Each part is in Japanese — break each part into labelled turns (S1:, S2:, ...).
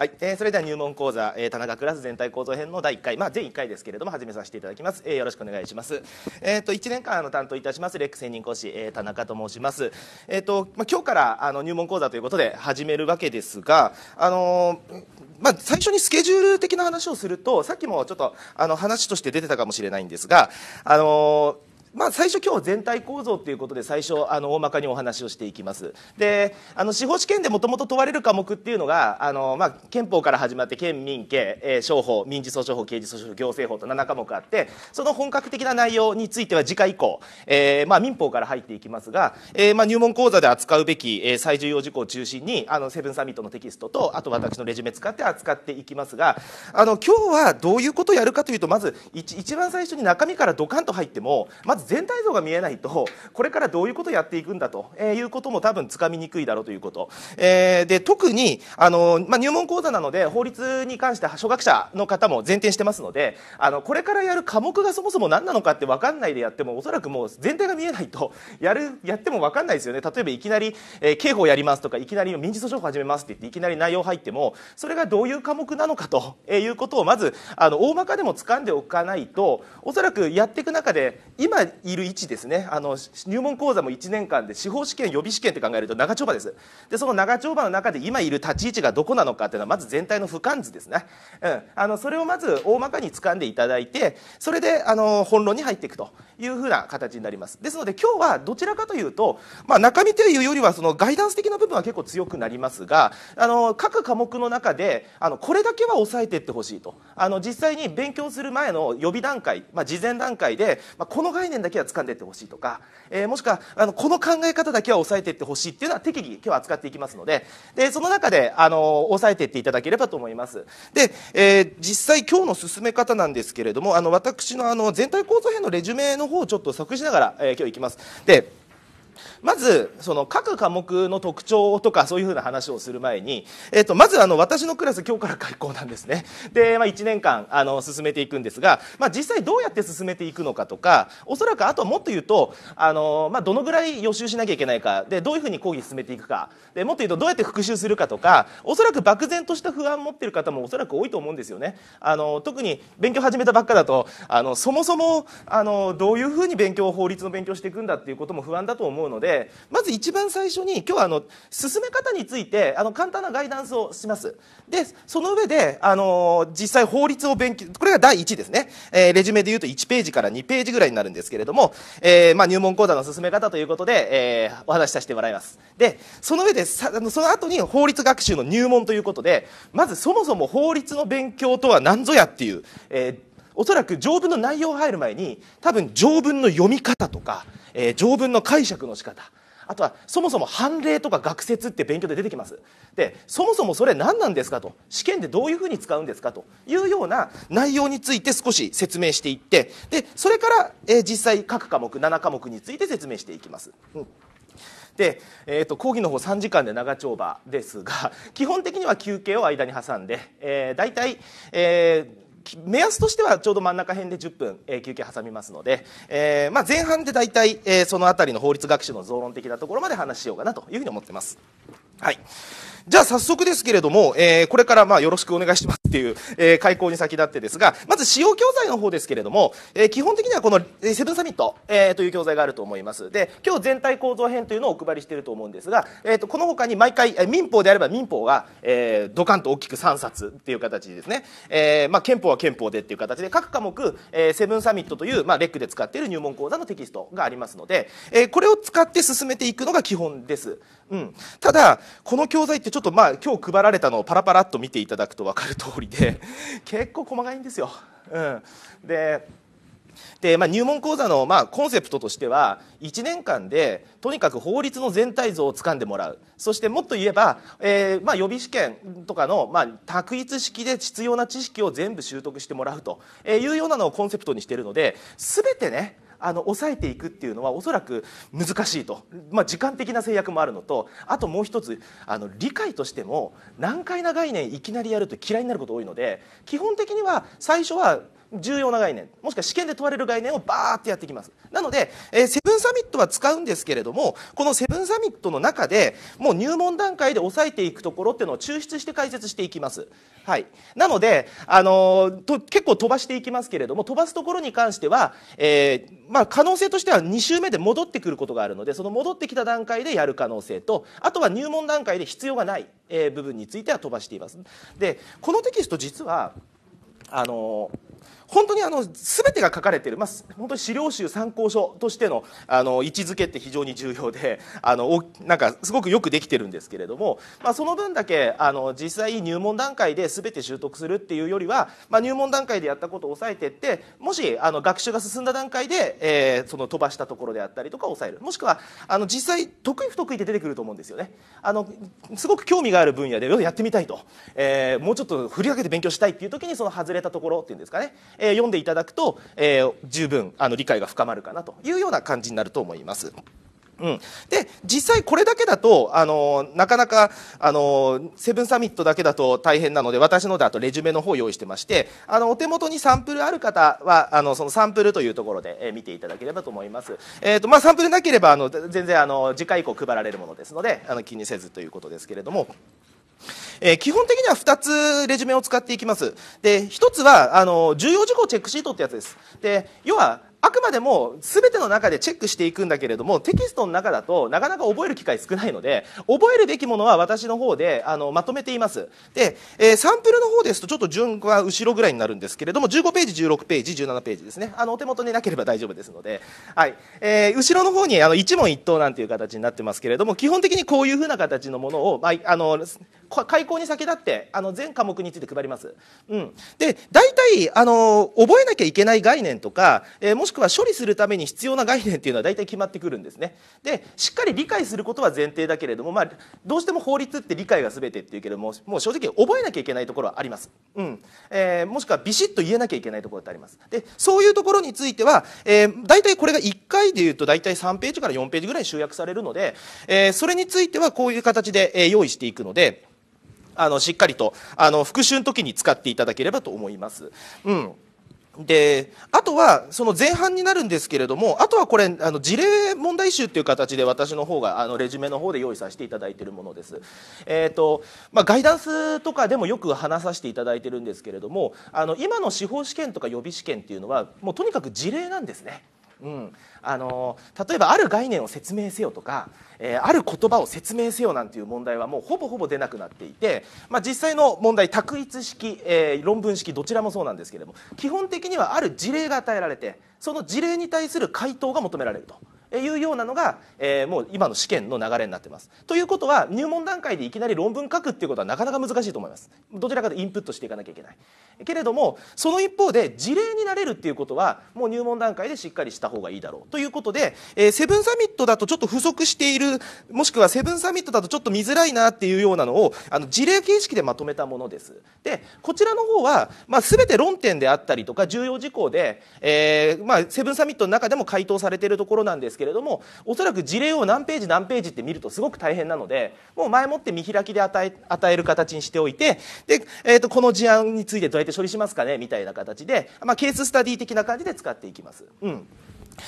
S1: はい、えー、それでは入門講座、えー、田中クラス全体構造編の第1回、まあ、全1回ですけれども始めさせていただきます、えー、よろしくお願いします、えーと、1年間の担当いたしますレック専任講師、えー、田中と申します、えーとまあ、今日からあの入門講座ということで始めるわけですが、あのー、まあ、最初にスケジュール的な話をするとさっきもちょっとあの話として出てたかもしれないんですが、あのーまあ、最初今日全体構造ということで最初あの大まかにお話をしていきますであの司法試験でもともと問われる科目っていうのがあの、まあ、憲法から始まって県民刑、えー、商法民事訴訟法刑事訴訟法行政法と7科目あってその本格的な内容については次回以降、えーまあ、民法から入っていきますが、えーまあ、入門講座で扱うべき、えー、最重要事項を中心にあのセブンサミットのテキストとあと私のレジュメ使って扱っていきますがあの今日はどういうことをやるかというとまず一番最初に中身からドカンと入ってもまずず全体像が見えないとこれからどういうことをやっていくんだと、えいうことも多分つかみにくいだろうということ、えー、で特にあの、まあ、入門講座なので法律に関して初学者の方も前提してますのであのこれからやる科目がそもそも何なのかって分かんないでやってもおそらくもう全体が見えないと やるやっても分かんないですよね例えばいきなり、えー、刑法やりますとかいきなり民事訴訟法始めますって言っていきなり内容入ってもそれがどういう科目なのかと、えいうことをまずあの大まかでも掴んでおかないとおそらくやっていく中で今いる位置ですねあの入門講座も1年間で司法試験予備試験って考えると長丁場ですでその長丁場の中で今いる立ち位置がどこなのかっていうのはまず全体の俯瞰図ですね、うん、あのそれをまず大まかに掴んでいただいてそれであの本論に入っていくというふうな形になりますですので今日はどちらかというと、まあ、中身というよりはそのガイダンス的な部分は結構強くなりますがあの各科目の中であのこれだけは抑えていってほしいとあの実際に勉強する前の予備段階、まあ、事前段階で、まあ、この概念点だけは掴んでいってほしいとか、えー、もしくはあのこの考え方だけは抑えていってほしいっていうのは適宜今日は扱っていきますのででその中であの抑えていっていただければと思いますで、えー、実際今日の進め方なんですけれどもあの私のあの全体構造編のレジュメの方をちょっと作しながら、えー、今日いきますでまずその各科目の特徴とかそういうふうな話をする前に、えっとまずあの私のクラス今日から開校なんですねで、まあ、1年間あの進めていくんですが、まあ、実際どうやって進めていくのかとかおそらくあとはもっと言うとあの、まあ、どのぐらい予習しなきゃいけないかでどういうふうに講義進めていくかでもっと言うとどうやって復習するかとかおそらく漠然とした不安を持っている方もおそらく多いと思うんですよねあの特に勉強始めたばっかだとあのそもそもあのどういうふうに勉強法律の勉強していくんだっていうことも不安だと思うのででまず一番最初に今日はあの進め方についてあの簡単なガイダンスをしますでその上であの実際法律を勉強これが第1ですね、えー、レジュメでいうと1ページから2ページぐらいになるんですけれども、えーまあ、入門講座の進め方ということで、えー、お話しさせてもらいますでその上でさあのその後に法律学習の入門ということでまずそもそも法律の勉強とは何ぞやっていう、えー、おそらく条文の内容入る前に多分条文の読み方とかえー、条文の解釈の仕方あとはそもそも判例とか学説って勉強で出てきますでそもそもそれ何なんですかと試験でどういうふうに使うんですかというような内容について少し説明していってでそれから、えー、実際各科目7科目について説明していきます。うんで、えーと、講義の方3時間で長丁場ですが基本的には休憩を間に挟んで、えー、大体、えー、目安としてはちょうど真ん中辺で10分、えー、休憩挟みますので、えーまあ、前半で大体、えー、その辺りの法律学習の増論的なところまで話しようかなというふうに思ってます。はいじゃあ早速ですけれども、えー、これからまあよろしくお願いしますっていう、えー、開講に先立ってですが、まず使用教材の方ですけれども、えー、基本的にはこのセブンサミット、えー、という教材があると思います。で、今日全体構造編というのをお配りしていると思うんですが、えー、とこの他に毎回、えー、民法であれば民法が、えー、ドカンと大きく3冊っていう形ですね、えーまあ、憲法は憲法でっていう形で各科目、えー、セブンサミットという、まあ、レックで使っている入門講座のテキストがありますので、えー、これを使って進めていくのが基本です。うん、ただこの教材ってでちょっとまあ今日配られたのをパラパラっと見ていただくと分かる通りで 結構細かいんですよ。うん、でで、まあ、入門講座の、まあ、コンセプトとしては1年間でとにかく法律の全体像をつかんでもらうそしてもっと言えば、えーまあ、予備試験とかの、まあ、択一式で必要な知識を全部習得してもらうというようなのをコンセプトにしているので全てねあの抑えていくっていうのはおそらく難しいと、まあ、時間的な制約もあるのとあともう一つあの理解としても難解な概念いきなりやると嫌いになること多いので基本的には最初は重要な概念もしくは試験で問われる概念をバーってやっていきますなので、えー、セブンサミットは使うんですけれどもこのセブンサミットの中でもう入門段階で抑えていくところっていうのを抽出して解説していきますはいなので、あのー、と結構飛ばしていきますけれども飛ばすところに関しては、えー、まあ、可能性としては2周目で戻ってくることがあるのでその戻ってきた段階でやる可能性とあとは入門段階で必要がない、え部分については飛ばしていますでこのテキスト実はあのー本当にあの全てが書かれている、まあ、本当に資料集参考書としてのあの位置づけって非常に重要であのなんかすごくよくできてるんですけれども、まあ、その分だけあの実際入門段階で全て習得するっていうよりは、まあ、入門段階でやったことを抑えていってもしあの学習が進んだ段階で、えー、その飛ばしたところであったりとかを抑えるもしくはあの実際得意不得意で出てくると思うんですよね。あのすごく興味がある分野でやってみたいと、えー、もうちょっと振りかけて勉強したいっていう時にその外れたところっていうんですかねえー、読んでいただくと、えー、十分あの理解が深まるかなというような感じになると思います。うん、で実際これだけだと、あのなかなか、あのセブンサミットだけだと大変なので私のであとレジュメの方用意してましてあのお手元にサンプルある方はあのそのサンプルというところで、えー、見ていただければと思います、えーとまあ、サンプルなければあの全然あの次回以降配られるものですのであの気にせずということですけれども。えー、基本的には2つレジュメを使っていきます。で、1つは、あの、重要事項チェックシートってやつです。で、要は、あくまでも全ての中でチェックしていくんだけれどもテキストの中だとなかなか覚える機会少ないので覚えるべきものは私の方であのまとめていますで、えー、サンプルの方ですとちょっと順は後ろぐらいになるんですけれども15ページ16ページ17ページですねあのお手元になければ大丈夫ですので、はいえー、後ろの方にあの一問一答なんていう形になってますけれども基本的にこういうふうな形のものを、まあ、あの開講に先立ってあの全科目について配ります、うん、で大体あの覚えなきゃいけない概念とか、えー、もししくは処理するために必要な概念っていうのは大体決まってくるんですねでしっかり理解することは前提だけれども、まあ、どうしても法律って理解が全てっていうけれどももう正直覚えなきゃいけないところはあります、うんえー、もしくはビシッと言えなきゃいけないところってありますでそういうところについては、えー、大体これが1回でいうと大体3ページから4ページぐらい集約されるので、えー、それについてはこういう形で、え用意していくのであのしっかりとあの復習の時に使っていただければと思います。うんであとはその前半になるんですけれどもあとはこれあの事例問題集という形で私の方があのレジュメの方で用意させていただいているものです、えーとまあ、ガイダンスとかでもよく話させていただいてるんですけれどもあの今の司法試験とか予備試験っていうのはもうとにかく事例なんですね。うん、あの例えばある概念を説明せよとか、えー、ある言葉を説明せよなんていう問題はもうほぼほぼ出なくなっていて、まあ、実際の問題択一式、えー、論文式どちらもそうなんですけれども基本的にはある事例が与えられてその事例に対する回答が求められると。いうようなのが、えー、もう今の試験の流れになってます。ということは入門段階でいきなり論文書くっていうことはなかなか難しいと思います。どちらかとインプットしていかなきゃいけない。けれどもその一方で事例になれるっていうことはもう入門段階でしっかりした方がいいだろうということで、えー、セブンサミットだとちょっと不足しているもしくはセブンサミットだとちょっと見づらいなっていうようなのをあの事例形式でまとめたものです。でこちらの方は、まあ、全て論点であったりとか重要事項で、えーまあ、セブンサミットの中でも回答されているところなんですけれどもおそらく事例を何ページ何ページって見るとすごく大変なのでもう前もって見開きで与え与える形にしておいてで、えーと、とこの事案についてどうやって処理しますかねみたいな形で、まあ、ケーススタディ的な感じで使っていきます。うん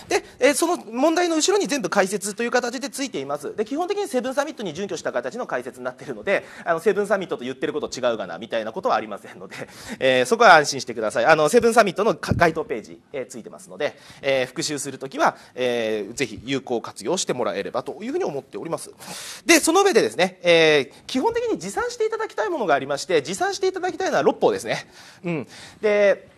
S1: で、えー、その問題の後ろに全部解説という形でついていますで基本的にセブンサミットに準拠した形の解説になっているのであのセブンサミットと言ってること違うがなみたいなことはありませんので、えー、そこは安心してくださいあのセブンサミットの該当ページ、えー、ついてますので、えー、復習するときは、えー、ぜひ有効活用してもらえればというふうに思っておりますでその上でですね、えー、基本的に持参していただきたいものがありまして持参していただきたいのは6法ですね、うん、で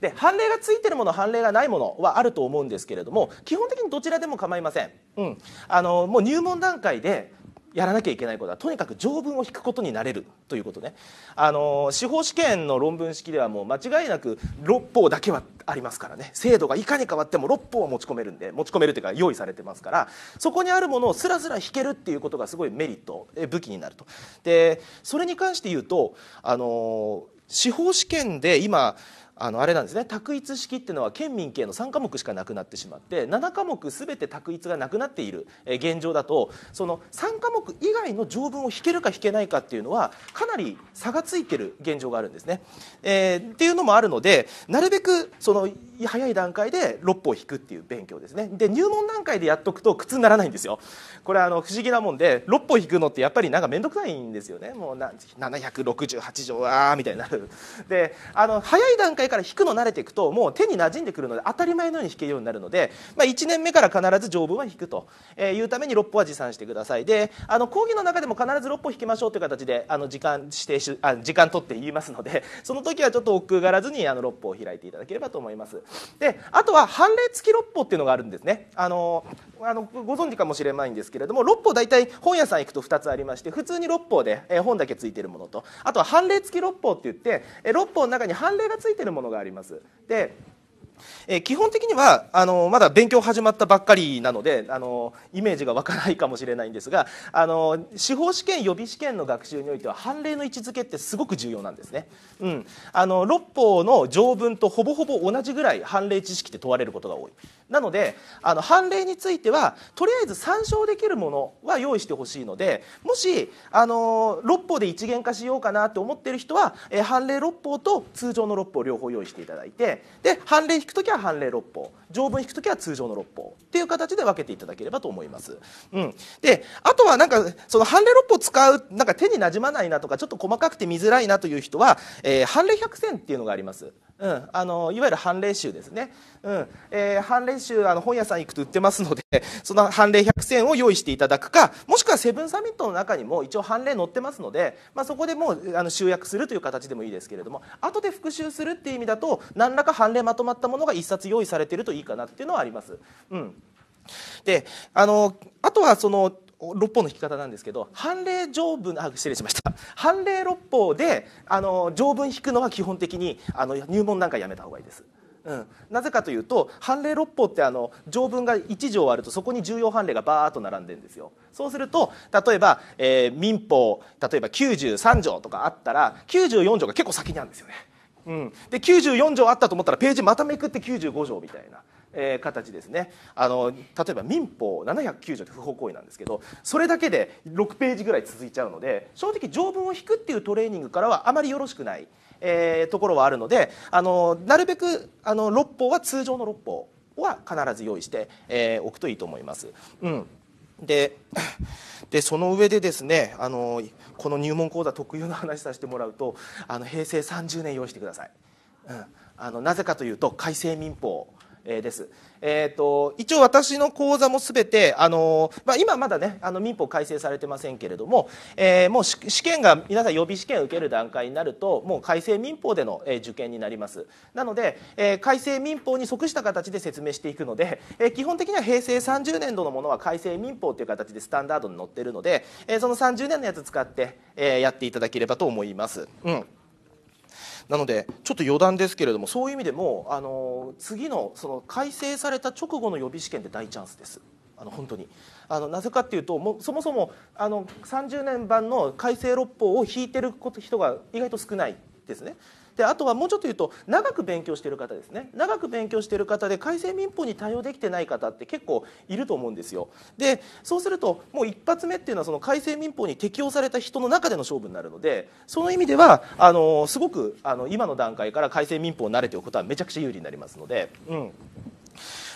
S1: で判例がついてるもの判例がないものはあると思うんですけれども基本的にどちらでも構いません、うん、あのもう入門段階でやらなきゃいけないことはとにかく条文を引くことになれるということねあの司法試験の論文式ではもう間違いなく6法だけはありますからね制度がいかに変わっても6法は持ち込めるんで持ち込めるというか用意されてますからそこにあるものをすらすら引けるっていうことがすごいメリット武器になるとでそれに関して言うとあの司法試験で今あのあれなんですね択一式っていうのは県民系の3科目しかなくなってしまって7科目全て択一がなくなっている、え現状だとその3科目以外の条文を引けるか引けないかっていうのはかなり差がついてる現状があるんですね。えー、っていうのもあるのでなるべくその早い段階で6歩引くっていう勉強ですねで入門段階でやっとくと苦痛にならないんですよこれあの不思議なもんで6歩引くのってやっぱりなんか面倒くさいんですよねもう768条ああみたいになる。であの早い段階代から引くの慣れていくともう手に馴染んでくるので当たり前のように引けるようになるので、まあ、1年目から必ず条文は引くというために6歩は持参してくださいであの講義の中でも必ず6歩引きましょうという形であの時間指定しあ時間取って言いますので その時はちょっと奥がらずにあの6歩を開いていただければと思いますであとは判例付き6歩っていうのがあるんですねあのあのご存知かもしれないんですけれども六法大体本屋さん行くと2つありまして普通に六法で、え本だけついてるものとあとは判例付き六法って言って、え六法の中に判例がついてるものがあります。でえー、基本的にはあのまだ勉強始まったばっかりなのであのイメージが湧かないかもしれないんですがあの司法試験予備試験の学習においては判例の位置づけってすごく重要なんですね、うん、あの六法の条文とほぼほぼ同じぐらい判例知識って問われることが多いなのであの判例についてはとりあえず参照できるものは用意してほしいのでもしあの六法で一元化しようかなと思ってる人は、えー、判例六法と通常の六法両方用意していただいてで判例引くときは判例六法条文引くときは通常の六法っていう形で分けていただければと思います。うん、であとはなんかその判例六法使うなんか手になじまないなとかちょっと細かくて見づらいなという人は、えー、判例百選っていうのがあります。うん、あのいわゆる判例集ですね、うんえー、判例集あの本屋さん行くと売ってますのでその判例百選を用意していただくかもしくはセブンサミットの中にも一応判例載ってますので、まあ、そこでもうあの集約するという形でもいいですけれども後で復習するっていう意味だと何らか判例まとまったものものが1冊用意されているといいかなっていうのはあります。うん、であのあとはその六法の引き方なんですけど判例条文あ失礼しました判例六法であの条文引くのは基本的にあの入門なんかやめた方がいいです。うん、なぜかというと判例六法ってあの条文が1条あるとそこに重要判例がバーッと並んでるんですよそうすると例えば、えー、民法例えば93条とかあったら94条が結構先にあるんですよねうん、で94条あったと思ったらページまためくって95条みたいな。えー、形ですねあの例えば民法709条って不法行為なんですけどそれだけで6ページぐらい続いちゃうので正直条文を引くっていうトレーニングからはあまりよろしくない、えー、ところはあるのであのなるべくあの6法は通常の6法は必ず用意して、えー、おくといいと思います。うん、ででその上でですねあのこの入門講座特有の話させてもらうとあの平成30年用意してください、うん、あのなぜかというと改正民法えです。えーと、一応私の口座もすべて、あのまあ、今まだねあの民法改正されてませんけれども、えー、もう試験が皆さん予備試験を受ける段階になるともう改正民法での、え受験になりますなので、えー、改正民法に即した形で説明していくので、えー、基本的には平成30年度のものは改正民法という形でスタンダードに載っているので、えー、その30年のやつ使って、えー、やっていただければと思います。うんなのでちょっと余談ですけれどもそういう意味でもあの次のその改正された直後の予備試験で大チャンスです。あの本当にあのなぜかっていうともうそもそもあの30年版の改正六法を引いてる人が意外と少ないですね。であとはもうちょっと言うと長く勉強してる方ですね長く勉強してる方で改正民法に対応できてない方って結構いると思うんですよでそうするともう一発目っていうのはその改正民法に適用された人の中での勝負になるのでその意味ではあのすごくあの今の段階から改正民法を慣れておくことはめちゃくちゃ有利になりますので。うん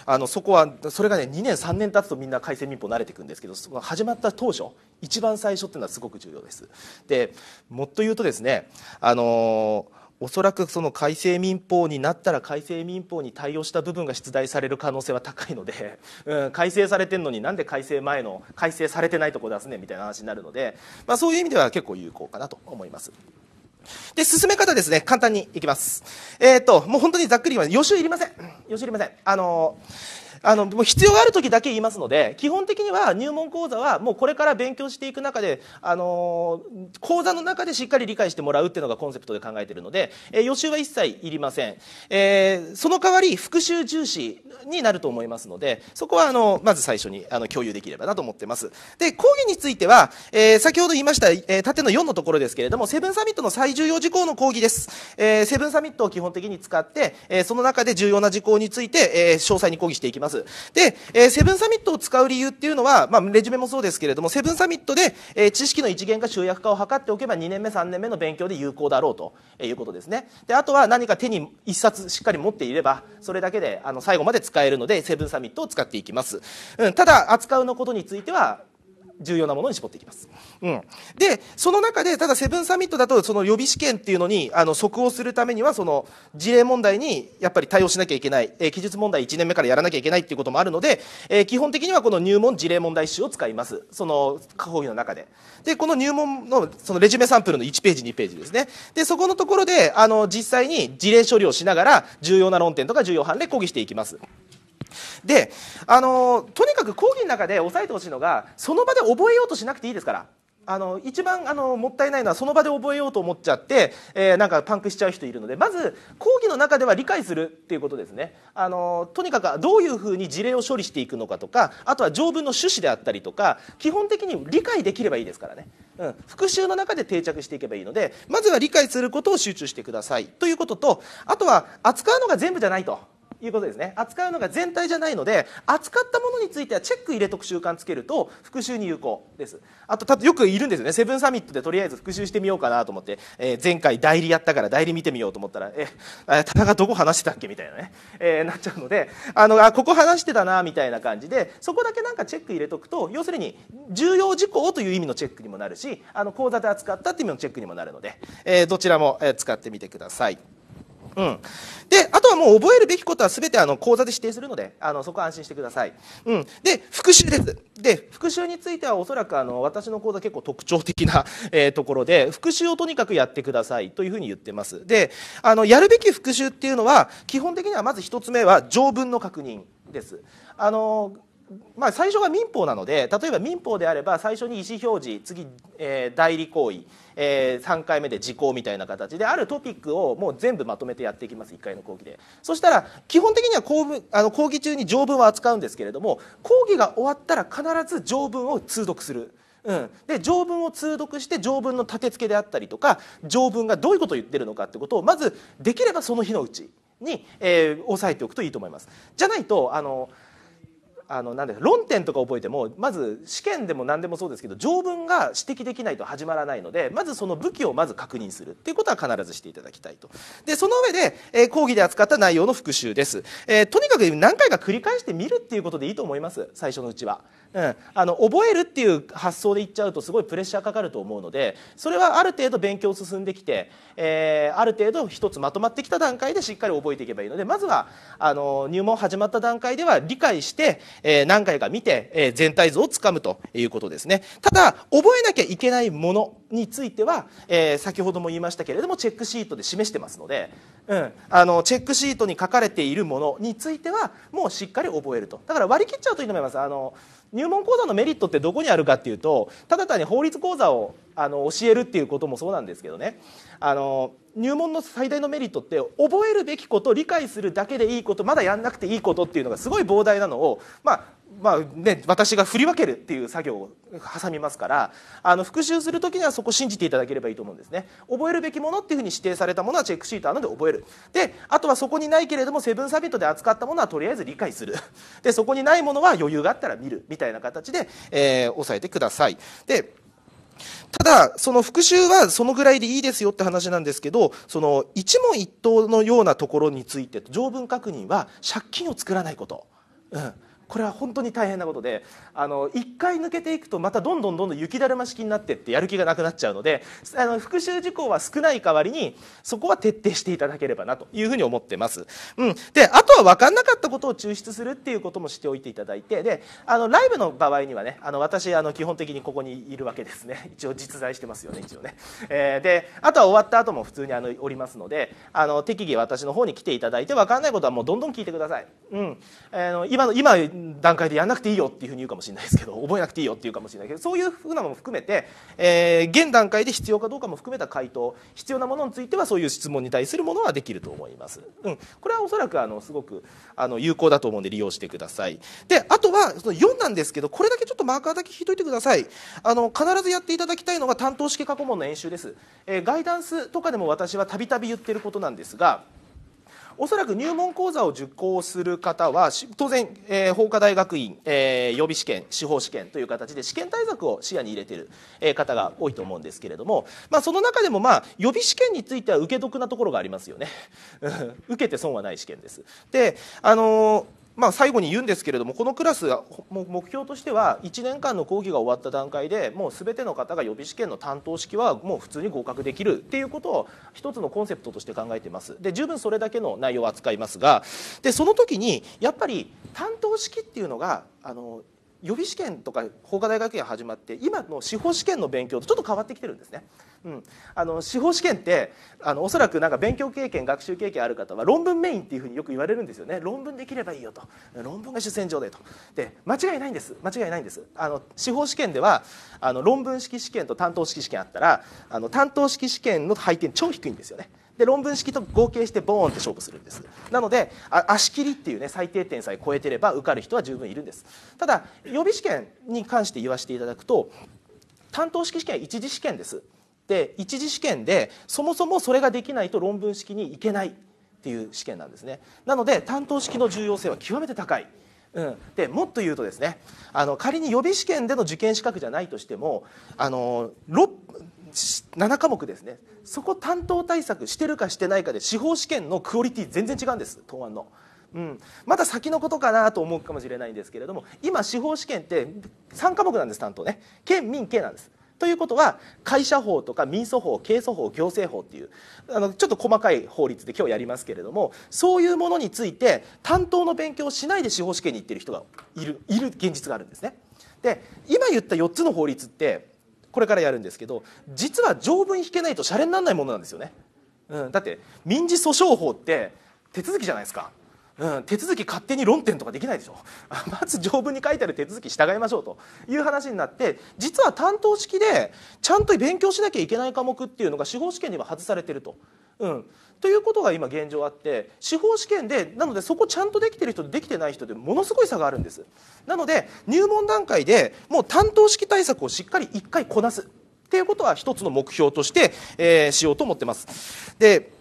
S1: あのそこはそれがね2年3年経つとみんな改正民法慣れていくんですけどその始まった当初一番最初っていうのはすごく重要ですでもっと言うとですねあのーおそらくその改正民法になったら改正民法に対応した部分が出題される可能性は高いので、うん、改正されてるのになんで改正前の改正されてないとこ出すねみたいな話になるので、まあ、そういう意味では結構有効かなと思います。で、進め方ですね。簡単にいきます。えっ、と、もう本当にざっくり言います。予習いりません。予習いりません。あのーあのもう必要がある時だけ言いますので基本的には入門講座はもうこれから勉強していく中で、あのー、講座の中でしっかり理解してもらうっていうのがコンセプトで考えているので、えー、予習は一切いりません、えー、その代わり復習重視になると思いますのでそこはあのまず最初にあの共有できればなと思ってますで講義については、えー、先ほど言いました、えー、縦の4のところですけれどもセブンサミットの最重要事項の講義です、えー、セブンサミットを基本的に使って、えー、その中で重要な事項について、えー、詳細に講義していきますますで、えー、セブンサミットを使う理由っていうのは、まあ、レジュメもそうですけれどもセブンサミットで、えー、知識の一元化集約化を図っておけば2年目3年目の勉強で有効だろうということですねであとは何か手に1冊しっかり持っていればそれだけであの最後まで使えるのでセブンサミットを使っていきます、うん、ただ扱うのことについては重要なものに絞っていきます、うん、でその中でただセブンサミットだとその予備試験っていうのにあの即応するためにはその事例問題にやっぱり対応しなきゃいけない、えー、記述問題1年目からやらなきゃいけないっていうこともあるので、えー、基本的にはこの入門事例問題集を使いますその講義の中ででこの入門のそのレジュメサンプルの1ページ2ページですねでそこのところであの実際に事例処理をしながら重要な論点とか重要判例講義していきますであのとにかく講義の中で押さえてほしいのがその場で覚えようとしなくていいですからあの一番あのもったいないのはその場で覚えようと思っちゃって、えー、なんかパンクしちゃう人いるのでまず講義の中では理解するっていうことですねあのとにかくどういうふうに事例を処理していくのかとかあとは条文の趣旨であったりとか基本的に理解できればいいですからね、うん、復習の中で定着していけばいいのでまずは理解することを集中してくださいということとあとは扱うのが全部じゃないと。いうことですね扱うのが全体じゃないので扱ったものについてはチェック入れとく習慣つけると復習に有効ですあとたよくいるんですよねセブンサミットでとりあえず復習してみようかなと思って、えー、前回代理やったから代理見てみようと思ったらえ田中どこ話してたっけみたいなね、えー、なっちゃうのであのあここ話してたなみたいな感じでそこだけなんかチェック入れとくと要するに重要事項という意味のチェックにもなるしあの講座で扱ったっていう意味のチェックにもなるので、えー、どちらも使ってみてください。うん、であとはもう覚えるべきことは全てあの講座で指定するのであのそこは安心してください、うん、で復習ですで復習についてはおそらくあの私の講座結構特徴的な、えー、ところで復習をとにかくやってくださいというふうに言ってますであのやるべき復習っていうのは基本的にはまず1つ目は条文の確認ですあのまあ、最初が民法なので例えば民法であれば最初に意思表示次、えー、代理行為、えー、3回目で時効みたいな形であるトピックをもう全部まとめてやっていきます1回の講義でそしたら基本的には公あの講義中に条文は扱うんですけれども講義が終わったら必ず条文を通読する。うん、で条文を通読して条文の立て付けであったりとか条文がどういうことを言ってるのかってことをまずできればその日のうちに、えー、押さえておくといいと思います。じゃないとあのあのんで論点とか覚えてもまず試験でも何でもそうですけど条文が指摘できないと始まらないのでまずその武器をまず確認するっていうことは必ずしていただきたいとでその上で、えー、講義で扱った内容の復習です、えー、とにかく何回か繰り返してみるっていうことでいいと思います最初のうちは、うん、あの覚えるっていう発想でいっちゃうとすごいプレッシャーかかると思うのでそれはある程度勉強進んできて、えー、ある程度一つまとまってきた段階でしっかり覚えていけばいいのでまずはあの入門始まった段階では理解してえー、何回か見て、えー、全体像をつかむということですねただ覚えなきゃいけないものについては、えー、先ほども言いましたけれどもチェックシートで示してますので、うん、あのチェックシートに書かれているものについてはもうしっかり覚えるとだから割り切っちゃうといいと思いますあの入門講座のメリットってどこにあるかっていうとただ単に法律講座をあの教えるっていうこともそうなんですけどねあの入門の最大のメリットって覚えるべきこと理解するだけでいいことまだやんなくていいことっていうのがすごい膨大なのを、まあ、まあね、私が振り分けるっていう作業を挟みますからあの復習する時にはそこを信じていただければいいと思うんですね覚えるべきものっていうふうに指定されたものはチェックシートなので覚えるであとはそこにないけれどもセブンサミットで扱ったものはとりあえず理解する でそこにないものは余裕があったら見るみたいな形で、えー、押さえてくださいでただ、その復習はそのぐらいでいいですよって話なんですけど、その一問一答のようなところについて、条文確認は借金を作らないこと。うんこれは本当に大変なことであの1回抜けていくとまたどんどんどんどん雪だるま式になってってやる気がなくなっちゃうのであの復習事項は少ない代わりにそこは徹底していただければなというふうに思ってます。うん、であとは分かんなかったことを抽出するっていうこともしておいていただいてであのライブの場合にはねあの私あの基本的にここにいるわけですね 一応実在してますよね一応ね。えー、であとは終わった後も普通にあのおりますのであの適宜私の方に来ていただいて分かんないことはもうどんどん聞いてください。うん、あ、えー、の今の今段階でやんなくていいよっていうふうに言うかもしれないですけど 覚えなくていいよっていうかもしれないけどそういうふうなのも含めて、えー、現段階で必要かどうかも含めた回答必要なものについてはそういう質問に対するものはできると思います、うん、これはおそらくあのすごくあの有効だと思うんで利用してくださいであとはその4なんですけどこれだけちょっとマーカーだけ引いといてくださいあの必ずやっていただきたいのが担当式過去問の演習です、えー、ガイダンスとかでも私はたびたび言ってることなんですがおそらく入門講座を受講する方は当然、えー、法科大学院、えー、予備試験司法試験という形で試験対策を視野に入れている、えー、方が多いと思うんですけれども、まあ、その中でも、まあ、予備試験については受け得なところがありますよね受けて損はない試験です。であのーまあ、最後に言うんですけれどもこのクラスは目標としては1年間の講義が終わった段階でもう全ての方が予備試験の担当式はもう普通に合格できるっていうことを一つのコンセプトとして考えていますで十分それだけの内容を扱いますがでその時にやっぱり担当式っていうのがあの予備試験とか法科大学院始まって今の司法試験の勉強とちょっと変わってきてるんですね、うん、あの司法試験ってあのおそらくなんか勉強経験学習経験ある方は論文メインっていうふうによく言われるんですよね論文できればいいよと論文が主戦場でとで間違いないんです間違いないんですあの司法試験ではあの論文式試験と担当式試験あったらあの担当式試験の配点超低いんですよねで論文式と合計してボーンって勝負するんですなので足切りっていうね最低点さえ超えてれば受かる人は十分いるんですただ予備試験に関して言わせていただくと担当式試験は一次試験ですで一次試験でそもそもそれができないと論文式に行けないっていう試験なんですねなので担当式の重要性は極めて高いうん、でもっと言うとですねあの仮に予備試験での受験資格じゃないとしてもあの7科目ですねそこ担当対策してるかしてないかで司法試験のクオリティ全然違うんです答案の。うん、まだ先のことかなと思うかもしれないんですけれども今司法試験って3科目なんです担当ね県民刑なんですということは会社法とか民訴法刑訴法行政法っていうあのちょっと細かい法律で今日やりますけれどもそういうものについて担当の勉強をしないで司法試験に行ってる人がいるいる現実があるんですね。で今言った4つの法律ってこれからやるんですけど実は条文引けないとシャレにならないものなんですよね、うん、だって民事訴訟法って手続きじゃないですか、うん、手続き勝手に論点とかできないでしょ まず条文に書いてある手続き従いましょうという話になって実は担当式でちゃんと勉強しなきゃいけない科目っていうのが司法試験には外されてると。うん、ということが今現状あって司法試験でなのでそこちゃんとできてる人とできてない人でものすごい差があるんですなので入門段階でもう担当式対策をしっかり1回こなすっていうことは一つの目標として、えー、しようと思ってますで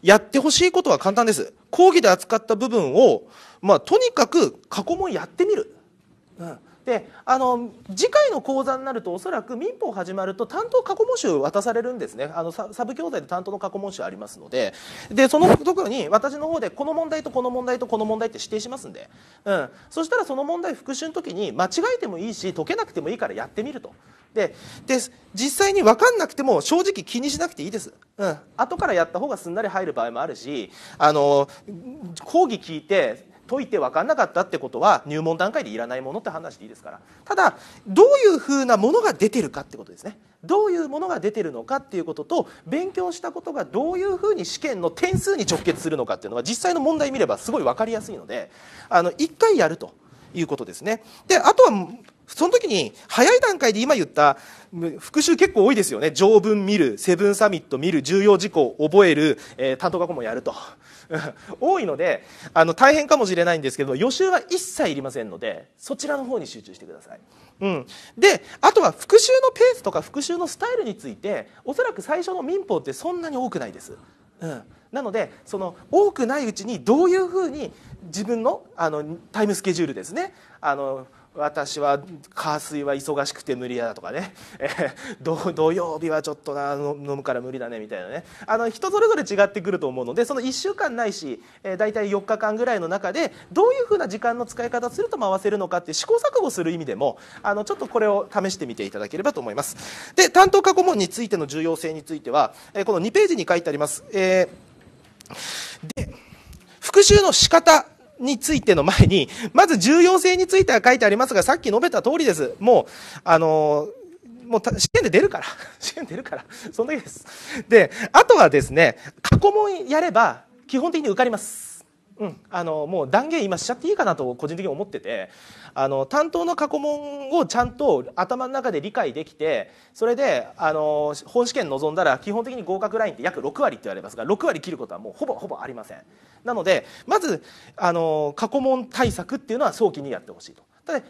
S1: やってほしいことは簡単です講義で扱った部分を、まあ、とにかく過去問やってみる、うんであの次回の講座になるとおそらく民法始まると担当過去問集渡されるんですねあのサブ教材で担当の過去問集ありますのででそのところに私の方でこの問題とこの問題とこの問題って指定しますんで、うん、そしたらその問題復習の時に間違えてもいいし解けなくてもいいからやってみると。でで実際に分かんなくても正直気にしなくていいです、うん、後からやった方がすんなり入る場合もあるしあの講義聞いて解いて分かんなかったってことは入門段階でいらないものって話でいいですからただどういうふうなものが出てるかってことですねどういうものが出てるのかっていうことと勉強したことがどういうふうに試験の点数に直結するのかっていうのは実際の問題見ればすごい分かりやすいのであの1回やるということですね。であとはその時に早い段階で今言った復習結構多いですよね条文見るセブンサミット見る重要事項覚える、えー、担当学校もやると 多いのであの大変かもしれないんですけど予習は一切いりませんのでそちらの方に集中してください。うん、であとは復習のペースとか復習のスタイルについておそらく最初の民法ってそんなに多くないです。うん、なのでその多くないうちにどういうふうに自分のあのタイムスケジュールですねあの私は火水は忙しくて無理だとかね、えー、土曜日はちょっとな飲むから無理だねみたいなねあの人それぞれ違ってくると思うのでその1週間ないし、えー、大体4日間ぐらいの中でどういうふうな時間の使い方をすると回せるのかって試行錯誤する意味でもあのちょっとこれを試してみていただければと思います。で担当過去問についての重要性については、えー、この2ページに書いてあります。えー、で復習の仕方についての前に、まず重要性については書いてありますが、さっき述べた通りです。もう、あのーもう試験で出るから。試験出るから。そんだけです。で、あとはですね、過去問やれば、基本的に受かります。うん。あの、もう断言今しちゃっていいかなと、個人的に思ってて、あの、担当の過去問をちゃんと頭の中で理解できて、それで、あの、本試験臨んだら、基本的に合格ラインって約6割って言われますが、6割切ることはもうほぼほぼありません。なのでまずあの過去問対策っていうのは早期にやってほしいと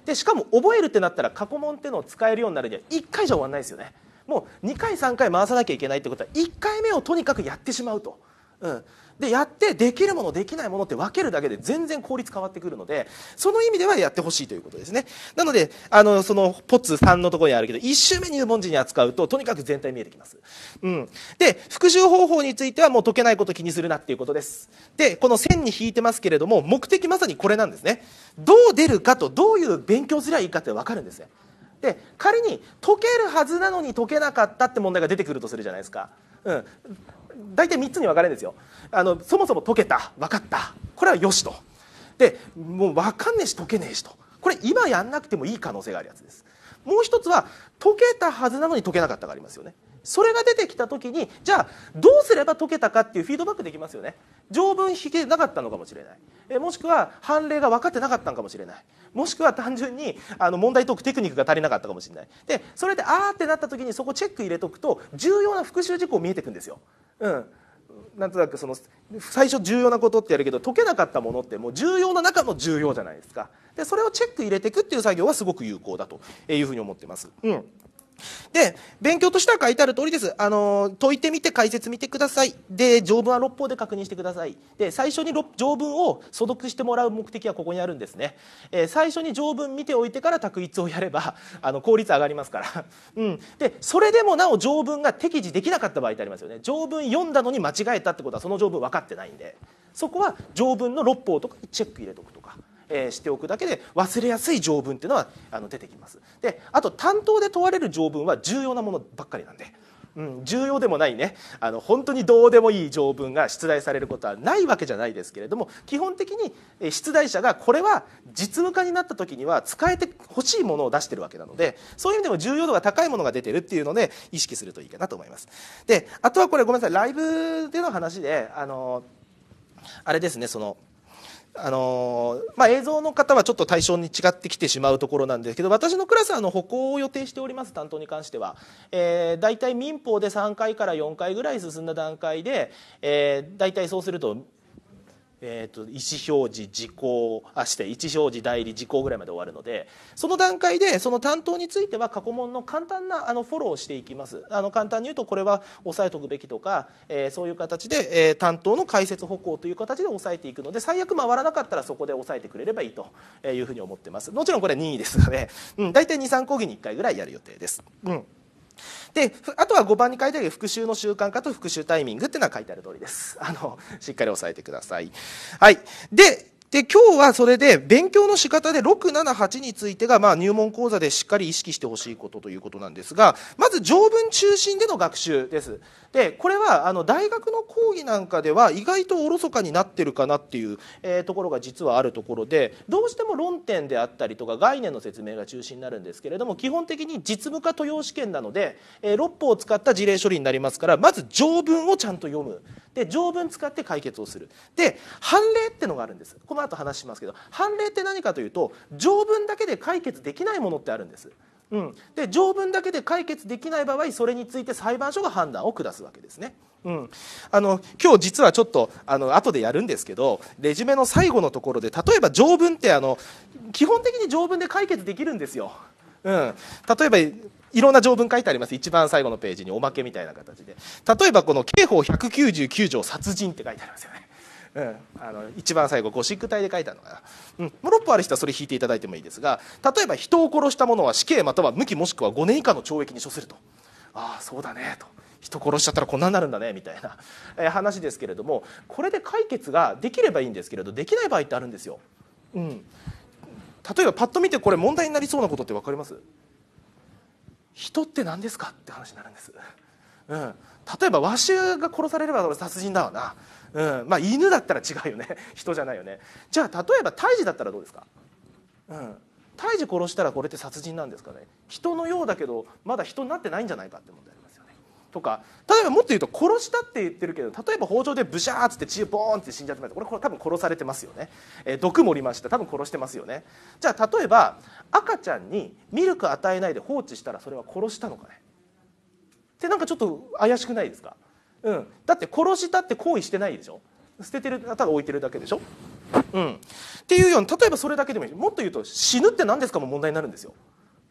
S1: でしかも覚えるってなったら過去問っていうのを使えるようになるには1回じゃ終わんないですよねもう2回3回回さなきゃいけないってことは1回目をとにかくやってしまうと。うん、でやってできるものできないものって分けるだけで全然効率変わってくるのでその意味ではやってほしいということですねなのであのそのポツ3のところにあるけど1周目入門時に扱うととにかく全体見えてきます、うん、で復習方法についてはもう解けないこと気にするなっていうことですでこの線に引いてますけれども目的まさにこれなんですねどう出るかとどういう勉強すりゃいいかって分かるんですねで仮に解けるはずなのに解けなかったって問題が出てくるとするじゃないですか、うん、大体3つに分かれるんですよあのそもそも解けた分かったこれはよしとでもう分かんねえし解けねえしとこれ今やんなくてもいい可能性があるやつですもう一つは解けたはずなのに解けなかったがありますよねそれが出てきた時にじゃあどうすれば解けたかっていうフィードバックできますよね条文引けなかったのかもしれないえもしくは判例が分かってなかったのかもしれないもしくは単純にあの問題解くテクニックが足りなかったかもしれないでそれであーってなった時にそこチェック入れとくと重要な復習事項見えてくんですよ、うん、なんとなくその最初重要なことってやるけど解けなかったものってもう重要な中の重要じゃないですかでそれをチェック入れていくっていう作業はすごく有効だというふうに思ってます。うんで、勉強としては書いてある通りです。あの解いてみて解説見てください。で、条文は六法で確認してください。で、最初に条文を素読してもらう目的はここにあるんですね。えー、最初に条文見ておいてから択一をやれば、あの、効率上がりますから。うん。で、それでもなお条文が適時できなかった場合ってありますよね。条文読んだのに間違えたってことはその条文分かってないんで。そこは条文の六法とかにチェック入れとくとか。えー、しておくだけで忘れやすい条文っていうのはあの出てきますであと担当で問われる条文は重要なものばっかりなんで。うん、重要でもないねあの本当にどうでもいい条文が出題されることはないわけじゃないですけれども基本的に出題者がこれは実務化になった時には使えてほしいものを出してるわけなのでそういう意味でも重要度が高いものが出てるっていうので意識するといいかなと思います。であとはこれごめんなさいライブでの話であのあれですねそのあのまあ、映像の方はちょっと対象に違ってきてしまうところなんですけど私のクラスはあの歩行を予定しております担当に関しては、えー、大体民法で3回から4回ぐらい進んだ段階で、えー、大体そうするとえーと、意思表示事項あして意思表示代理事項ぐらいまで終わるのでその段階でその担当については過去問の簡単なあのフォローをしていきますあの簡単に言うとこれは押さえておくべきとか、えー、そういう形で、えー、担当の解説歩行という形で押さえていくので最悪回らなかったらそこで押さえてくれればいいというふうに思ってますもちろんこれ任意ですので、うん、大体23講義に1回ぐらいやる予定です。うんであとは5番に書いてある復習の習慣化と復習タイミングっていうのは書いてある通りですあのしっかり押さえてくださいはいでで、今日はそれで勉強の仕方で6、7、8についてが、まあ入門講座でしっかり意識してほしいことということなんですが、まず条文中心での学習です。で、これは、あの、大学の講義なんかでは意外とおろそかになってるかなっていう、えー、ところが実はあるところで、どうしても論点であったりとか概念の説明が中心になるんですけれども、基本的に実務化許用試験なので、えー、6法を使った事例処理になりますから、まず条文をちゃんと読む。で、条文使って解決をする。で、判例ってのがあるんです。このの後話しますけど判例って何かというと条文だけで解決できないものってあるんです。うん、で条文だけで解決できない場合それについて裁判所が判断を下すわけですね。うん、あの今日実はちょっとあの後でやるんですけどレジュメの最後のところで例えば条文ってあの基本的に条文で解決できるんですよ。うん、例えばいろんな条文書いてあります一番最後のページにおまけみたいな形で例えばこの刑法199条殺人って書いてありますよねうん、あの一番最後ゴシック体で書いたのが、うん、6歩ある人はそれ引いていただいてもいいですが例えば人を殺した者は死刑または無期もしくは5年以下の懲役に処するとああそうだねと。人殺しちゃったらこんなになるんだねみたいな、えー、話ですけれどもこれで解決ができればいいんですけれどできない場合ってあるんですよ。うん、例えばパッと見てこれ問題になりそうなことって分かります人って何ですかって話になるんです、うん、例えばわしが殺されれば殺人だわなうんまあ、犬だったら違うよね 人じゃないよねじゃあ例えば胎児だったらどうですか、うん、胎児殺したらこれって殺人なんですかね人のようだけどまだ人になってないんじゃないかって問題ありますよねとか例えばもっと言うと殺したって言ってるけど例えば包丁でブシャーっつって血ボーンって死んじゃってますこれこれ多分殺されてますよね、えー、毒盛りました多分殺してますよねじゃあ例えば赤ちゃんにミルク与えないで放置したらそれは殺したのかねってなんかちょっと怪しくないですかうん、だって殺したって行為してないでしょ捨ててるただ置いてるだけでしょ、うん、っていうように例えばそれだけでもいいもっと言うと死ぬって何ですかも問題になるんですよ。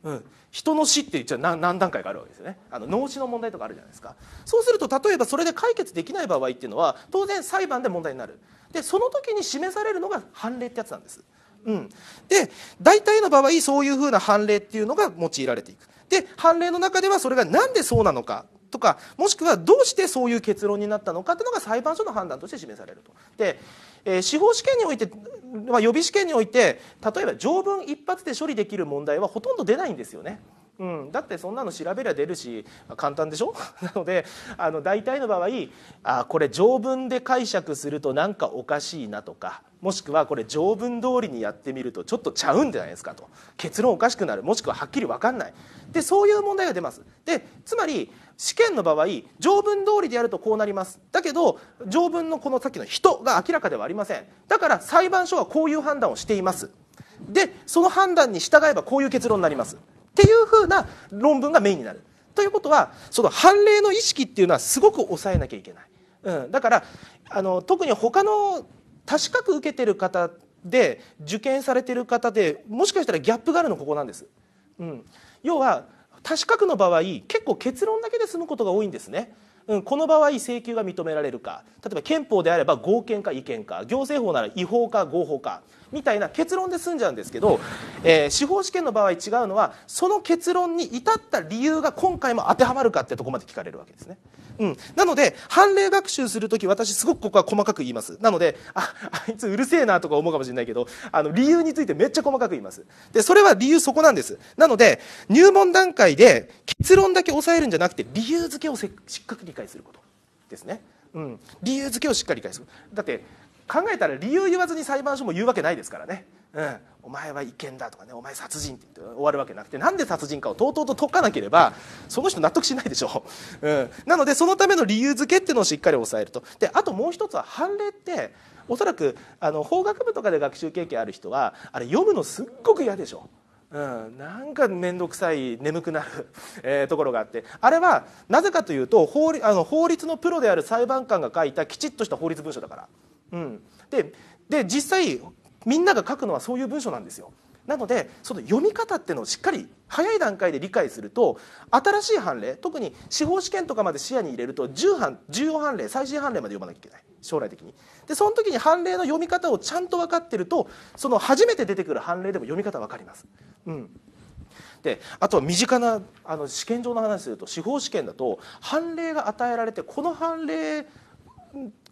S1: うん、人の死って一応何段階かあるわけですよねあの脳死の問題とかあるじゃないですかそうすると例えばそれで解決できない場合っていうのは当然裁判で問題になるでその時に示されるのが判例ってやつなんです、うん、で大体の場合そういうふうな判例っていうのが用いられていくで判例の中ではそれが何でそうなのかとかもしくはどうしてそういう結論になったのかっていうのが裁判所の判断として示されると。で、えー、司法試験において、まあ、予備試験において例えば条文一発で処理できる問題はほとんど出ないんですよね。うん、だってそんなの調べりゃ出るし簡単でしょ なのであの大体の場合あこれ条文で解釈するとなんかおかしいなとかもしくはこれ条文通りにやってみるとちょっとちゃうんじゃないですかと結論おかしくなるもしくははっきり分かんないでそういう問題が出ますでつまり試験の場合条文通りでやるとこうなりますだけど条文のこのさっきの「人」が明らかではありませんだから裁判所はこういう判断をしていますでその判断に従えばこういう結論になりますっていうふうな論文がメインになるということはその判例の意識っていうのはすごく抑えなきゃいけない、うん、だからあの特に他の確かく受けてる方で受験されてる方でもしかしたらギャップがあるのここなんです。うん、要は多資格の場合結構結論だけで済むことが多いんですね。うん、この場合請求が認められるか例えば憲法であれば合憲か違憲か行政法なら違法か合法かみたいな結論で済んじゃうんですけど、えー、司法試験の場合違うのはその結論に至った理由が今回も当てはまるかってとこまで聞かれるわけですね。うん、なので判例学習する時私すごくここは細かく言いますなのでああいつうるせえなとか思うかもしれないけどあの理由についてめっちゃ細かく言いますでそれは理由そこなんですなので入門段階で結論だけ抑えるんじゃなくて理由付けをしっかり理解することですね、うん、理由付けをしっかり理解するだって考えたら理由言わずに裁判所も言うわけないですからねうん、お前は違憲だとかねお前殺人って言って終わるわけなくてなんで殺人かをとうとうと解かなければその人納得しないでしょ、うん、なのでそのための理由付けっていうのをしっかり押さえるとであともう一つは判例っておそらくあの法学部とかで学習経験ある人はあれ読むのすっごく嫌でしょ。うん、なんか面倒くさい眠くなる、えー、ところがあってあれはなぜかというと法あの法律のプロである裁判官が書いたきちっとした法律文書だから。うん、でで実際みんなが書くのはそういう文章なんですよなのでその読み方っていうのをしっかり早い段階で理解すると新しい判例特に司法試験とかまで視野に入れると重判重要判例最新判例まで読まなきゃいけない将来的にでその時に判例の読み方をちゃんと分かってるとその初めて出てくる判例でも読み方分かります。うんであとは身近なあの試験場の話すると司法試験だと判例が与えられてこの判例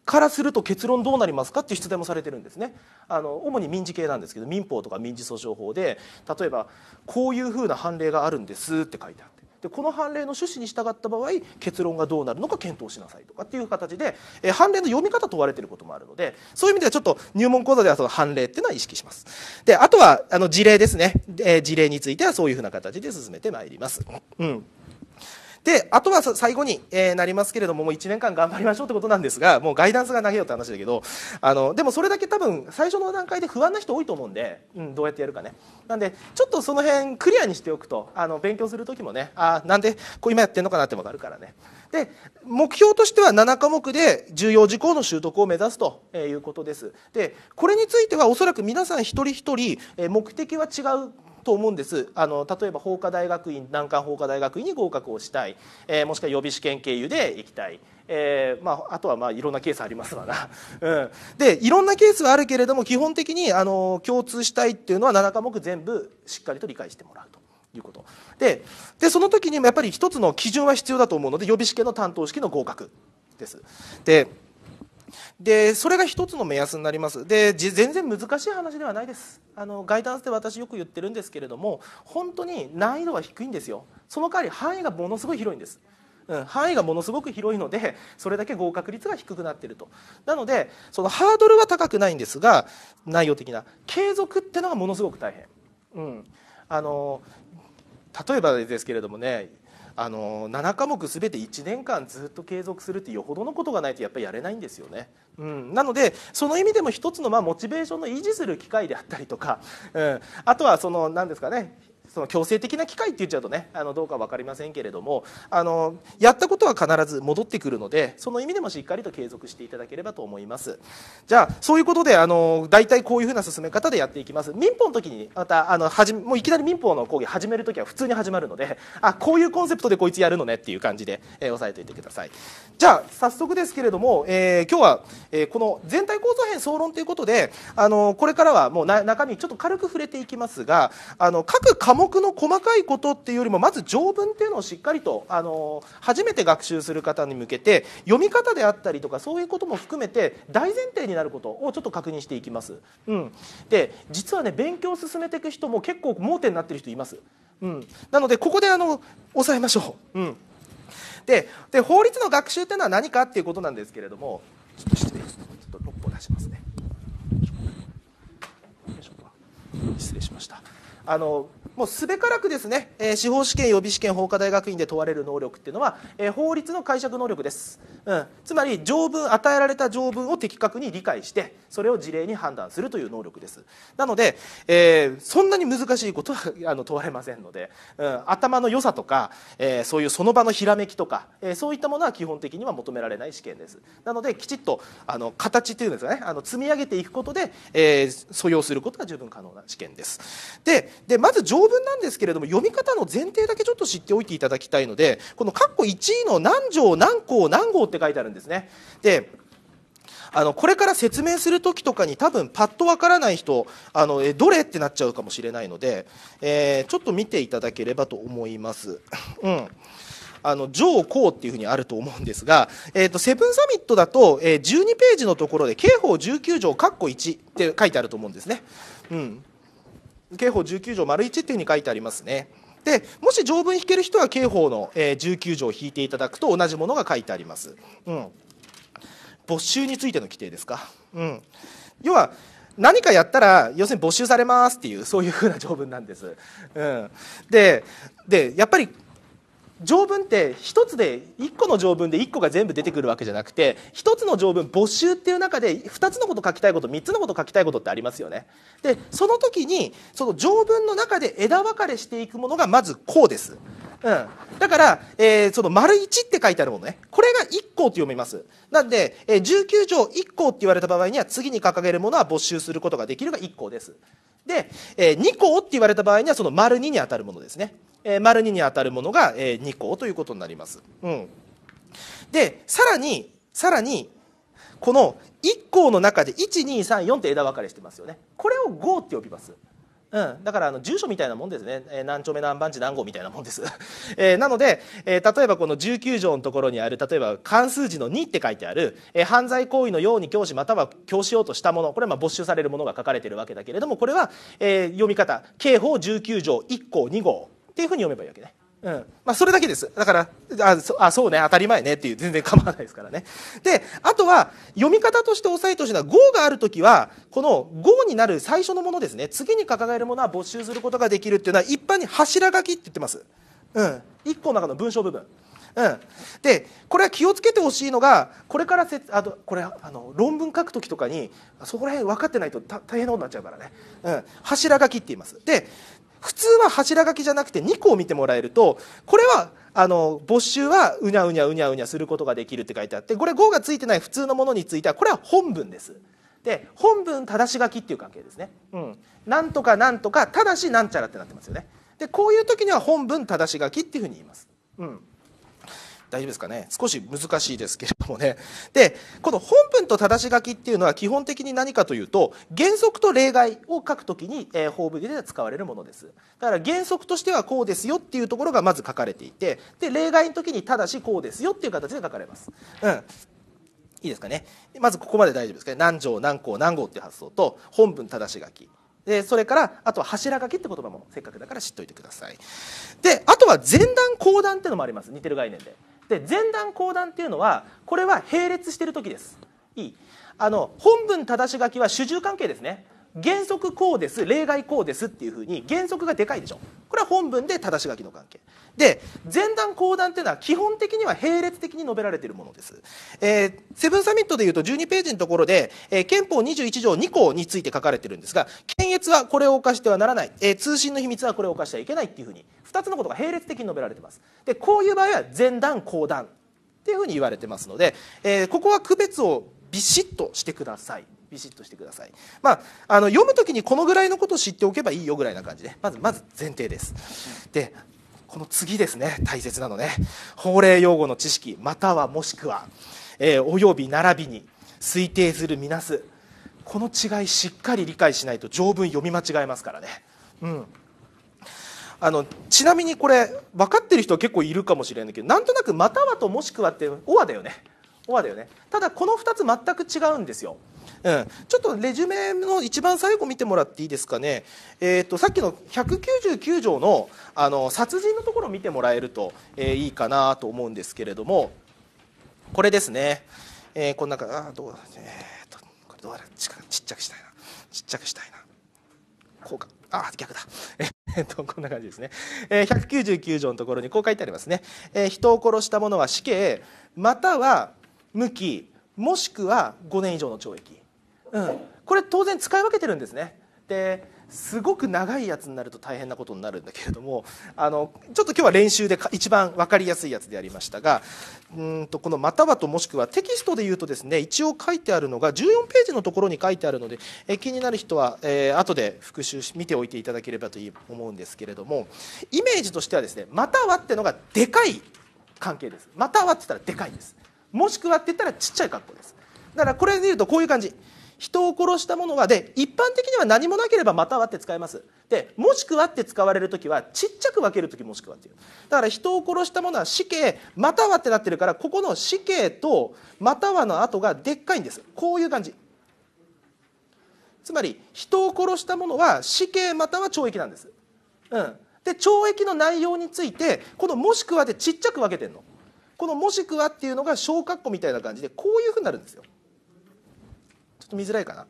S1: からすると結論どうなりますかっていう出題もされてるんですねあの主に民事系なんですけど民法とか民事訴訟法で例えばこういうふうな判例があるんですって書いてあってでこの判例の趣旨に従った場合結論がどうなるのか検討しなさいとかっていう形で、え判例の読み方問われてることもあるのでそういう意味ではちょっと入門講座ではその判例っていうのは意識しますであとはあの事例ですね、え事例についてはそういうふうな形で進めてまいります。うんであとは最後に、えー、なりますけれどももう1年間頑張りましょうってことなんですがもうガイダンスが投げようって話だけどあのでもそれだけ多分最初の段階で不安な人多いと思うんで、うん、どうやってやるかねなんでちょっとその辺クリアにしておくとあの勉強する時もねあなんでこう今やってるのかなって分かるからねで目標としては7科目で重要事項の習得を目指すということですでこれについてはおそらく皆さん一人一人目的は違うと思うんですあの例えば法科大学院難関法科大学院に合格をしたい、えー、もしくは予備試験経由で行きたい。えーまあ、あとはまあいろんなケースありますわな、うん、でいろんなケースはあるけれども基本的にあの共通したいっていうのは7科目全部しっかりと理解してもらうということででその時にもやっぱり一つの基準は必要だと思うので予備試験の担当式の合格です。ででそれが一つの目安になりますで全然難しい話ではないですあのガイダンスで私よく言ってるんですけれども本当に難易度は低いんですよその代わり範囲がものすごい広いんですうん、範囲がものすごく広いのでそれだけ合格率が低くなっているとなのでそのハードルは高くないんですが内容的な継続っていうのがものすごく大変、うん、あの例えばですけれどもねあの7科目全て1年間ずっと継続するってよほどのことがないとやっぱりやれないんですよね。うん、なのでその意味でも一つのまあモチベーションの維持する機会であったりとか、うん、あとはその何ですかねその強制的な機会って言っちゃうとねあのどうか分かりませんけれどもあのやったことは必ず戻ってくるのでその意味でもしっかりと継続していただければと思いますじゃあそういうことであの大体こういうふうな進め方でやっていきます民法の時にまたあのはじもういきなり民法の講義始める時は普通に始まるのであこういうコンセプトでこいつやるのねっていう感じで、えー、押さえておいてくださいじゃあ早速ですけれども、えー、今日は、えー、この全体構造編総論ということであのこれからはもうな中身ちょっと軽く触れていきますがあの各科目目の細かいことっていうよりもまず条文っていうのをしっかりとあの初めて学習する方に向けて読み方であったりとかそういうことも含めて大前提になることをちょっと確認していきます。うん、で実はね勉強を進めていく人も結構盲点になってる人います。うん、なのでここであの抑えましょう。うんでで法律の学習っていうのは何かっていうことなんですけれどもちょっと失礼ちょっと6歩出しますね失礼しましたあのもうすべからくですね、えー、司法試験予備試験法科大学院で問われる能力っていうのは、えー、法律の解釈能力です、うん、つまり条文与えられた条文を的確に理解してそれを事例に判断するという能力ですなので、えー、そんなに難しいことはあの問われませんので、うん、頭の良さとか、えそういうその場のひらめきとか、えそういったものは基本的には求められない試験ですなのできちっとあの形っていうんですかねあの積み上げていくことで、え素養することが十分可能な試験ですででまず条文なんですけれども読み方の前提だけちょっと知っておいていただきたいのでこの括弧1の何条何項何号って書いてあるんですね。であのこれから説明する時とかに多分パッとわからない人あのえどれってなっちゃうかもしれないので、えー、ちょっと見ていただければと思います。うんあの上項っていうふうにあると思うんですが、えーと、とセブンサミットだと、えー、12ページのところで刑法19条括弧1って書いてあると思うんですね。うん、刑法19条丸1っていうふうに書いてありますね。でもし条文引ける人は刑法の、えー、19条を引いていただくと同じものが書いてあります。うん、没収についての規定ですか。うん、要は何かやったら要するに没収されますっていうそういうふうな条文なんです。うん、ででやっぱり条文って1つで1個の条文で1個が全部出てくるわけじゃなくて1つの条文募集っていう中で2つのこと書きたいこと3つのこと書きたいことってありますよねでその時にその条文の中で枝分かれしていくものがまずこうです、うん、だから、えー、その丸1って書いてあるものねこれが1項と読みますなんで、えー、19条1項って言われた場合には次に掲げるものは募集することができるが1項ですで、えー、2項って言われた場合にはその丸2に当たるものですねえー、丸2に当たるものが、えー、2項ということになります。うん、で、さらに、さらに、この1項の中で1234って枝分かれしてますよね。これを5って呼びます。うん、だからあの住所みたいなもんですね、えー、何丁目何番地何号みたいなもんです、えなので、えー、例えばこの19条のところにある例えば漢数字の2って書いてある、えー、犯罪行為のように教師または教師ようとしたものこれはまあ没収されるものが書かれているわけだけれどもこれは、えー、読み方刑法19条1項2号っていうふうに読めばいいわけね。うんまあ、それだけです。だから、あそあ、そうね、当たり前ねっていう、全然構わないですからね。で、あとは、読み方として押さえてほしいのは、5があるときは、この5になる最初のものですね、次に掲げるものは没収することができるっていうのは、一般に柱書きって言ってます。うん、1個の中の文章部分。うん、でこれは気をつけてほしいのがこれからせあとこれあの論文書く時とかにそこら辺分かってないと大変なことになっちゃうからね、うん、柱書きって言いますで普通は柱書きじゃなくて2個を見てもらえるとこれはあの没収はうにゃうにゃうにゃうにゃすることができるって書いてあってこれ5がついてない普通のものについてはこれは本文です。で本文ただし書きっていう関係ですね。うん、なんとかなんとかただしなんちゃらってなってますよね。でこういう時には本文ただし書きっていうふうに言います。うん大丈夫ですかね少し難しいですけれどもねでこの本文と正し書きっていうのは基本的に何かというと原則と例外を書くときに、えー、法文で使われるものですだから原則としてはこうですよっていうところがまず書かれていてで例外の時にただしこうですよっていう形で書かれます、うん、いいですかねまずここまで大丈夫ですかね何条何項何号っていう発想と本文正し書きでそれからあとは柱書きって言葉もせっかくだから知っておいてくださいであとは前段後段っていうのもあります似てる概念でで前段後段っていうのはこれは並列してる時ですいいあの本文正し書きは主従関係ですね原則こうです例外こうですっていうふうに原則がでかいでしょこれは本文で正し書きの関係で前段後段っていうのは基本的には並列的に述べられているものです、えー、セブンサミットでいうと12ページのところで、えー、憲法21条2項について書かれてるんですがはこれを犯してはならない、えー、通信の秘密はこれを犯してはいけないっていうふうに2つのことが並列的に述べられてますでこういう場合は前段後段っていうふうに言われてますので、えー、ここは区別をビシッとしてくださいビシッとしてください、まあ、あの読む時にこのぐらいのことを知っておけばいいよぐらいな感じでまずまず前提ですでこの次ですね大切なのね法令用語の知識またはもしくは、えー、および並びに推定するみなすこの違いしっかり理解しないと条文読み間違えますからね。うんあのちなみにこれ分かってる人は結構いるかもしれないけどなんとなく「または」と「もしくは」って「おア」だよね「オア」だよねただこの2つ全く違うんですよ。うん、ちょっとレジュメの一番最後見てもらっていいですかね、えーと、さっきの199条のあの殺人のところを見てもらえると、えー、いいかなと思うんですけれどもこれですね、えー、この中あどうだねどうやらちっちゃくしたいなちっちゃくしたいなこうかあ逆だえっと、こんな感じですね、えー、199条のところにこう書いてありますね、えー、人を殺した者は死刑または無期もしくは5年以上の懲役、うん、これ当然使い分けてるんですねですごく長いやつになると大変なことになるんだけれどもあのちょっと今日は練習で一番分かりやすいやつでありましたがうんとこの「または」ともしくはテキストで言うとですね一応書いてあるのが14ページのところに書いてあるのでえ気になる人は、えー、後で復習し見ておいていただければと思うんですけれどもイメージとしてはですね「または」ってのがでかい関係です「または」って言ったらでかいですもしくはって言ったらちっちゃい格好ですだからこれで言うとこういう感じ「人を殺したものはで一般的には何もなければまたはって使いますでもしくはって使われる時はちっちゃく分ける時もしくはっていうだから人を殺したものは死刑またはってなってるからここの死刑とまたはの後がでっかいんですこういう感じつまり人を殺したものは死刑または懲役なんです、うん、で懲役の内容についてこの「もしくは」でちっちゃく分けてんのこの「もしくは」っていうのが小括弧みたいな感じでこういうふうになるんですよと見づらいかな、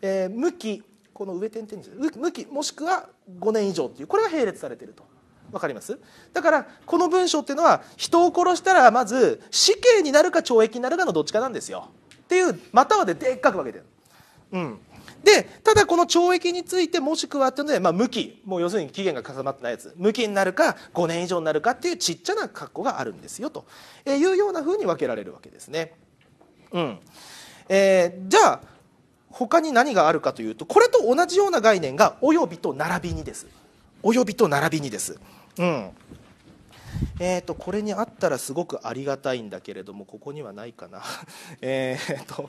S1: えー、向きこの上点点向きもしくは5年以上っていうこれが並列されてると分かりますだからこの文章っていうのは人を殺したらまず死刑になるか懲役になるかのどっちかなんですよっていうまたはででっかく分けてる。うんでただこの懲役についてもしくはっていうので、まあ、無期もう要するに期限が重なってないやつ無期になるか5年以上になるかっていうちっちゃな括弧があるんですよというようなふうに分けられるわけですね。うんえー、じゃあ他に何があるかというとこれと同じような概念が「および」と「並びに」です「および」と「並びに」です、うんえーと、これにあったらすごくありがたいんだけれどもここにはないかな えと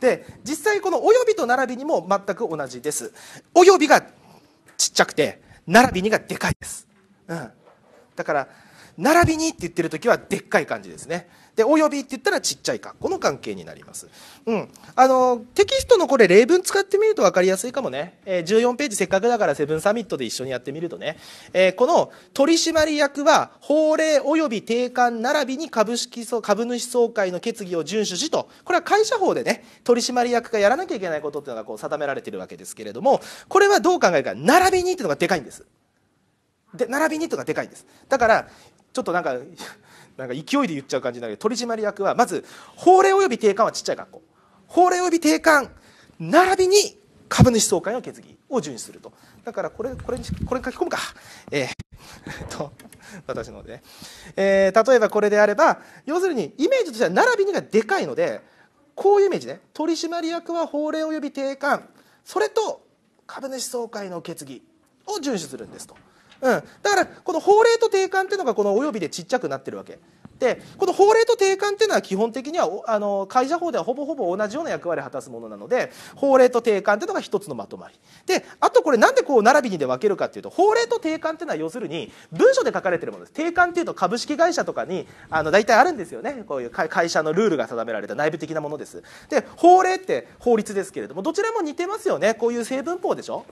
S1: で実際この「および」と「並びに」も全く同じです「および」がちっちゃくて「並びに」がでかいです、うん、だから「並びに」って言ってる時はでっかい感じですねでおよびって言ったらちっちゃい括弧の関係になります、うん、あのテキストのこれ例文使ってみると分かりやすいかもね、えー、14ページせっかくだからセブンサミットで一緒にやってみるとね、えー、この取締役は法令および定款並びに株式株主総会の決議を遵守しとこれは会社法でね取締役がやらなきゃいけないことっていうのがこう定められてるわけですけれどもこれはどう考えるか並びにっていうのがでかいんですで並びにとかでかいんですだからちょっとなんかなんか勢いで言っちゃう感じになるけど取締役はまず法令及び定款はちっちゃい学校法令及び定款並びに株主総会の決議を順守するとだからこれこれにこれ書き込むかえー、と私ので、ね、えー、例えばこれであれば要するにイメージとしては並びにがでかいのでこういうイメージね取締役は法令及び定款それと株主総会の決議を遵守するんですと。うん、だからこの法令と定款っていうのがこのおよびでちっちゃくなってるわけでこの法令と定款っていうのは基本的にはあの会社法ではほぼほぼ同じような役割を果たすものなので法令と定款っていうのが一つのまとまりであとこれなんでこう並びにで分けるかっていうと法令と定款っていうのは要するに文書で書かれてるものです定款っていうと株式会社とかにあの大体あるんですよねこういう会社のルールが定められた内部的なものですで法令って法律ですけれどもどちらも似てますよねこういう成文法でしょ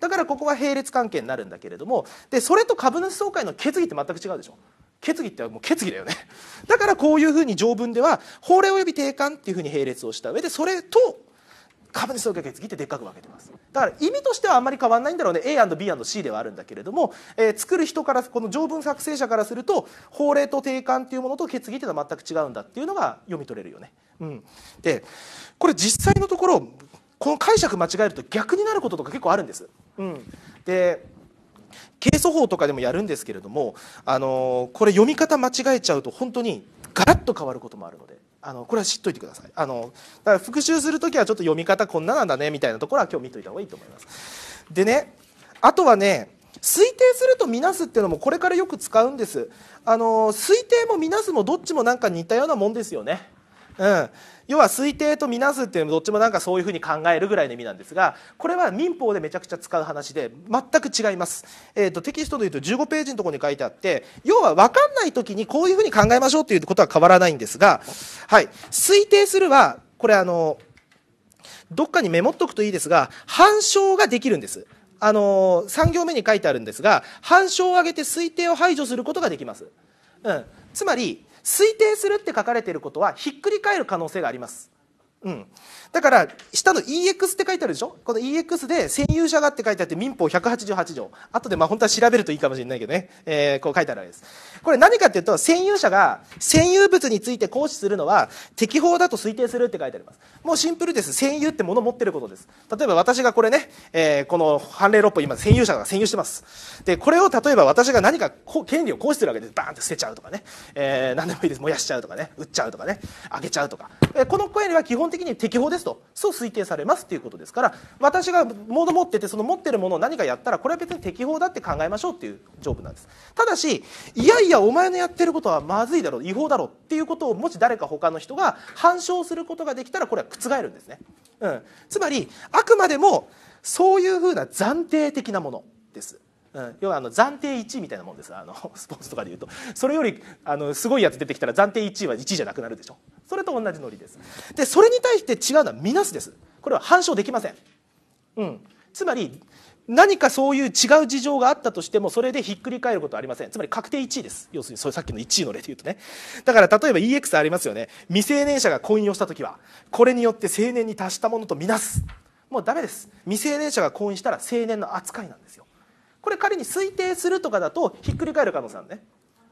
S1: だからここは並列関係になるんだけれどもでそれと株主総会の決議って全く違うでしょ決議ってもう決議だよね だからこういうふうに条文では法令及び定款っていうふうに並列をした上でそれと株主総会決議ってでっかく分けてますだから意味としてはあんまり変わんないんだろうね A&B&C ではあるんだけれども、えー、作る人からこの条文作成者からすると法令と定款っていうものと決議っていうのは全く違うんだっていうのが読み取れるよね、うん、でこれ実際のところこの解釈間違えると逆になることとか結構あるんですうん、で計イ法とかでもやるんですけれども、あのこれ読み方間違えちゃうと本当にガラッと変わることもあるので。あのこれは知っといてくださいあのだから復習する時はちょっと読み方こんななんだねみたいなところは今日見といた方がいいと思いますでねあとはね推定するとみなすっていうのもこれからよく使うんですあの推定もみなすもどっちもなんか似たようなもんですよねうん要は推定とみなすっていうのもどっちもなんかそういうふうに考えるぐらいの意味なんですがこれは民法でめちゃくちゃ使う話で全く違います、えーと、とテキストでいうと15ページのところに書いてあって要は分かんない時にこういうふうに考えましょうっていうことは変わらないんですが、はい、推定するはこれあのどっかにメモっとくといいですが反証ができるんですあの3行目に書いてあるんですが反証を上げて推定を排除することができます、うん、つまり推定するって書かれていることはひっくり返る可能性があります。うん、だから下の EX って書いてあるでしょこの EX で占有者がって書いてあって民法188条後でまあ本当は調べるといいかもしれないけどね、えー、こう書いてあるわけですこれ何かっていうと占有者が占有物について行使するのは適法だと推定するって書いてありますもうシンプルです占有ってもの持ってることです例えば私がこれね、えー、この判例六法、今占有者が占有してますでこれを例えば私が何か権利を行使するわけでバーンって捨てちゃうとかね、えー、何でもいいです燃やしちゃうとかね売っちゃうとかねあげちゃうとか、えー、この声には基本的に適法ですとそう推定されますということですから私がモード持っててその持ってるものを何かやったらこれは別に適法だって考えましょうっていう条文なんですただしいやいやお前のやってることはまずいだろう違法だろうっていうことをもし誰か他の人が反証することができたらこれは覆るんですね、うん、つまりあくまでもそういうふうな暫定的なものですん、要はあの暫定1位みたいなもんですあの スポーツとかでいうとそれよりあのすごいやつ出てきたら暫定1位は1位じゃなくなるでしょそれと同じノリですでそれに対して違うのはみなすですこれは反証できません、うん、つまり何かそういう違う事情があったとしてもそれでひっくり返ることはありませんつまり確定1位です要するにそれさっきの1位の例で言うとねだから例えば EX ありますよね未成年者が婚姻をした時はこれによって成年に達したものとみなすもうダメです未成年者が婚姻したら成年の扱いなんですよこれ仮に推定するとかだとひっくり返る可能性あるね。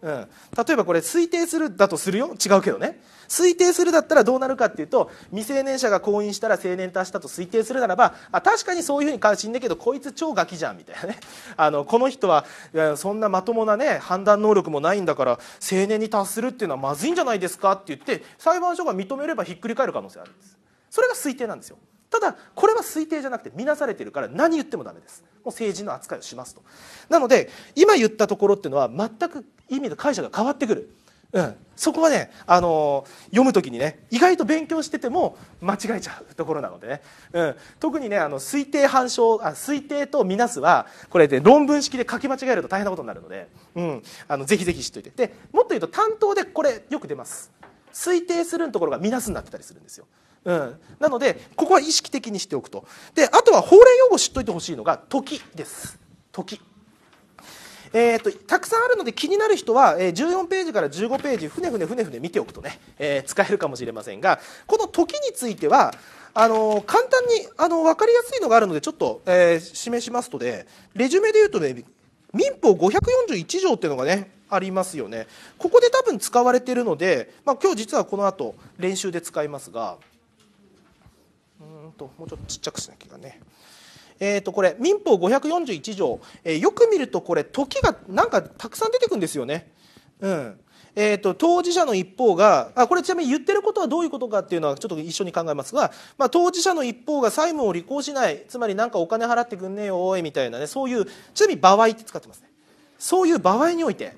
S1: うん、例えばこれ推定するだとするよ違うけどね推定するだったらどうなるかっていうと未成年者が婚姻したら成年達したと推定するならばあ確かにそういうふうに関心だけどこいつ超ガキじゃんみたいなね あのこの人はそんなまともなね判断能力もないんだから成年に達するっていうのはまずいんじゃないですかって言って裁判所が認めればひっくり返る可能性あるんですそれが推定なんですよただこれは推定じゃなくて見なされてるから何言ってもダメですもう政治の扱いをしますとなので今言ったところっていうのは全く意味の解釈が変わってくる、うん、そこはね、あのー、読む時にね意外と勉強してても間違えちゃうところなのでね、うん、特にねあの推定反証あ推定と見なすはこれで論文式で書き間違えると大変なことになるので、うん、あのぜひぜひ知っといてでもっと言うと担当でこれよく出ます推定するところが見なすになってたりするんですようん、なのでここは意識的にしておくとであとは法令用語を知っておいてほしいのが「時」です「時」えーと、たくさんあるので気になる人は、えー、14ページから15ページふねふねふねふね見ておくとね、えー、使えるかもしれませんがこの「時」についてはあのー、簡単にあの分かりやすいのがあるのでちょっと、え示しますとで、ね、レジュメで言うとね民法541条っていうのがねありますよねここで多分使われているので、まあ、今日実はこの後練習で使いますが。うんともうちょっとちっちゃくしなきゃね。えー、とこれ民法541条、えー、よく見るとこれ時がなんかたくさん出てくるんですよね。うんえーと、と当事者の一方があこれちなみに言ってることはどういうことかっていうのはちょっと一緒に考えますが、まあ、当事者の一方が債務を履行しないつまり何かお金払ってくんねえよおいみたいなねそういうちなみに場合って使ってますねそういう場合において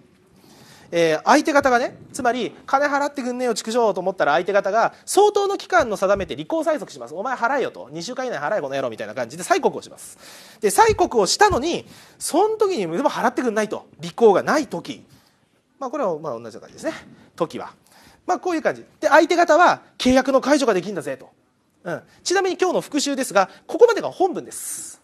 S1: えー、相手方がねつまり金払ってくんねえよ畜生と思ったら相手方が相当の期間の定めて履行催促しますお前払えよと2週間以内払えこの野郎みたいな感じで催告をしますで催告をしたのにその時にでも払ってくんないと履行がない時まあこれはまあ同じ感じですね時はまあこういう感じで相手方は契約の解除ができるんだぜと、うん、ちなみに今日の復習ですがここまでが本文です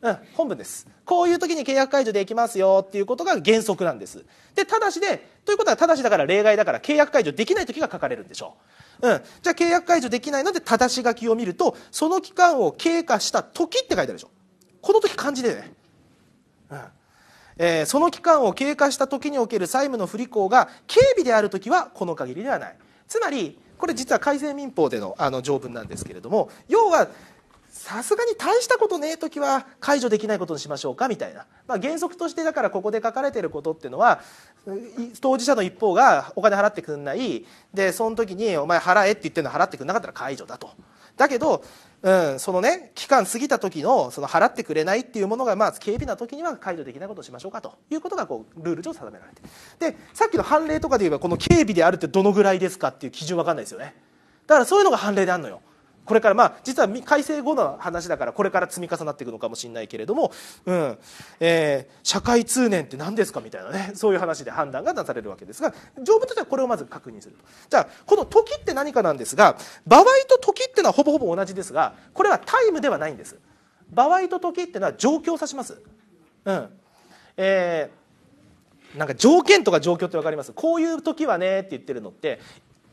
S1: うん、本文です。こういう時に契約解除できますよっていうことが原則なんです。で、ただしで、ということはただしだから例外だから契約解除できない時が書かれるんでしょう。うん。じゃあ契約解除できないので、ただし書きを見ると、その期間を経過した時って書いてあるでしょ。この時漢字でね。うん。えー、その期間を経過した時における債務の不履行が軽微である時はこの限りではない。つまり、これ実は改正民法でのあの条文なんですけれども要はさすがに大したことねえ時は解除できないことにしましょうかみたいな、まあ、原則としてだからここで書かれてることっていうのは当事者の一方がお金払ってくんないでその時に「お前払え」って言ってるの払ってくんなかったら解除だと。だけど、うん、そのね期間過ぎた時のその払ってくれないっていうものがまあ軽微な時には解除できないことしましょうかということがこうルール上定められてでさっきの判例とかで言えばこの軽微であるってどのぐらいですかっていう基準わかんないですよねだからそういうのが判例であるのよこれからまあ実は改正後の話だからこれから積み重なっていくのかもしれないけれども、うんえー、社会通念って何ですかみたいなねそういう話で判断がなされるわけですが条文としてはこれをまず確認するとじゃあこの時って何かなんですが場合と時ってのはほぼほぼ同じですがこれはタイムではないんです場合と時ってのは状況を指します、うんえー、なんか条件とか状況って分かりますこういう時はねって言ってるのって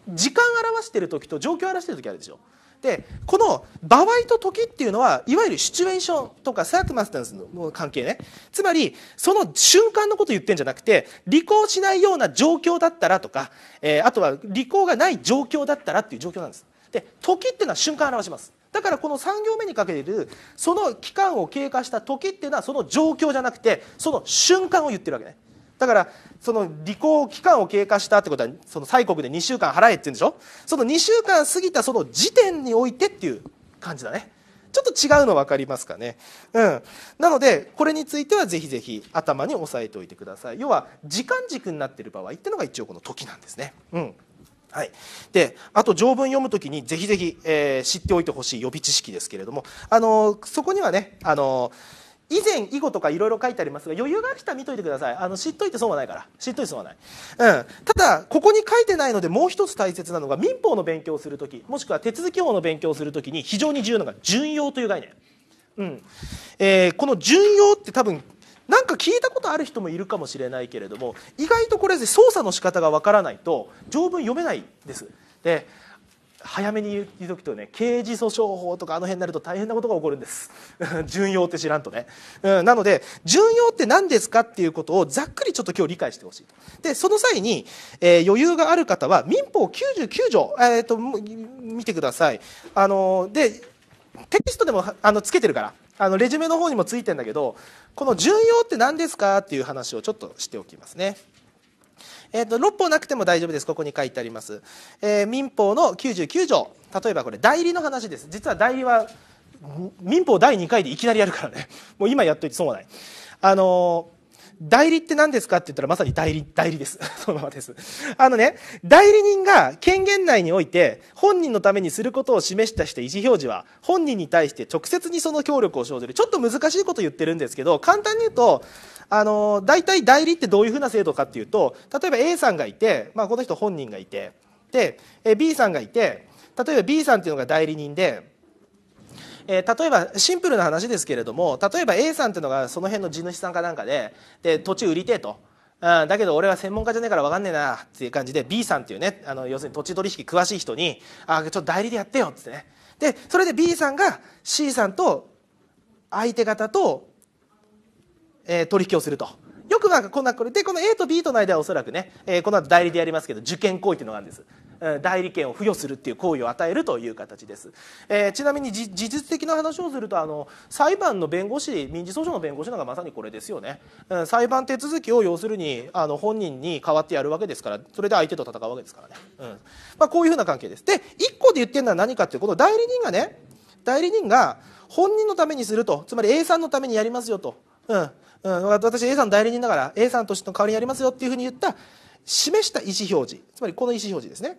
S1: 時間表してる時と状況表してる時あるでしょでこの場合と時っていうのはいわゆるシチュエーションとかサークマスタンスの関係ねつまりその瞬間のこと言ってんじゃなくて履行しないような状況だったらとか、えー、あとは履行がない状況だったらっていう状況なんですで時っていうのは瞬間を表しますだからこの3行目にかけているその期間を経過した時っていうのはその状況じゃなくてその瞬間を言ってるわけねだからその履行期間を経過したってことはその催告で2週間払えって言うんでしょその2週間過ぎたその時点においてっていう感じだねちょっと違うの分かりますかねうんなのでこれについてはぜひぜひ頭に押さえておいてください要は時間軸になっている場合ってのが一応この時なんですねうんはい、であと条文読むときにぜひぜひ、えー、知っておいてほしい予備知識ですけれども、あのそこにはね、あの以前以後とかいろいろ書いてありますが余裕がある人は見といてくださいあの知っといて損はないから知っといて損はない、うん、ただここに書いてないのでもう一つ大切なのが民法の勉強をするときもしくは手続き法の勉強をするときに非常に重要なのが順用という概念、うんえー、この順用って多分なんか聞いたことある人もいるかもしれないけれども意外とこれ操作の仕方がわからないと条文読めないですで早めに言うとくとね刑事訴訟法とかあの辺になると大変なことが起こるんです順用 って知らんとね、うん、なので順用って何ですかっていうことをざっくりちょっと今日理解してほしいでその際に、えー、余裕がある方は民法99条、えーと、と見てくださいあのでテキストでもあのつけてるからあのレジュメの方にもついてんだけどこの順用って何ですかっていう話をちょっとしておきますねえーと、6法なくても大丈夫ですここに書いてあります、えー、民法の99条例えばこれ代理の話です実は代理は民法第2回でいきなりやるからねもう今やっといて損はないあの代理って何ですかって言ったらまさに代理、代理です。そのままです。あのね、代理人が権限内において本人のためにすることを示したして意思表示は本人に対して直接にその協力を生じる。ちょっと難しいこと言ってるんですけど、簡単に言うと、あの、大体代理ってどういうふうな制度かっていうと、例えば A さんがいて、まあこの人本人がいて、で、B さんがいて、例えば B さんっていうのが代理人で、えー、例えばシンプルな話ですけれども例えば A さんっていうのがその辺の地主さんかなんかでで土地売りてえと。うん、だけど俺は専門家じゃねえから分かんねえなっていう感じで B さんっていうねあの要するに土地取引詳しい人に「あちょっと代理でやってよ」っつってねでそれで B さんが C さんと相手方と、えー、取引をすると。よくまあこんなこれでこの A と B との間はおそらくね、えー、この後代理でやりますけど受験行為っていうのがあるんです代理権を付与するっていう行為を与えるという形です、えー、ちなみに事実的な話をするとあの裁判の弁護士民事訴訟の弁護士なんかまさにこれですよね、うん、裁判手続きを要するにあの本人に代わってやるわけですからそれで相手と戦うわけですからね、うんまあ、こういうふうな関係ですで1個で言ってるのは何かっていうこと代理人がね代理人が本人のためにするとつまり A さんのためにやりますよと、うんうん、私 A さん代理人だから A さんとしての代わりにやりますよっていうふうに言った示した意思表示つまりこの意思表示ですね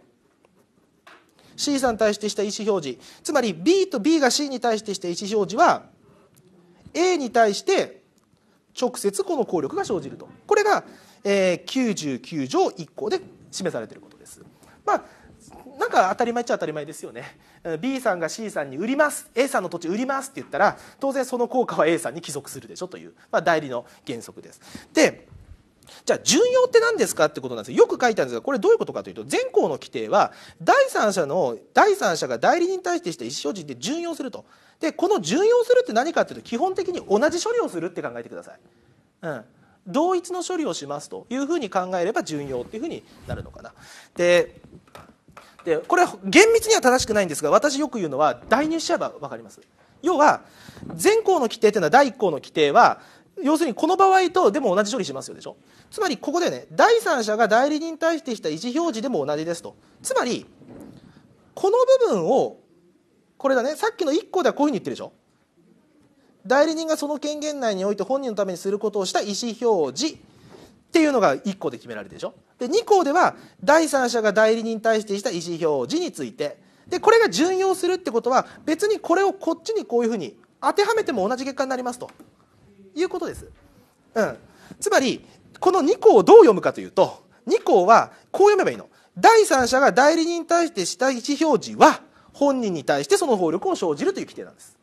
S1: C さんに対してした意思表示つまり B と B が C に対してした意思表示は A に対して直接この効力が生じるとこれが、え99条1項で示されていることです。まあなんか当たり前っちゃ当たり前ですよね B さんが C さんに売ります A さんの土地売りますって言ったら当然その効果は A さんに帰属するでしょという、まあ、代理の原則です。でじゃあ用って何ですかってことなんですよく書いてあるんですがこれどういうことかというと前項の規定は第三者の第三者が代理人に対してした意思表示で順用するとでこの順用するって何かっていうと基本的に同じ処理をするって考えてください。うん同一の処理をしますというふうに考えれば順用っていうふうになるのかな。ででこれ厳密には正しくないんですが私よく言うのは代入しちゃえば分かります。要は前項の規定というのは第1項の規定は要するにこの場合とでも同じ処理しますよでしょつまりここでね第三者が代理人に対してした意思表示でも同じですとつまりこの部分をこれだねさっきの1個ではこういうふうに言ってるでしょ代理人がその権限内において本人のためにすることをした意思表示っていうのが1個で決められるでしょで2項では第三者が代理人に対してした意思表示についてでこれが順用するってことは別にこれをこっちにこういうふうに当てはめても同じ結果になりますということです。うん、つまりこの2項をどう読むかというと、2項はこう読めばいいの。第三者が代理人に対してした意思表示は、本人に対してその暴力を生じるという規定なんです。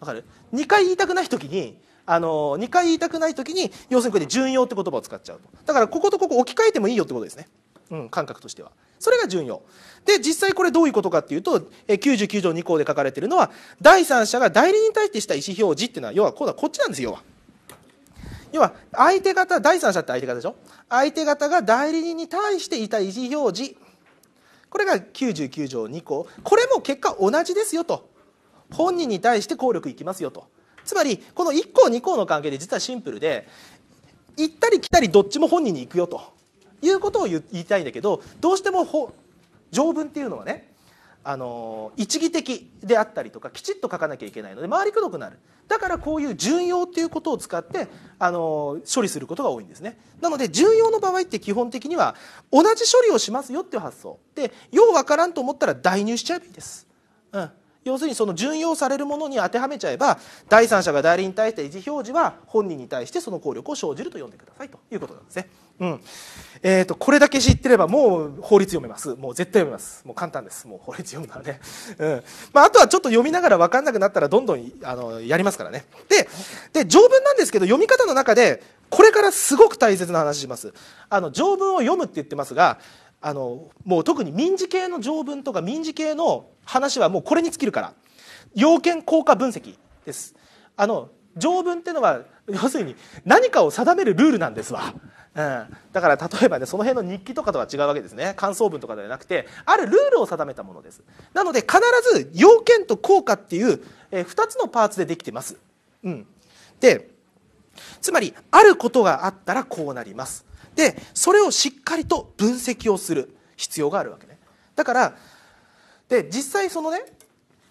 S1: わかる ?2 回言いたくない時に、あの2回言いたくない時に、要するにこれで順用って言葉を使っちゃうと。だからこことここ置き換えてもいいよってことですね。うん、感覚としては。それが順用。で、実際これどういうことかっていうと、え99条2項で書かれてるのは、第三者が代理人に対してした意思表示っていうのは、要は今度はこっちなんですよ、要は。要は相手方第三者って相手方でしょ相手方が代理人に対していた意思表示これが99条2項これも結果同じですよと本人に対して効力いきますよとつまりこの1項2項の関係で実はシンプルで行ったり来たりどっちも本人に行くよということを言いたいんだけどどうしても条文っていうのはねあの一義的であったりとかきちっと書かなきゃいけないので回りくどくなるだからこういう順用っていうことを使ってあの処理することが多いんですねなので順用の場合って基本的には同じ処理をしますよっていう発想でようわからんと思ったら代入しちゃえばいいです、うん、要するにその順用されるものに当てはめちゃえば第三者が代理に対して意思表示は本人に対してその効力を生じると読んでくださいということなんですねうん。えっ、ー、と、これだけ知ってればもう法律読めます。もう絶対読めます。もう簡単です。もう法律読むならね。うん。まあ、あとはちょっと読みながら分かんなくなったらどんどん、あの、やりますからね。で、で、条文なんですけど、読み方の中で、これからすごく大切な話します。あの、条文を読むって言ってますが、あの、もう特に民事系の条文とか民事系の話はもうこれに尽きるから。要件効果分析です。あの、条文ってのは、要するに何かを定めるルールなんですわ。うん、だから例えばねその辺の日記とかとは違うわけですね感想文とかではなくてあるルールを定めたものですなので必ず要件と効果っていう、えー、2つのパーツでできてます、うん、でつまりあることがあったらこうなりますでそれをしっかりと分析をする必要があるわけねだからで実際そのね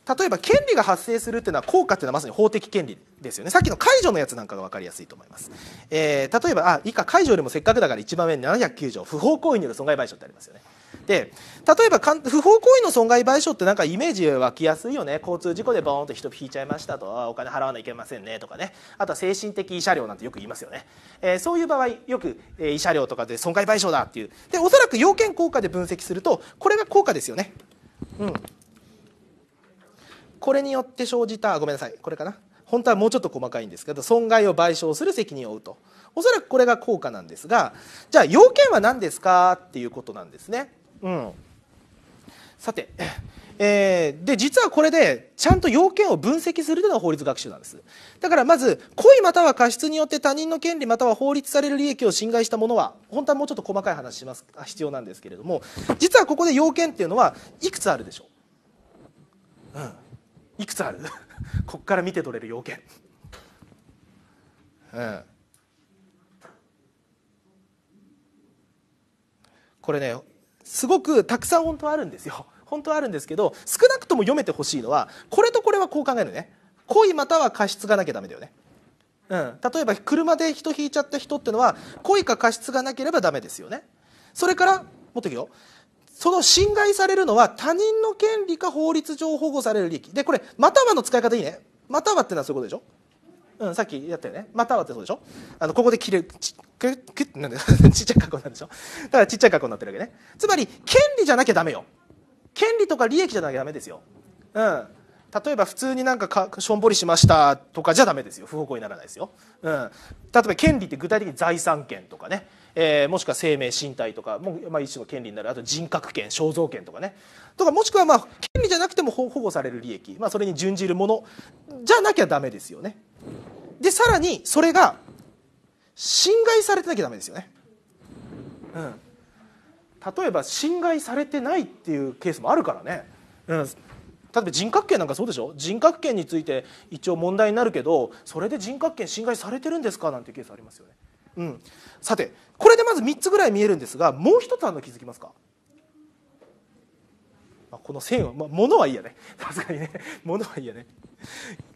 S1: 例えば権利が発生するっていうのは効果っていうのはまさに法的権利ですよねさっきの解除のやつなんかが分かりやすいと思います、えー、例えばあ以下解除よりもせっかくだから一番上に709条不法行為による損害賠償ってありますよねで例えばかん不法行為の損害賠償ってなんかイメージ湧きやすいよね交通事故でボーンと人引いちゃいましたとお金払わなきゃいけませんねとかねあとは精神的慰謝料なんてよく言いますよね、えー、そういう場合よく、え慰謝料とかで損害賠償だっていうでおそらく要件効果で分析するとこれが効果ですよねうんこれによって生じたごめんなさいこれかな本当はもうちょっと細かいんですけど損害を賠償する責任を負うとおそらくこれが効果なんですがじゃあ要件は何ですかっていうことなんですね。うん、さて、えー、で実はこれでちゃんと要件を分析するというのが法律学習なんですだからまず故意または過失によって他人の権利または法律される利益を侵害したものは本当はもうちょっと細かい話します必要なんですけれども実はここで要件っていうのはいくつあるでしょう、うんいくつある こっから見て取れる要件、うん、これねすごくたくさん本当はあるんですよ本当はあるんですけど少なくとも読めてほしいのはこれとこれはこう考えるね故意または過失がなきゃダメだよねうん、例えば車で人引いちゃった人ってのは故意か過失がなければダメですよねそれからもっといくよその侵害されるのは他人の権利か法律上保護される利益でこれまたはの使い方いいねまたはってのはそういうことでしょうん、さっきやったよね。またはってそうでしょあの、ここで切れ、ち、く、くなんで、ちっちゃい格好なんでしょだからちっちゃい格好になってるわけね。つまり、権利じゃなきゃダメよ。権利とか利益じゃなきゃダメですよ。うん。例えば普通になんかかしょんぼりしましたとかじゃダメですよ。不法行為にならないですよ。うん。例えば権利って具体的に財産権とかね。えー、もしくは生命身体とかも、まあ、一種の権利になるあと人格権肖像権とかねとかもしくはまあ権利じゃなくても保護される利益、まあ、それに準じるものじゃなきゃダメですよねでさらにそれが侵害されてなきゃダメですよねうん例えば侵害されてないっていうケースもあるからね、うん、例えば人格権なんかそうでしょ人格権について一応問題になるけどそれで人格権侵害されてるんですかなんていうケースありますよね。うん、さてこれでまず3つぐらい見えるんですがもう1つあるの気づきますかこの線は、まあ、物はいいやねさすがにね物はいいやね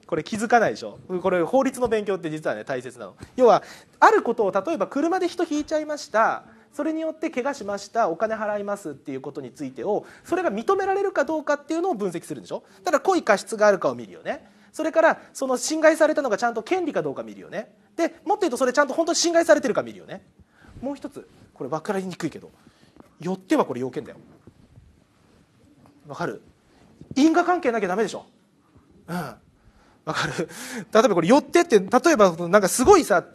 S1: これ気づかないでしょこれ法律の勉強って実はね大切なの要はあることを例えば車で人引いちゃいましたそれによって怪我しましたお金払いますっていうことについてをそれが認められるかどうかっていうのを分析するんでしょだから故意過失があるかを見るよねそれからその侵害されたのがちゃんと権利かどうか見るよねでもっと言うとそれちゃんと本当に侵害されてるか見るよねもう一つこれ分かりにくいけどよってはこれ要件だよ分かる因果関係なきゃダメでしょうん分かる例えばこれよってって例えばなんかすごいさ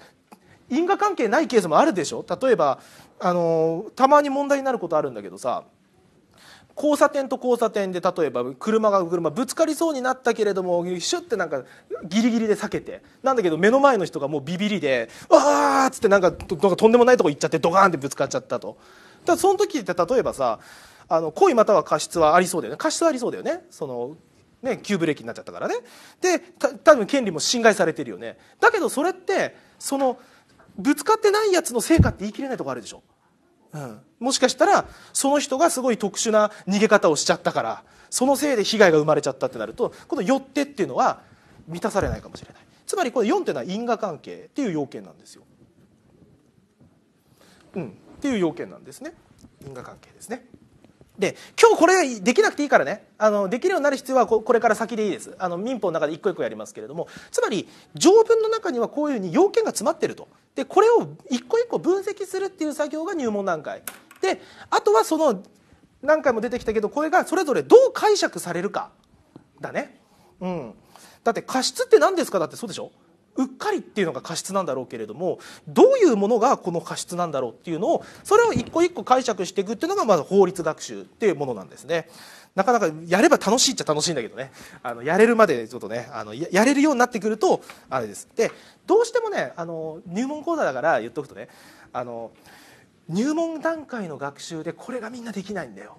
S1: 因果関係ないケースもあるでしょ例えばあのたまに問題になることあるんだけどさ交差点と交差点で例えば車が車ぶつかりそうになったけれどもシュッてなんかギリギリで避けてなんだけど目の前の人がもうビビりで「わー!」っつってなんかとんでもないとこ行っちゃってドカーンってぶつかっちゃったと。だその時って例えばさあの故意または過失はありそうだよね過失はありそうだよねそのね急ブレーキになっちゃったからねで多分権利も侵害されてるよねだけどそれってそのぶつかってないやつの成果って言い切れないとこあるでしょうん、もしかしたらその人がすごい特殊な逃げ方をしちゃったからそのせいで被害が生まれちゃったってなるとこの「よって」っていうのは満たされないかもしれないつまりこの4っていうのは因果関係っていう要件なんですよ。うん、っていう要件なんですね因果関係ですね。で今日これできなくていいからねあのできるようになる必要はこれから先でいいですあの民法の中で一個一個やりますけれどもつまり条文の中にはこういうふうに要件が詰まってるとでこれを一個一個分析するっていう作業が入門段階であとはその何回も出てきたけどこれがそれぞれどう解釈されるかだね。うん、だって過失って何ですかだってそうでしょうっかりっていうのが過失なんだろうけれどもどういうものがこの過失なんだろうっていうのをそれを一個一個解釈していくっていうのがまず法律学習っていうものなんですね。なかなかやれば楽しいっちゃ楽しいんだけどねあのやれるまでちょっとねあのやれるようになってくるとあれです。でどうしてもねあの入門講座だから言っとくとねあの入門段階の学習でこれがみんなできないんだよ。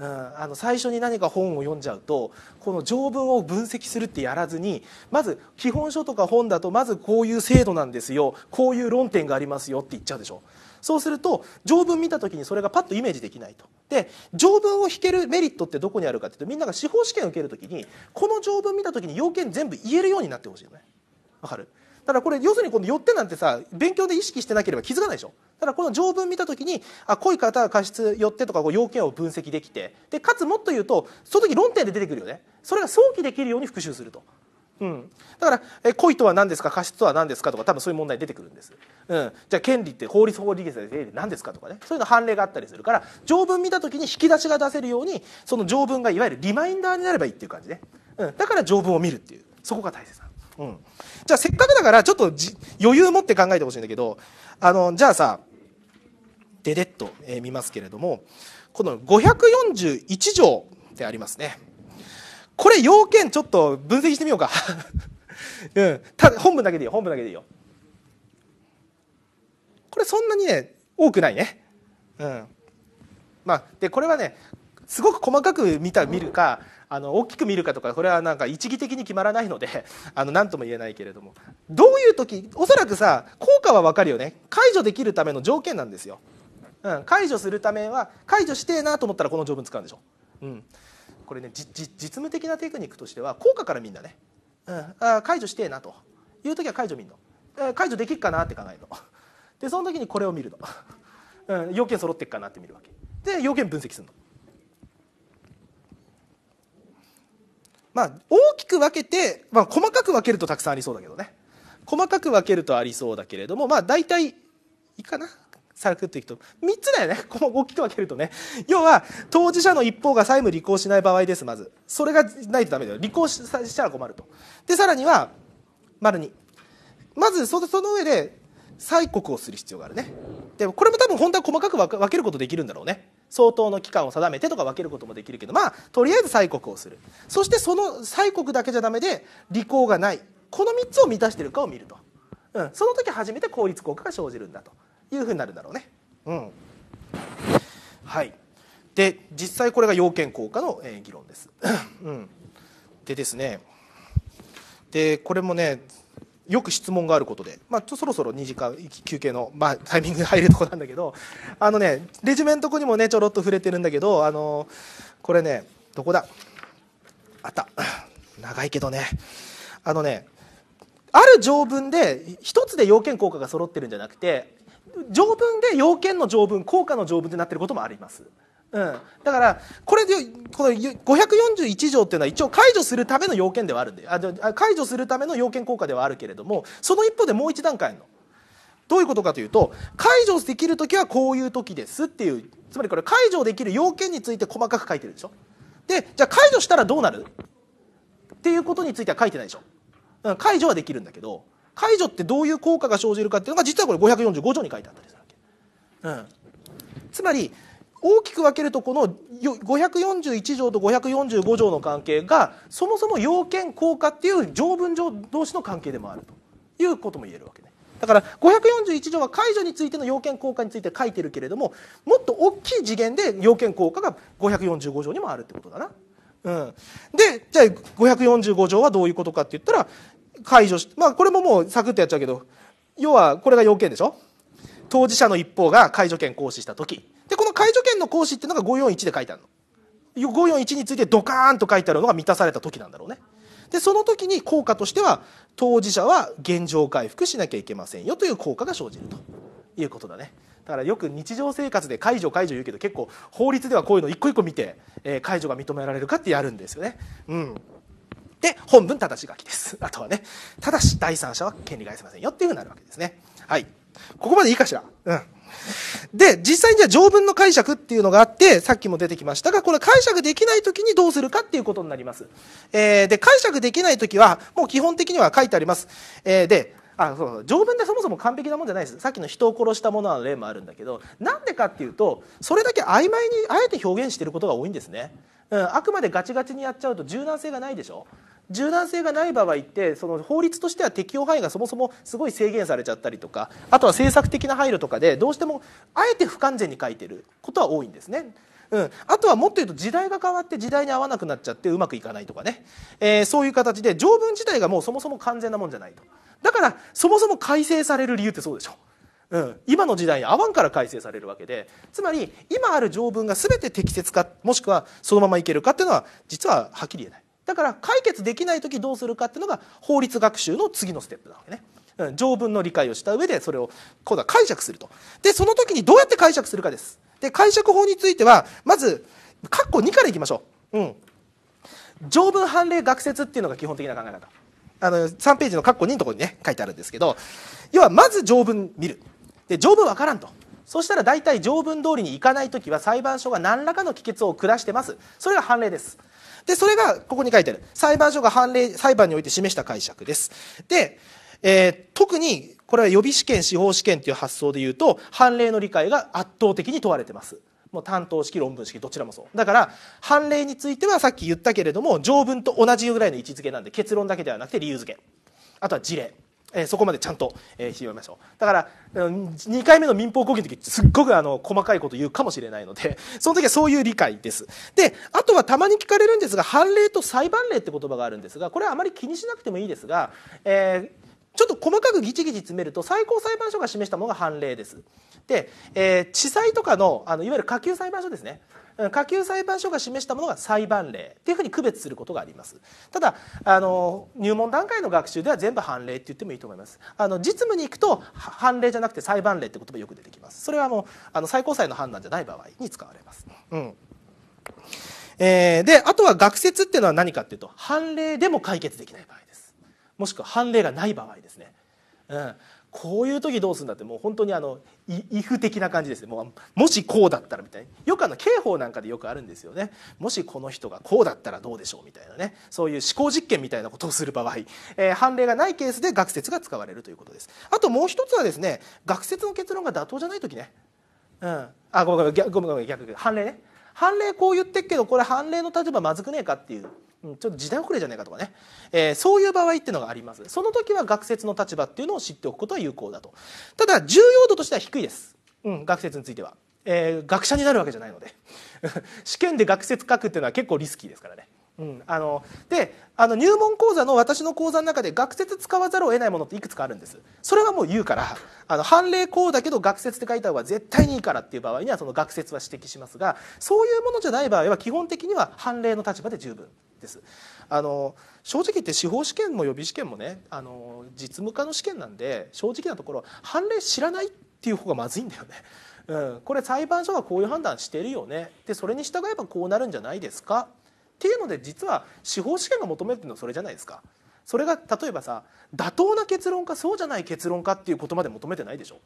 S1: うん、あの最初に何か本を読んじゃうとこの条文を分析するってやらずにまず基本書とか本だとまずこういう制度なんですよこういう論点がありますよって言っちゃうでしょそうすると条文見た時にそれがパッとイメージできないとで条文を引けるメリットってどこにあるかっていうとみんなが司法試験を受ける時にこの条文見た時に要件全部言えるようになってほしいよねわかるただこれ要するにこの寄ってなんてさ勉強で意識してなければ気づかないでしょただこの条文見た時にあ濃い方は過失寄ってとかこう要件を分析できてでかつもっと言うとその時論点で出てくるよねそれが想起できるように復習すると。うん、だから、え故とは何ですか過失とは何ですかとか多分そういう問題出てくるんです、うん、じゃあ権利って法律法律で何ですかとかねそういうの判例があったりするから条文見た時に引き出しが出せるようにその条文がいわゆるリマインダーになればいいっていう感じね、うん、だから条文を見るっていうそこが大切うん、じゃあせっかくだからちょっと余裕持って考えてほしいんだけどあのじゃあさででっと、えー、見ますけれどもこの541条ってありますねこれ要件ちょっと分析してみようか、うん、た本文だけでいいよ本文だけでいいよこれそんなにね多くないねうんまあでこれはねすごく細かく見た見るかあの大きく見るかとかこれはなんか一義的に決まらないので あの何とも言えないけれどもどういう時おそらくさ効果は分かるよね解除できるための条件なんですよ。うん、解除するためは解除してえなと思ったらこの条文使うんでしょ。うん、これね実務的なテクニックとしては効果からみんなね、うん、あ解除してえなという時は解除見んの、え解除できるかなって考えるのでその時にこれを見るの、うん、要件揃ってっかなって見るわけで要件分析するのまあ、大きく分けて、まあ、細かく分けるとたくさんありそうだけどね細かく分けるとありそうだけれどもまあ大体いいかなサクッといくと3つだよね大きく分けるとね要は当事者の一方が債務履行しない場合ですまずそれがないとダメだよ履行したら困るとでさらには丸にまずその上で催告をする必要があるねでこれも多分本当は細かく分けることできるんだろうね相当の期間を定めてとか分けることもできるけどまあとりあえず催告をするそしてその催告だけじゃダメで履行がないこの3つを満たしてるかを見ると、うん、その時初めて効率効果が生じるんだというふうになるんだろうね。うん、はいで実際これが要件効果の、えー、議論です。うん、でですねでこれもねよく質問があることで、まあ、そろそろ2時間休憩の、まあ、タイミングで入るとこなんだけどあのねレジュメのとこにもねちょろっと触れてるんだけどあのこれねどこだあった長いけどねあのねある条文で1つで要件効果が揃ってるんじゃなくて条文で要件の条文効果の条文ってなってることもあります。うん、だからこれでこの541条っていうのは一応解除するための要件ではあるんであ解除するための要件効果ではあるけれどもその一方でもう一段階のどういうことかというと解除できる時はこういう時ですっていうつまりこれ解除できる要件について細かく書いてるでしょでじゃあ解除したらどうなるっていうことについては書いてないでしょ、うん、解除はできるんだけど解除ってどういう効果が生じるかっていうのが実はこれ545条に書いてあったりするわけ。うん、つまり大きく分けるとこの541条と545条の関係がそもそも要件効果っていう条文上同士の関係でもあるということも言えるわけね。だから541条は解除についての要件効果について書いてるけれどももっと大きい次元で要件効果が545条にもあるってことだな。うん、でじゃあ545条はどういうことかって言ったら解除しまあこれももうサクッとやっちゃうけど要はこれが要件でしょ当事者の一方が解除権行使した時この解除権の行使っていうのが541で書いてあるの541についてドカーンと書いてあるのが満たされた時なんだろうねでその時に効果としては当事者は現状回復しなきゃいけませんよという効果が生じるということだねだからよく日常生活で解除解除言うけど結構法律ではこういうの一個一個見て、えー、解除が認められるかってやるんですよねうんで本文ただし書きですあとはねただし第三者は権利がありませんよっていうふうになるわけですねはいここまでいいかしらうんで、実際にじゃあ条文の解釈っていうのがあって、さっきも出てきましたが、これ解釈できないときにどうするかっていうことになります。えー、で、解釈できないときは、もう基本的には書いてあります。えー、で、あそうそう、条文でそもそも完璧なもんじゃないですさっきの人を殺したものの例もあるんだけどなんでかっていうとそれだけ曖昧にあえて表現してることが多いんですね、うん、あくまでガチガチにやっちゃうと柔軟性がないでしょ柔軟性がない場合ってその法律としては適用範囲がそもそもすごい制限されちゃったりとかあとは政策的な配慮とかでどうしてもあえて不完全に書いてることは多いんですね。うん、あとはもっと言うと時代が変わって時代に合わなくなっちゃってうまくいかないとかね、えー、そういう形で条文自体がもうそもそも完全なもんじゃないとだからそもそも改正される理由ってそうでしょ。うん、今の時代に合わんから改正されるわけでつまり今ある条文が全て適切かもしくはそのままいけるかっていうのは実ははっきり言えない。だから解決できない時どうするかっていうのが法律学習の次のステップなわけね。うん、条文の理解をした上でそれを今度は解釈すると。でその時にどうやって解釈するかです。で解釈法についてはまず括弧2からいきましょう。うん、条文判例学説っていうのが基本的な考え方。あの3ページの括弧2のところにね書いてあるんですけど要はまず条文見るで条文わからんとそしたら大体条文通りにいかない時は裁判所が何らかの帰結を下してますそれが判例ですでそれがここに書いてある裁判所が判例裁判において示した解釈ですで、えー、特にこれは予備試験司法試験という発想でいうと判例の理解が圧倒的に問われてますもう担当式論文式どちらもそうだから判例についてはさっき言ったけれども条文と同じぐらいの位置づけなんで結論だけではなくて理由づけあとは事例えー、そこまでちゃんと、えー、拾いましょうだから2回目の民法講義の時すっごくあの細かいこと言うかもしれないので その時はそういう理解ですであとはたまに聞かれるんですが判例と裁判例って言葉があるんですがこれはあまり気にしなくてもいいですが、えーちょっと細かくギチギチ詰めると最高裁判所が示したものが判例です。で、えー、地裁とかのあのいわゆる下級裁判所ですね下級裁判所が示したものが裁判例っていうふうに区別することがありますただあの入門段階の学習では全部判例って言ってもいいと思いますあの実務に行くと判例じゃなくて裁判例って言葉よく出てきますそれはもうあの最高裁の判断じゃない場合に使われます、うんえー、であとは学説っていうのは何かっていうと判例でも解決できない場合ですもしくは判例がない場合ですね、うん、こういう時どうするんだってもう本当にあのイフ的な感じですねもうもしこうだったらみたいによくあの刑法なんかでよくあるんですよねもしこの人がこうだったらどうでしょうみたいなねそういう思考実験みたいなことをする場合、えー、判例がないケースで学説が使われるということですあともう一つはですね学説の結論が妥当じゃない時ねうんあごめんごめんごめんごめん逆判例ね判例こう言ってっけどこれ判例の立場まずくねえかっていうちょっと時代遅れじゃないかとかね、えー、そういう場合っていうのがありますその時は学説の立場っていうのを知っておくことは有効だとただ重要度としては低いです、うん、学説については、えー、学者になるわけじゃないので 試験で学説書くっていうのは結構リスキーですからねうん、あのであの入門講座の私の講座の中で学説使わざるを得ないものっていくつかあるんですそれはもう言うからあの判例こうだけど学説って書いた方が絶対にいいからっていう場合にはその学説は指摘しますがそういうものじゃない場合は基本的には判例の立場で十分ですあの正直言って司法試験も予備試験もねあの実務家の試験なんで正直なところ判例知らないっていう方がまずいんだよね。うん、これ裁判所がこういう判断してるよねでそれに従えばこうなるんじゃないですかっていうので実は司法試験が求めてるのはそれじゃないですかそれが例えばさ妥当な結論かそうじゃない結論かっていうことまで求めてないでしょ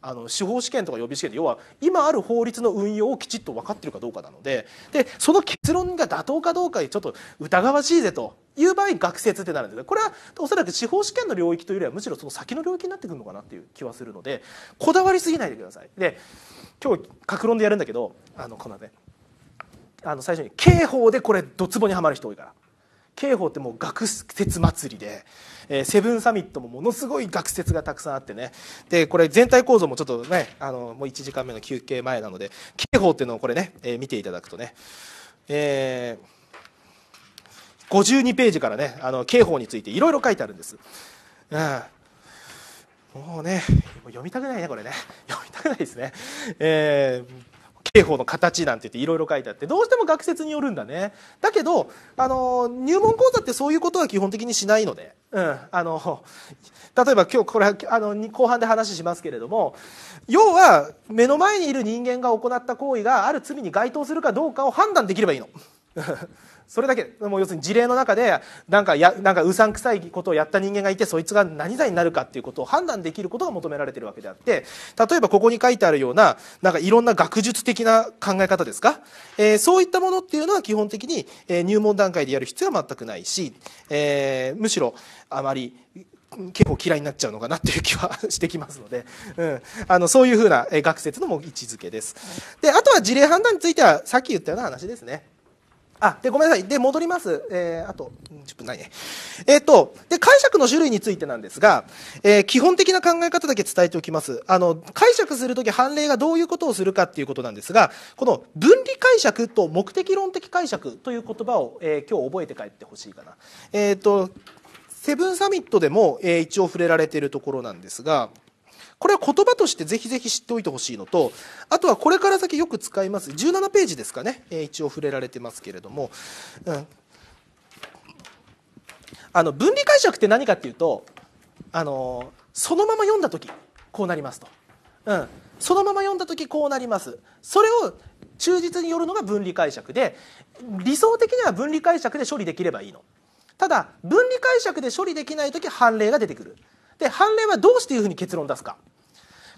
S1: あの司法試験とか予備試験で要は今ある法律の運用をきちっと分かってるかどうかなのででその結論が妥当かどうかにちょっと疑わしいぜという場合学説ってなるんですこれはおそらく司法試験の領域というよりはむしろその先の領域になってくるのかなっていう気はするのでこだわりすぎないでください。で今日格論でやるんだけどあのこのねあの最初に刑法でこれドツボにはまる人多いから。刑法ってもう学説祭りで、えー、セブンサミットもものすごい学説がたくさんあってねでこれ全体構造もちょっとねあのもう1時間目の休憩前なので刑法っていうのをこれね、えー、見ていただくとね、えー、52ページからねあの刑法についていろいろ書いてあるんです。うんもうね、読みたくないね、これね。読みたくないですね。えー、刑法の形なんて言っていろいろ書いてあってどうしても学説によるんだねだけどあの入門講座ってそういうことは基本的にしないので、うん、あの例えば今日これあの後半で話しますけれども要は目の前にいる人間が行った行為がある罪に該当するかどうかを判断できればいいの。それだけもう要するに事例の中でなんかやなんかうさんくさいことをやった人間がいてそいつが何罪になるかっていうことを判断できることが求められてるわけであって例えばここに書いてあるようななんかいろんな学術的な考え方ですか、えー、そういったものっていうのは基本的に、えー、入門段階でやる必要は全くないし、えー、むしろあまり結構嫌いになっちゃうのかなっていう気はしてきますので、うん、あのそういうふうな学説の位置づけです。であとは事例判断についてはさっき言ったような話ですね。あ、で、ごめんなさい。で、戻ります。えー、あと、10分ないね。えっ、ー、と、で、解釈の種類についてなんですが、えー、基本的な考え方だけ伝えておきます。あの、解釈するとき、判例がどういうことをするかっていうことなんですが、この分離解釈と目的論的解釈という言葉を、えー、今日覚えて帰ってほしいかな。えっ、ー、と、セブンサミットでも、えー、一応触れられているところなんですが、これは言葉としてぜひぜひ知っておいてほしいのとあとはこれから先よく使います17ページですかね、えー、一応触れられてますけれども、うん、あの分離解釈って何かっていうとあのそのまま読んだ時こうなりますと、うん、そのまま読んだ時こうなりますそれを忠実によるのが分離解釈で理想的には分離解釈で処理できればいいのただ分離解釈で処理できない時判例が出てくるで判例はどうしていうふうに結論出すか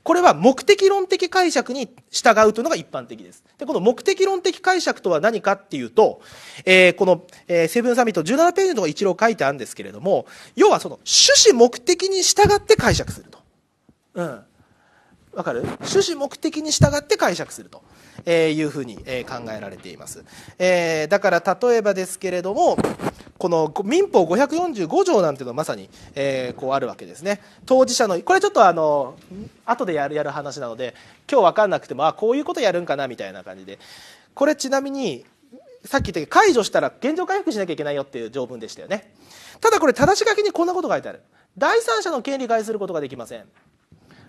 S1: これは目的論的解釈に従うというのが一般的です。で、この目的論的解釈とは何かっていうと、えー、この、えー、セブンサミット17ページのところ一郎書いてあるんですけれども、要はその趣旨目的に従って解釈すると。うん。わかる趣旨目的に従って解釈すると。えいうふうに、え考えられています、えだから例えばですけれどもこの民法545条なんていうのはまさに、えこうあるわけですね当事者のこれちょっとあの後でやるやる話なので今日分かんなくてもあこういうことやるんかなみたいな感じでこれちなみにさっき言った解除したら現状回復しなきゃいけないよっていう条文でしたよねただこれ正し書きにこんなこと書いてある第三者の権利害することができません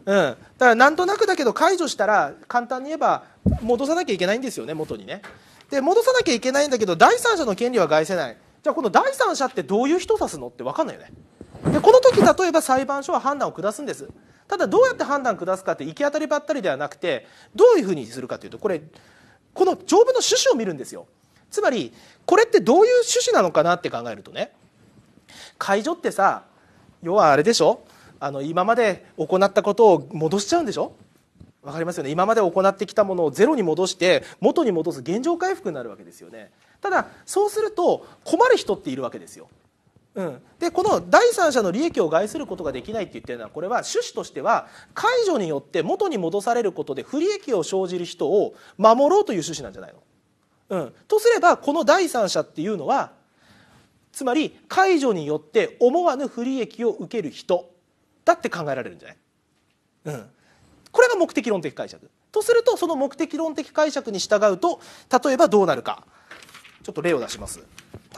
S1: うん、だからなんとなくだけど解除したら簡単に言えば戻さなきゃいけないんですよね元にねで戻さなきゃいけないんだけど第三者の権利は害せないじゃあこの第三者ってどういう人を指すのって分かんないよねでこの時例えば裁判所は判断を下すんですただどうやって判断下すかって行き当たりばったりではなくてどういうふうにするかというとこれこの条文の趣旨を見るんですよつまりこれってどういう趣旨なのかなって考えるとね解除ってさ要はあれでしょあの今まで行ったことを戻しちゃうんでしょわかりますよね今まで行ってきたものをゼロに戻して元に戻す現状回復になるわけですよねただそうすると困る人っているわけですようん、でこの第三者の利益を害することができないって言ってるのはこれは趣旨としては解除によって元に戻されることで不利益を生じる人を守ろうという趣旨なんじゃないの、うん、とすればこの第三者っていうのはつまり解除によって思わぬ不利益を受ける人ったって考えられるんじゃない、うん、これが目的論的解釈とするとその目的論的解釈に従うと例えばどうなるかちょっと例を出します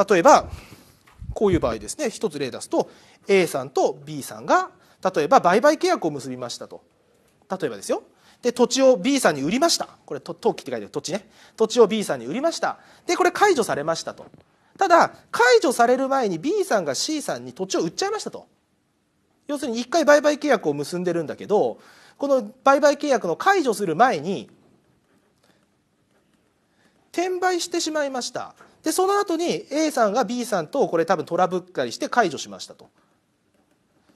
S1: 例えばこういう場合ですね一つ例出すと A さんと B さんが例えば売買契約を結びましたと例えばですよで土地を B さんに売りましたこれ登記って書いてある土地ね土地を B さんに売りましたでこれ解除されましたとただ解除される前に B さんが C さんに土地を売っちゃいましたと要するに1回売買契約を結んでるんだけどこの売買契約の解除する前に転売してしまいましたでその後に A さんが B さんとこれ多分トラブったりして解除しましたと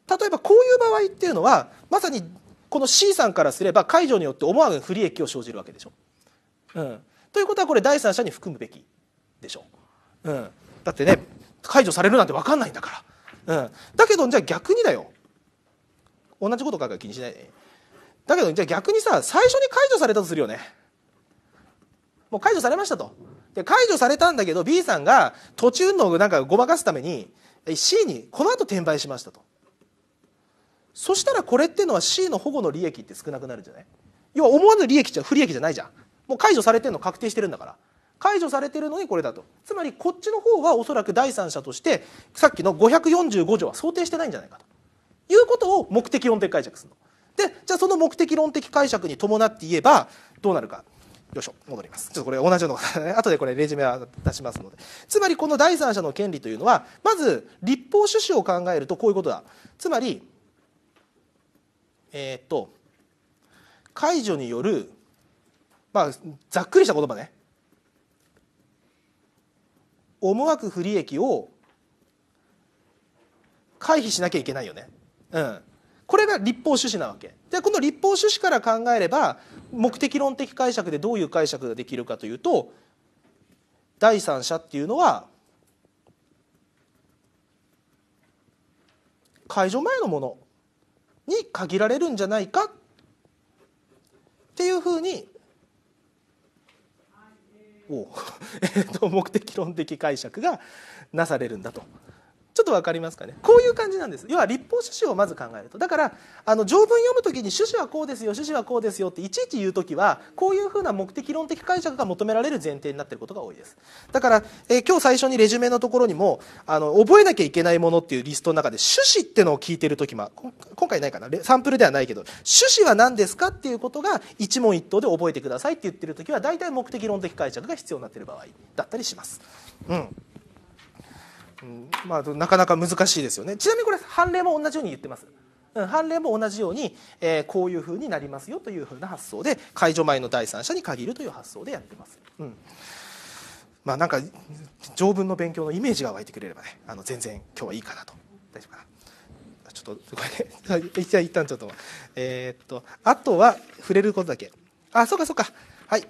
S1: 例えばこういう場合っていうのはまさにこの C さんからすれば解除によって思わぬ不利益を生じるわけでしょ。うん、ということはこれ第三者に含むべきでしょ。うん、だってね解除されるなんて分かんないんだから。うん、だけどじゃあ逆にだよ同じこと書くか気にしないだけどじゃあ逆にさ最初に解除されたとするよねもう解除されましたとで解除されたんだけど B さんが途中のなんかごまかすために C にこの後転売しましたとそしたらこれってのは C の保護の利益って少なくなるじゃない要は思わぬ利益じゃ不利益じゃないじゃんもう解除されてるの確定してるんだから解除されてるのにこれだとつまりこっちの方はおそらく第三者としてさっきの545条は想定してないんじゃないかということを目的論的解釈するの。でじゃあその目的論的解釈に伴って言えばどうなるか。よいしょ戻りますちょっとこれ同じようなね後でこれレジュメは出しますのでつまりこの第三者の権利というのはまず立法趣旨を考えるとこういうことだつまりえー、っと解除によるまあざっくりした言葉ね思惑不利益を回避しなきゃいけないよねうん、これが立法趣旨なわけでこの立法趣旨から考えれば目的論的解釈でどういう解釈ができるかというと第三者っていうのは解除前のものに限られるんじゃないかっていうふうにお 目的論的解釈がなされるんだとちょっとわかりますかねこういう感じなんです要は立法趣旨をまず考えるとだからあの条文読む時に趣旨はこうですよ趣旨はこうですよっていちいち言う時はこういうふうな目的論的解釈が求められる前提になってることが多いですだから、えー、今日最初にレジュメのところにもあの覚えなきゃいけないものっていうリストの中で趣旨ってのを聞いてる時も今回ないかなサンプルではないけど趣旨は何ですかっていうことが一問一答で覚えてくださいって言ってる時は大体目的論的解釈が必要になってる場合だったりします。うんうんまあ、なかなか難しいですよねちなみにこれ判例も同じように言ってます、うん、判例も同じように、えー、こういうふうになりますよというふうな発想で解除前の第三者に限るという発想でやってます、うんまあ、なんか条文の勉強のイメージが湧いてくれればねあの全然今日はいいかなと大丈夫かなちょっとこれ、ね、一旦ちょっとえー、っとあとは触れることだけあそうかそうかはい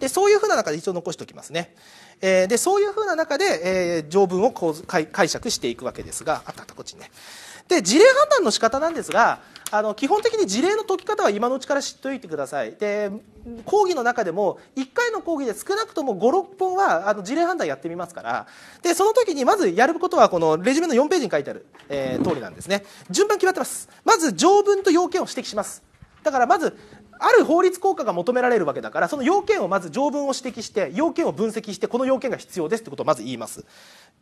S1: でそういうふうな中で一応残しておきますね。えー、でそういうふうな中で、えー、条文を解釈していくわけですがあったあったこっちね。で事例判断の仕方なんですがあの基本的に事例の解き方は今のうちから知っておいてくださいで講義の中でも1回の講義で少なくとも56本はあの事例判断やってみますからでその時にまずやることはこのレジュメの4ページに書いてある、えー、通りなんですね順番決まってますまず条文と要件を指摘しますだからまずある法律効果が求められるわけだからその要件をまず条文を指摘して要件を分析してこの要件が必要ですってことをまず言います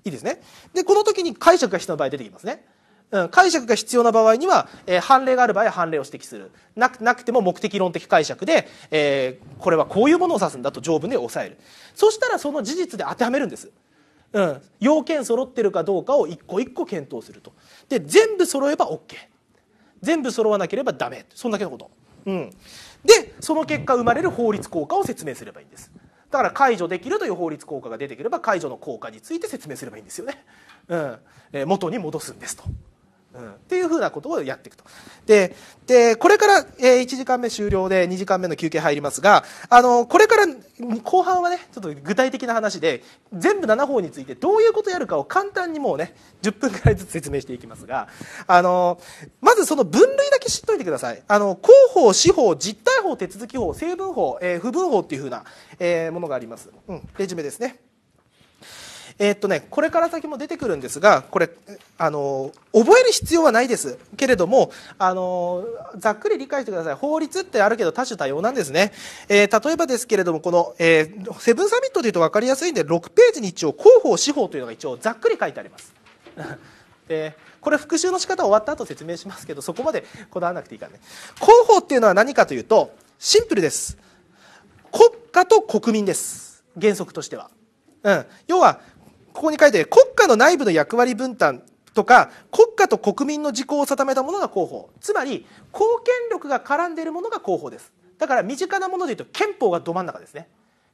S1: いいですねでこの時に解釈が必要な場合出てきますねうん、解釈が必要な場合には、えー、判例がある場合は判例を指摘するなくなくても目的論的解釈で、えー、これはこういうものを指すんだと条文で抑えるそしたらその事実で当てはめるんです、うん、要件揃ってるかどうかを一個一個検討するとで全部揃えば OK 全部揃わなければダメそんだけのこと、うん、でその結果生まれる法律効果を説明すればいいんですだから解除できるという法律効果が出てくれば解除の効果について説明すればいいんですよね、うんえー、元に戻すんですとうん、っていうふうなことをやっていくと。で、でこれから、え1時間目終了で2時間目の休憩入りますが、あの、これから後半はね、ちょっと具体的な話で、全部7方についてどういうことやるかを簡単にもうね、10分くらいずつ説明していきますが、あの、まずその分類だけ知っといてください。あの、広報、司法、実態法、手続き法、成分法、えー、不分法っていうふうな、えー、ものがあります。うん、レジュメですね。えー、っとね、これから先も出てくるんですが、これ、あの、覚える必要はないです。けれども、あの、ざっくり理解してください。法律ってあるけど多種多様なんですね。えー、例えばですけれども、この、えー、セブンサミットでいうと分かりやすいんで、6ページに一応、広報、司法というのが一応、ざっくり書いてあります。でこれ復習の仕方終わった後説明しますけどそこまでこだわらなくていいからね広報っていうのは何かというとシンプルです国家と国民です原則としては、うん、要はここに書いて国家の内部の役割分担とか国家と国民の事項を定めたものが広報つまり公権力が絡んでいるものが広報ですだから身近なもので言うと憲法がど真ん中ですね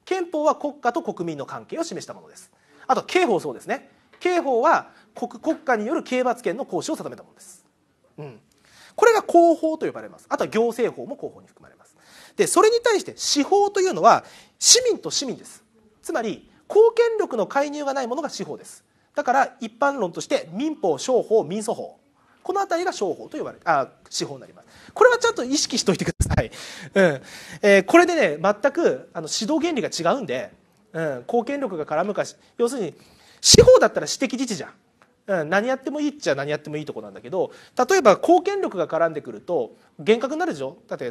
S1: 憲法は国家と国民の関係を示したものですあと刑法そうですね刑法は国国家による刑罰権の行使を定めたものです、うん、これが公法と呼ばれますあとは行政法も公法に含まれますでそれに対して司法というのは市民と市民ですつまり公権力の介入がないものが司法ですだから一般論として民法商法民訴法この辺りが商法と呼ばれあ司法になりますこれはちゃんと意識しておいてください、うんえー、これでね全くあの指導原理が違うんで、うん、公権力が絡むか要するに司法だったら私的自治じゃんうん、何やってもいいっちゃ何やってもいいとこなんだけど例えば公権力が絡んでくると厳格になるでしょだって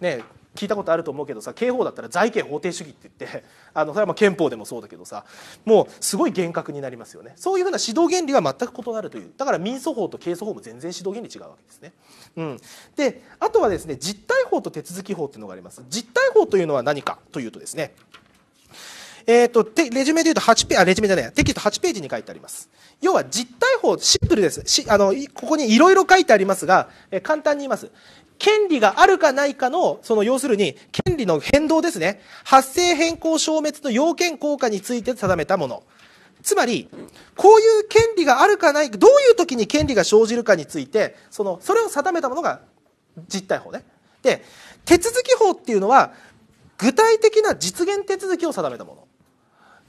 S1: ね聞いたことあると思うけどさ刑法だったら財刑法定主義って言って あのそれはまあ憲法でもそうだけどさもうすごい厳格になりますよねそういうふうな指導原理は全く異なるというだから民訴法と刑訴法も全然指導原理違うわけですね。うん、であとはですね実態法と手続き法っていうのがあります。実態法というのは何かというとですねえーと、レジュメでいうと8ペあ、レジュメじゃない、テキスト8ページに書いてあります。要は実態法、シンプルです。しあのここにいろいろ書いてありますが、え簡単に言います。権利があるかないかの、その要するに、権利の変動ですね。発生変更消滅の要件効果について定めたもの。つまり、こういう権利があるかないか、どういう時に権利が生じるかについて、その、それを定めたものが実態法ね。で、手続き法っていうのは、具体的な実現手続きを定めたも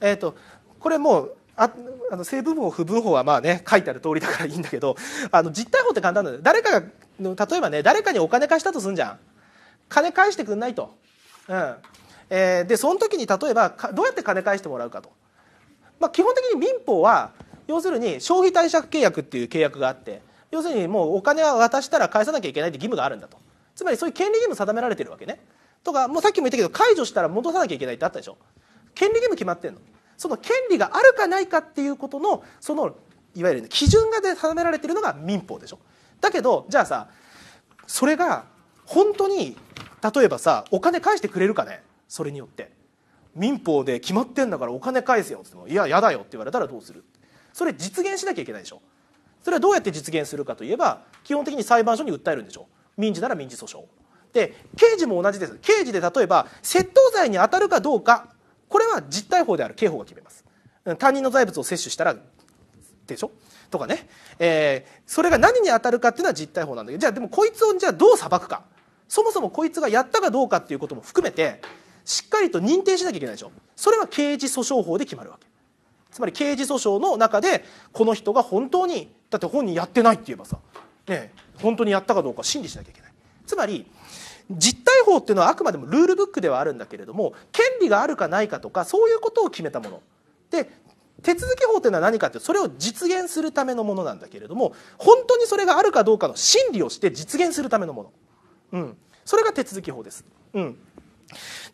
S1: の。えっ、ー、と、これもう、ああの成分法不分法はまあね書いてある通りだからいいんだけどあの実態法って簡単なんだよ誰かが例えばね誰かにお金貸したとすんじゃん金返してくんないと、うんえー、でその時に例えばどうやって金返してもらうかと、まあ、基本的に民法は要するに消費貸借契約っていう契約があって要するにもうお金は渡したら返さなきゃいけないって義務があるんだとつまりそういう権利義務定められてるわけねとかもうさっきも言ったけど解除したら戻さなきゃいけないってあったでしょ権利義務決まってんのその権利があるかないかっていうことのそのいわゆる基準が定められてるのが民法でしょだけどじゃあさそれが本当に例えばさお金返してくれるかねそれによって民法で決まってんだからお金返せよって言ってもいややだよって言われたらどうするそれ実現しなきゃいけないでしょそれはどうやって実現するかといえば基本的に裁判所に訴えるんでしょ民事なら民事訴訟で刑事も同じです刑事で例えば窃盗罪に当たるかどうかこれは実態法である刑法が決めます他人の財物を摂取したらでしょとかね、えー、それが何に当たるかっていうのは実態法なんだけどじゃあでもこいつをじゃあどう裁くかそもそもこいつがやったかどうかっていうことも含めてしっかりと認定しなきゃいけないでしょそれは刑事訴訟法で決まるわけつまり刑事訴訟の中でこの人が本当にだって本人やってないって言えばさ、ね、本当にやったかどうか審理しなきゃいけないつまり実態法っていうのはあくまでもルールブックではあるんだけれども権利があるかないかとかそういうことを決めたもので手続き法というのは何かというとそれを実現するためのものなんだけれども本当にそれがあるかどうかの審理をして実現するためのもの、うん、それが手続き法です、うん、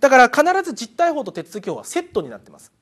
S1: だから必ず実態法と手続き法はセットになってます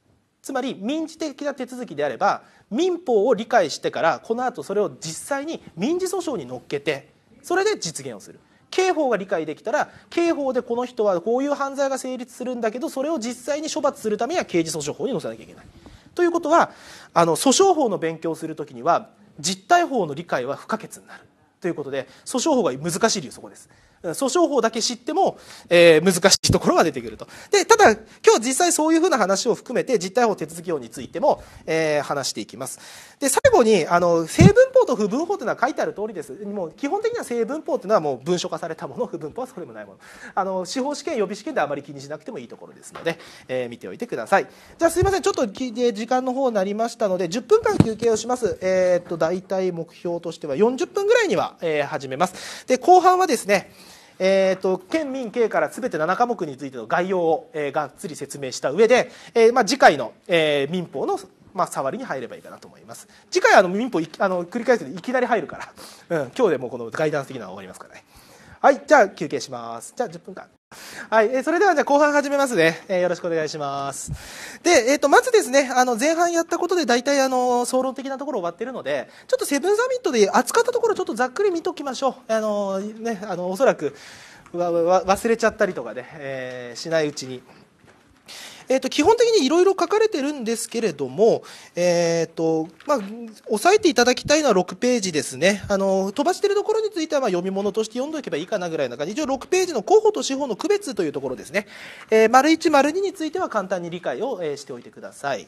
S1: つまり民事的な手続きであれば民法を理解してからこのあとそれを実際に民事訴訟に乗っけてそれで実現をする刑法が理解できたら刑法でこの人はこういう犯罪が成立するんだけどそれを実際に処罰するためには刑事訴訟法に載せなきゃいけないということはあの訴訟法の勉強をする時には実態法の理解は不可欠になるということで訴訟法が難しい理由そこです訴訟法だけ知っても、えー、難しいところが出てくると。で、ただ、今日実際そういうふうな話を含めて、実態法手続き法についても、えー、話していきます。で、最後に、あの、成分法と不分法というのは書いてある通りです。もう、基本的には成分法というのはもう文書化されたもの、不分法はそれもないもの。あの、司法試験、予備試験ではあまり気にしなくてもいいところですので、えー、見ておいてください。じゃあ、すいません。ちょっと、時間の方になりましたので、10分間休憩をします。えー、っと、大体目標としては40分ぐらいには、えー、始めます。で、後半はですね、えーと、県民系から全て7科目についての概要を、えー、がっつり説明した上で、えーまあ、次回の、えー、民法のまあ、触りに入ればいいかなと思います次回あの民法あの繰り返すいきなり入るから、うん、今日でもこのガイダンス的なのは終わりますからねはいじゃあ休憩しますじゃあ10分間はい、えー、それではじゃあ後半始めますね、えー、よろしくお願いします。で、えっ、ー、と、まずですね、あの、前半やったことで大体あの、総論的なところ終わってるので、ちょっとセブンサミットで扱ったところちょっとざっくり見ときましょう。あの、ね、あの、おそらく、わわ忘れちゃったりとかで、ね、えー、しないうちに。えー、と基本的にいろいろ書かれてるんですけれども、えーとまあ、押さえていただきたいのは6ページですねあの飛ばしてるところについてはまあ読み物として読んでおけばいいかなぐらいな感じ一応6ページの候補と司法の区別というところですね、えー、丸1丸2については簡単に理解を、えしておいてください、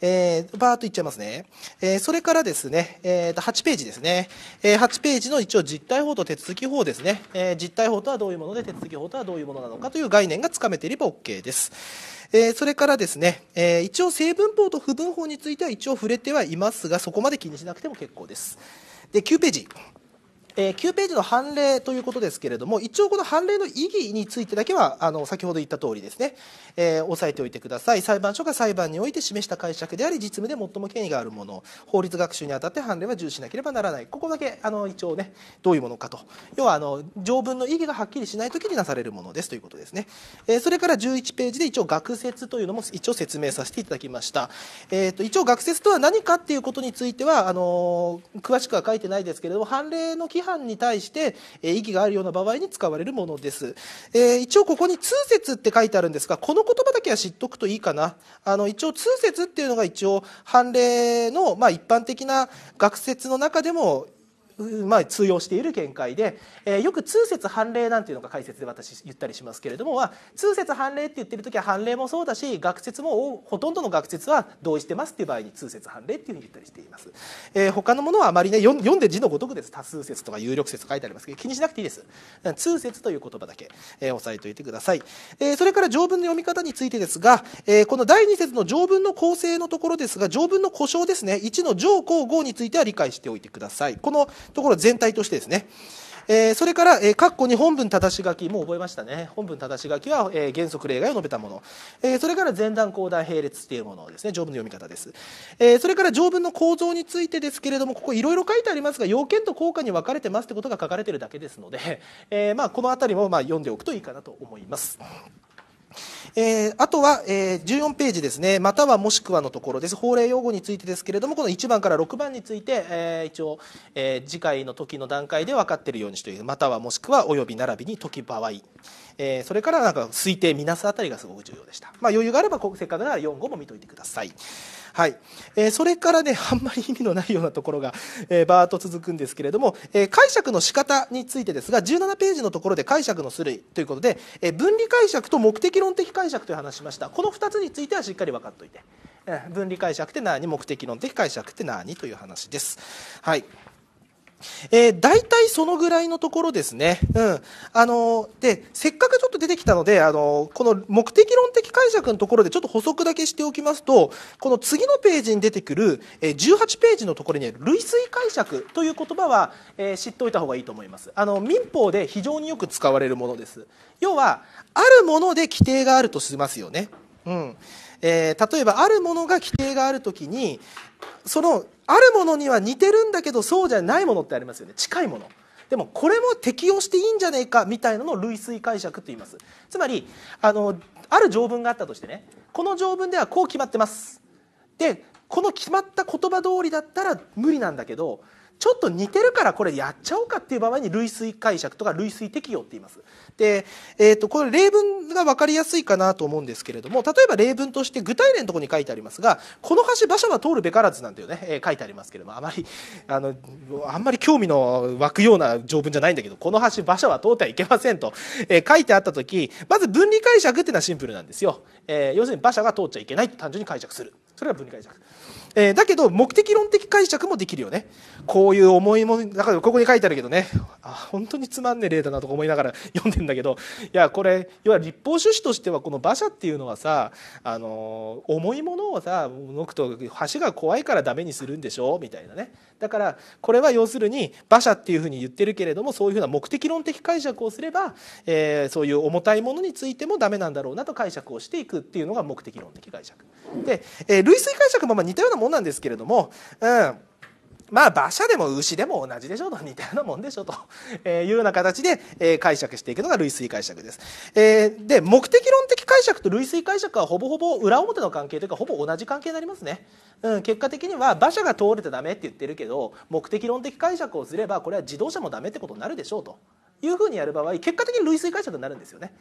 S1: えー、バーっといっちゃいますね、えー、それからですね、えー、と8ページですね、えー、8ページの一応実態法と手続き法ですね、えー、実態法とはどういうもので手続き法とはどういうものなのかという概念がつかめていれば OK ですえー、それからですね、えー、一応正文法と不文法については一応触れてはいますが、そこまで気にしなくても結構です。で、9ページ。えー、9ページの判例ということですけれども、一応この判例の意義についてだけは、あの、先ほど言った通りですね、えー、押さえておいてください。裁判所が裁判において示した解釈であり、実務で最も権威があるもの、法律学習にあたって判例は重視しなければならない。ここだけ、あの、一応ね、どういうものかと。要は、あの、条文の意義がはっきりしないときになされるものですということですね。えー、それから11ページで一応、学説というのも一応説明させていただきました。えっ、と、一応、学説とは何かっていうことについては、あの詳しくは書いてないですけれども、判例の基規範に対して、えー、意義があるような場合に使われるものです。えー、一応ここに通説って書いてあるんですが、この言葉だけは知っとくといいかな。あの、一応通説っていうのが一応、判例の、まあ一般的な学説の中でもまあ、通用している見解で、えー、よく通説判例なんていうのが解説で私言ったりしますけれどもは通説判例って言ってる時は判例もそうだし学説もほとんどの学説は同意してますっていう場合に通説判例っていうふうに言ったりしています、えー、他のものはあまりね読んで字のごとくです多数説とか有力説書いてありますけど気にしなくていいです通説という言葉だけ、えー、押さえておいてください、えー、それから条文の読み方についてですが、えー、この第2節の条文の構成のところですが条文の故障ですね1の上項号については理解しておいてくださいこのところ全体としてですね。えー、それから、えー、括弧に本文正し書き、もう覚えましたね。本文正し書きは、えー、原則例外を述べたもの。えー、それから前段後段並列っていうものですね。条文の読み方です。えー、それから条文の構造についてですけれども、ここいろいろ書いてありますが、要件と効果に分かれてますってことが書かれてるだけですので、えー、まあこのたりもまあ読んでおくといいかなと思います。えー、あとは、えー、14ページですね、またはもしくはのところです、法令用語についてですけれども、この1番から6番について、えー、一応、えー、次回の時の段階で分かっているようにしている、またはもしくは、および並びに時場合、えー、それからなんか推定、みなすあたりがすごく重要でした。まあ、余裕があれば、せっかくなら4、5も見といてください。はい。えー、それからね、あんまり意味のないようなところが、えー、バーっと続くんですけれども、えー、解釈の仕方についてですが、17ページのところで解釈の種類ということで、えー、分離解釈と目的論的解釈という話しました。この2つについてはしっかり分かっておいて。分離解釈って何目的論的解釈って何という話です。はい。えー、大体そのぐらいのところですね。うん。あのー、で、せっかくちょっと出てきたので、あのー、この目的論的解釈のところでちょっと補足だけしておきますと、この次のページに出てくる、え18ページのところにある類推解釈という言葉は、え知っておいた方がいいと思います。あの、民法で非常によく使われるものです。要は、あるもので規定があるとしますよね。うん。えー、例えばあるものが規定がある時にそのあるものには似てるんだけどそうじゃないものってありますよね近いものでもこれも適用していいんじゃねえかみたいなのを類推解釈と言いますつまりあのある条文があったとしてねこの条文ではこう決まってますでこの決まった言葉通りだったら無理なんだけどちょっと似てるからこれやっちゃおうかっていう場合に類推解釈とか類推適用って言います。で、えっ、ー、と、これ例文が分かりやすいかなと思うんですけれども、例えば例文として具体例のとこに書いてありますが、この橋馬車は通るべからずなんていうね、えー、書いてありますけれども、あまり、あの、あんまり興味の湧くような条文じゃないんだけど、この橋馬車は通ってはいけませんと、えー、書いてあった時、まず分離解釈っていうのはシンプルなんですよ。えー、要するに馬車が通っちゃいけないと単純に解釈する。それは分離解釈、えー、だけど目的論的解釈もできるよねこういう思いもだからここに書いてあるけどねあ本当につまんねえ例だなとか思いながら 読んでんだけどいやこれいわゆる立法趣旨としてはこの馬車っていうのはさあの重いものをさ動くと橋が怖いからダメにするんでしょみたいなねだからこれは要するに馬車っていうふうに言ってるけれどもそういうふうな目的論的解釈をすれば、えー、そういう重たいものについてもダメなんだろうなと解釈をしていくっていうのが目的論的解釈。で、えー、類推解釈もまあ似たようなもんなんですけれども、うんまあ馬車でも牛でも同じでしょと似たようなもんでしょと、えいうような形で、え解釈していくのが類推解釈です、えで目的論的解釈と類推解釈はほぼほぼ裏表の関係というかほぼ同じ関係になりますね、うん、結果的には馬車が通れてダメって言ってるけど目的論的解釈をすればこれは自動車もダメってことになるでしょうというふうにやる場合結果的に類推解釈になるんですよね。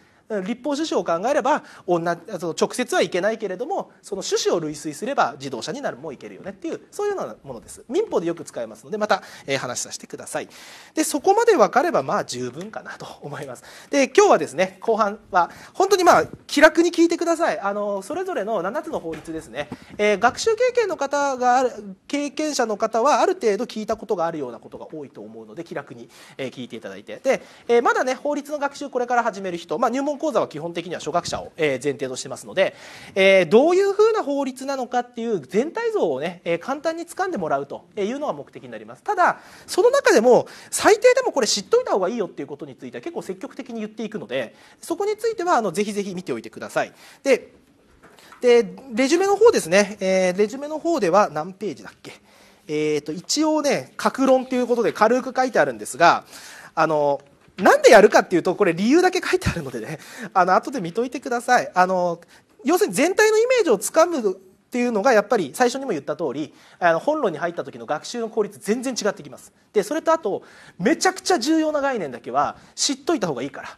S1: 立法趣旨を考えれば女直接はいけないけれどもその趣旨を類推すれば自動車になるもいけるよねっていうそういうようなものです。民法でよく使えますのでまた、えー、話させてください。でそこまで分かればまあ十分かなと思います。で今日はですね後半は本当にまあ気楽に聞いてください。あのそれぞれの7つの法律ですね。えー、学習経験の方がある経験者の方はある程度聞いたことがあるようなことが多いと思うので気楽に、え聞いていただいてでえー、まだね法律の学習これから始める人、まあ、入門講座は基本的には初学者を、え前提としてますので、えどういうふうな法律なのかっていう全体像をね、え簡単につかんでもらうというのが目的になりますただその中でも最低でもこれ知っといた方がいいよっていうことについては結構積極的に言っていくのでそこについてはあのぜひぜひ見ておいてください。ででレジュメの方ですね、えー、レジュメの方では何ページだっけ、えーと、と一応ね格論ということで軽く書いてあるんですがあのなんでやるかっていうとこれ理由だけ書いてあるのでね あの後で見といてくださいあの要するに全体のイメージをつかむっていうのがやっぱり最初にも言った通りあの本論に入った時の学習の効率全然違ってきますでそれとあとめちゃくちゃ重要な概念だけは知っといた方がいいから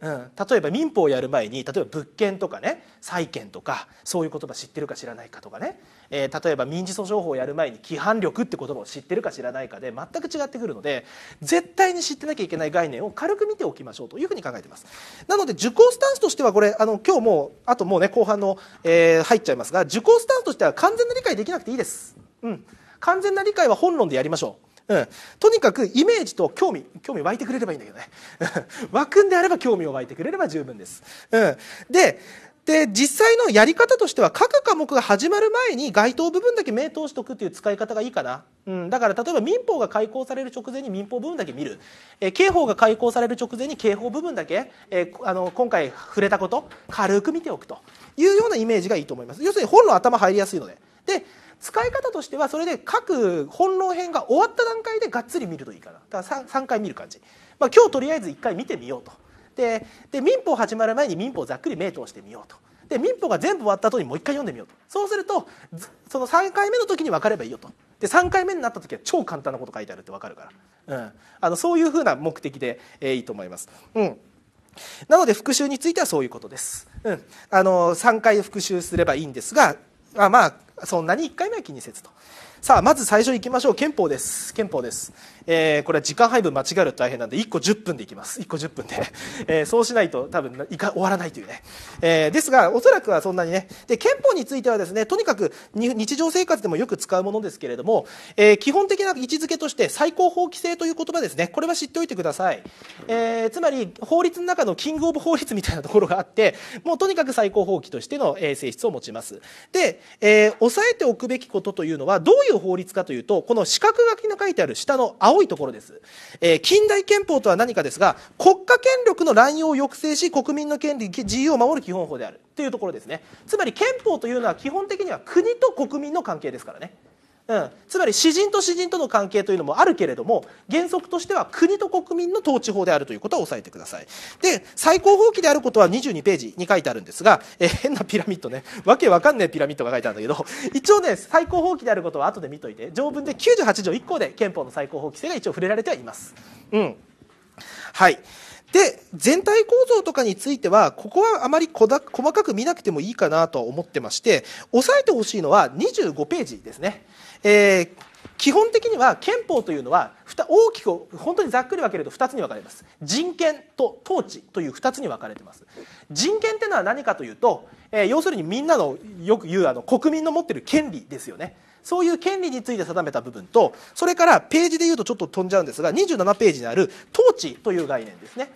S1: うん、例えば民法をやる前に例えば物件とかね債権とかそういう言葉知ってるか知らないかとかね、えー、例えば民事訴訟法をやる前に規範力って言葉を知ってるか知らないかで全く違ってくるので絶対に知ってなきゃいけない概念を軽く見ておきましょうというふうに考えてますなので受講スタンスとしてはこれあの今日もあともうね後半の、えー、入っちゃいますが受講スタンスとしては完全な理解できなくていいです、うん、完全な理解は本論でやりましょううん、とにかくイメージと興味興味湧いてくれればいいんだけどね湧くんであれば興味を湧いてくれれば十分です、うん、でで実際のやり方としては各科目が始まる前に該当部分だけ目通しとくという使い方がいいかな、うん、だから例えば民法が開講される直前に民法部分だけ見る、え刑法が開講される直前に刑法部分だけ、えあの今回触れたこと軽く見ておくというようなイメージがいいと思います要するに本の頭入りやすいのでで使い方としてはそれで各本論編が終わった段階でがっつり見るといいかなだから 3, 3回見る感じ、まあ、今日とりあえず1回見てみようとでで民法始まる前に民法ざっくり目通してみようとで民法が全部終わった後にもう一回読んでみようとそうするとその3回目の時に分かればいいよとで3回目になった時は超簡単なこと書いてあるって分かるから、うん、あのそういうふうな目的で、えー、いいと思います。うんなので復習についてはそういうことです。うん、あの3回復習すればいいんですがあまあそんなに1回目は気にせずとさあまず最初いきましょう憲法です憲法です、えー、これは時間配分間違えると大変なんで1個10分でいきます1個10分で、えー、そうしないと多分いか終わらないというね、えー、ですがおそらくはそんなにねで憲法についてはですねとにかく日常生活でもよく使うものですけれども、えー、基本的な位置づけとして最高法規制という言葉ですねこれは知っておいてください、えー、つまり法律の中のキングオブ法律みたいなところがあってもうとにかく最高法規としての、えー、性質を持ちますで、えー、抑えておくべきことというのはどういういう法律かというとこの四角書きの書いてある下の青いところです、えー、近代憲法とは何かですが国家権力の乱用を抑制し国民の権利自由を守る基本法であるというところですねつまり憲法というのは基本的には国と国民の関係ですからねうん、つまり詩人と詩人との関係というのもあるけれども原則としては国と国民の統治法であるということは押さえてくださいで最高法規であることは22ページに書いてあるんですが、えー、変なピラミッドねわけわかんないピラミッドが書いてあるんだけど一応ね最高法規であることは後で見といて条文で98条1項で憲法の最高法規制が一応触れられてはいます。うんはいで全体構造とかについてはここはあまり細かく見なくてもいいかなと思ってまして押さえてほしいのは25ページですねえー、基本的には憲法というのは大きく本当にざっくり分けると2つに分かれます人権と統治という2つに分かれてます人権っていうのは何かというと、えー、要するにみんなのよく言うあの国民の持ってる権利ですよねそういう権利について定めた部分とそれからページで言うとちょっと飛んじゃうんですが27ページにある統治という概念ですね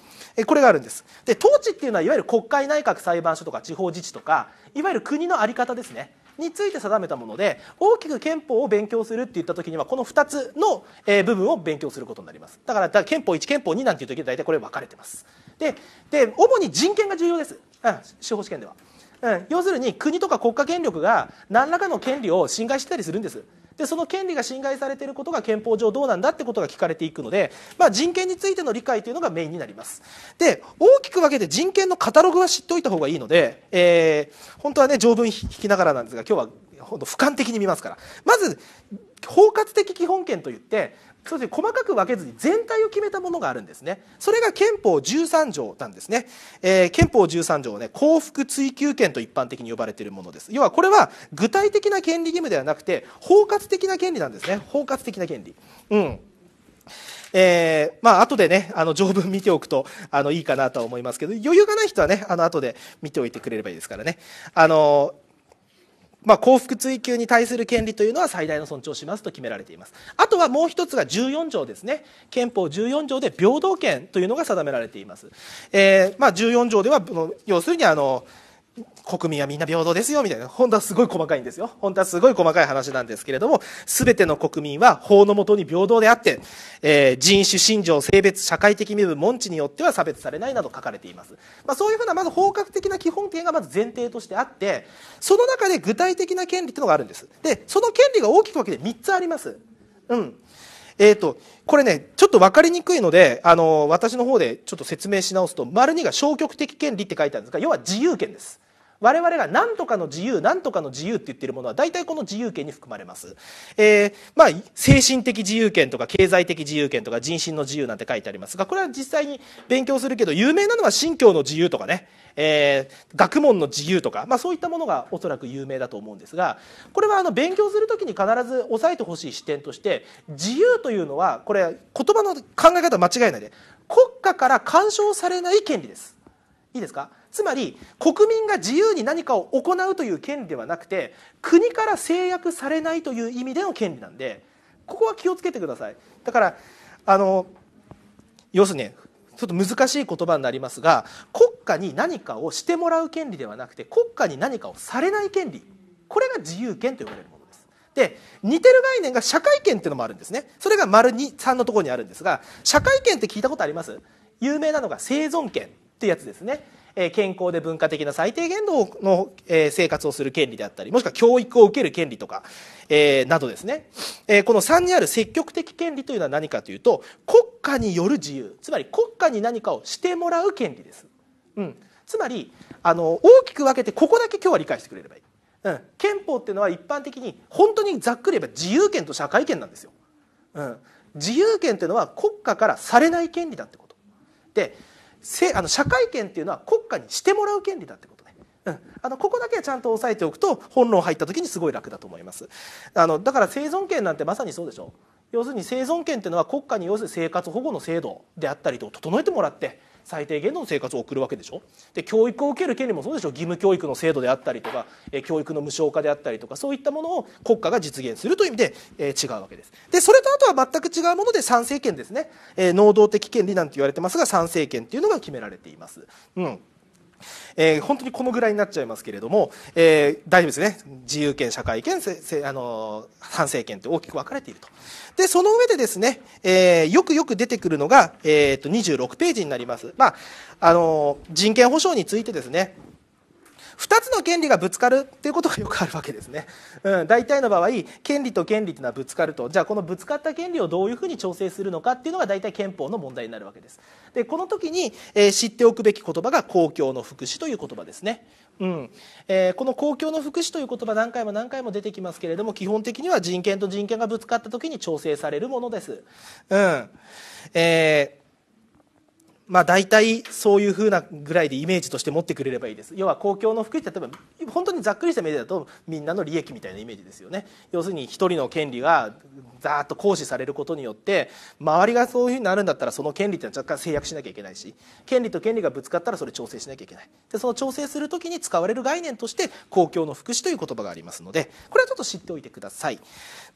S1: これがあるんですで統治っていうのはいわゆる国会内閣裁判所とか地方自治とかいわゆる国の在り方ですねについて定めたもので大きく憲法を勉強するって言った時にはこの2つの、部分を勉強することになりますだから憲法1憲法2なんていう時は大体これ分かれてますでで主に人権が重要です、うん、司法試験では、うん、要するに国とか国家権力が何らかの権利を侵害してたりするんですでその権利が侵害されていることが憲法上どうなんだってことが聞かれていくので、まあ、人権についての理解というのがメインになりますで大きく分けて人権のカタログは知っておいた方がいいので、えー、本当はね条文引きながらなんですが今日は俯瞰的に見ますからまず包括的基本権といってそうですね細かく分けずに全体を決めたものがあるんですねそれが憲法13条なんですね、えー、憲法13条はね幸福追求権と一般的に呼ばれているものです要はこれは具体的な権利義務ではなくて包括的な権利なんですね包括的な権利うんえー、まあ後でねあの条文見ておくとあのいいかなとは思いますけど余裕がない人はねあの後で見ておいてくれればいいですからねあのまあ、幸福追求に対する権利というのは最大の尊重しますと決められていますあとはもう一つが14条ですね憲法14条で平等権というのが定められています、えーまあ、14条では要するにあの国民はみんな平等ですよみたいな本当はすごい細かいんですよ本当はすごい細かい話なんですけれどもすべての国民は法のもとに平等であって、えー、人種信条性別社会的身分門地によっては差別されないなど書かれています、まあ、そういうふうなまず包括的な基本権がまず前提としてあってその中で具体的な権利っていうのがあるんですでその権利が大きく分けて3つありますうんえっ、ー、と、これね、ちょっと分かりにくいので、あの、私の方でちょっと説明し直すと、丸2が消極的権利って書いてあるんですが、要は自由権です。我々が何とかの自由何とかの自由って言ってるものは大体この自由権に含まれます、えー、まあ、精神的自由権とか経済的自由権とか人身の自由なんて書いてありますがこれは実際に勉強するけど有名なのは信教の自由とかね、えー、学問の自由とか、まあ、そういったものがおそらく有名だと思うんですがこれはあの勉強する時に必ず押さえてほしい視点として自由というのはこれ言葉の考え方間違いないで国家から干渉されない権利です。いいですかつまり国民が自由に何かを行うという権利ではなくて国から制約されないという意味での権利なんでここは気をつけてくださいだからあの要するにちょっと難しい言葉になりますが国家に何かをしてもらう権利ではなくて国家に何かをされない権利これが自由権と呼ばれるものです。で似てる概念が社会権っていうのもあるんですねそれが丸3のところにあるんですが社会権って聞いたことあります有名なのが生存権ってやつですねえ健康で文化的な最低限度の、え生活をする権利であったりもしくは教育を受ける権利とか、えなどですね、えこの3にある積極的権利というのは何かというと国家による自由つまり国家に何かをしてもらう権利です。うん、つまりあの大きく分けてここだけ今日は理解してくれればいい。うん、憲法っていうのは一般的に本当にざっくり言えば自由権と社会権なんですよ。うん、自由権っていうのは国家からされない権利だってこと。でせあの社会権っていうのは国家にしてもらう権利だってことね。うん、あのここだけはちゃんと押さえておくと本論入った時にすごい楽だと思いますあのだから生存権なんてまさにそうでしょ要するに生存権っていうのは国家に要するに生活保護の制度であったりと整えてもらって最低限の生活を送るわけでしょで教育を受ける権利もそうでしょ義務教育の制度であったりとか教育の無償化であったりとかそういったものを国家が実現するという意味で、えー、違うわけですでそれとあとは全く違うもので参政権ですね、えー、能動的権利なんて言われてますが参政権っていうのが決められています。うんえー、本当にこのぐらいになっちゃいますけれども、えー、大丈夫ですね自由権社会権せせあの反政権って大きく分かれているとでその上でですね、えー、よくよく出てくるのが、えーと、と26ページになります、まああの人権保障についてですね2つの権利がぶつかるということがよくあるわけですね、うん、大体の場合権利と権利というのはぶつかるとじゃあこのぶつかった権利をどういうふうに調整するのかっていうのが大体憲法の問題になるわけですでこの時に、えー、知っておくべき言葉が公共の福祉という言葉ですね、うんえー、この公共の福祉という言葉何回も何回も出てきますけれども基本的には人権と人権がぶつかった時に調整されるものです、うんえーまあ、大体そういうふうなぐらいでイメージとして持ってくれればいいです要は公共の福祉って例えば本当にざっくりした目でだとみんなの利益みたいなイメージですよね要するに一人の権利がざーっと行使されることによって周りがそういうふうになるんだったらその権利ってのは若干制約しなきゃいけないし権利と権利がぶつかったらそれ調整しなきゃいけないでその調整する時に使われる概念として公共の福祉という言葉がありますのでこれはちょっと知っておいてください、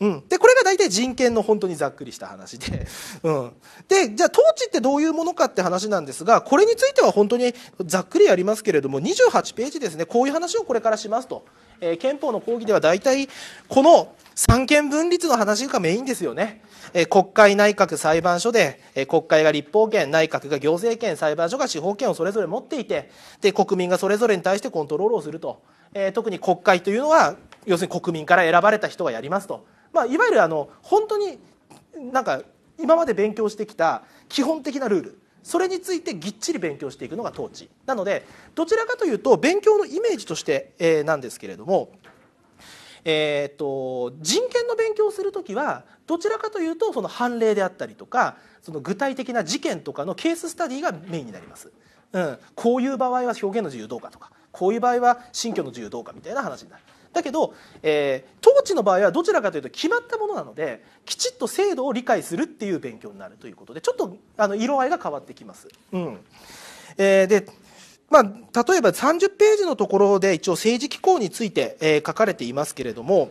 S1: うん、でこれが大体人権の本当にざっくりした話で、うん、でじゃあ統治ってどういうものかって話話なんですがこれについては本当にざっくりやりますけれども28ページですねこういう話をこれからしますと、えー、憲法の講義では大体この三権分立の話がメインですよね、えー、国会内閣裁判所で、えー、国会が立法権内閣が行政権裁判所が司法権をそれぞれ持っていてで国民がそれぞれに対してコントロールをすると、えー、特に国会というのは要するに国民から選ばれた人がやりますと、まあ、いわゆるあの本当になんか今まで勉強してきた基本的なルールそれについてぎっちり勉強していくのが統治なのでどちらかというと勉強のイメージとして、えー、なんですけれども、えーと、と人権の勉強をする時はどちらかというとその判例であったりとかその具体的な事件とかのケーススタディがメインになります。うん、こういう場合は表現の自由どうかとかこういう場合は新居の自由どうかみたいな話になる。だけど、えー、統治の場合はどちらかというと決まったものなのできちっと制度を理解するっていう勉強になるということでちょっとあの色合いが変わってきます。うんえー、でまあ、例えば30ページのところで一応政治機構について、えー、書かれていますけれども、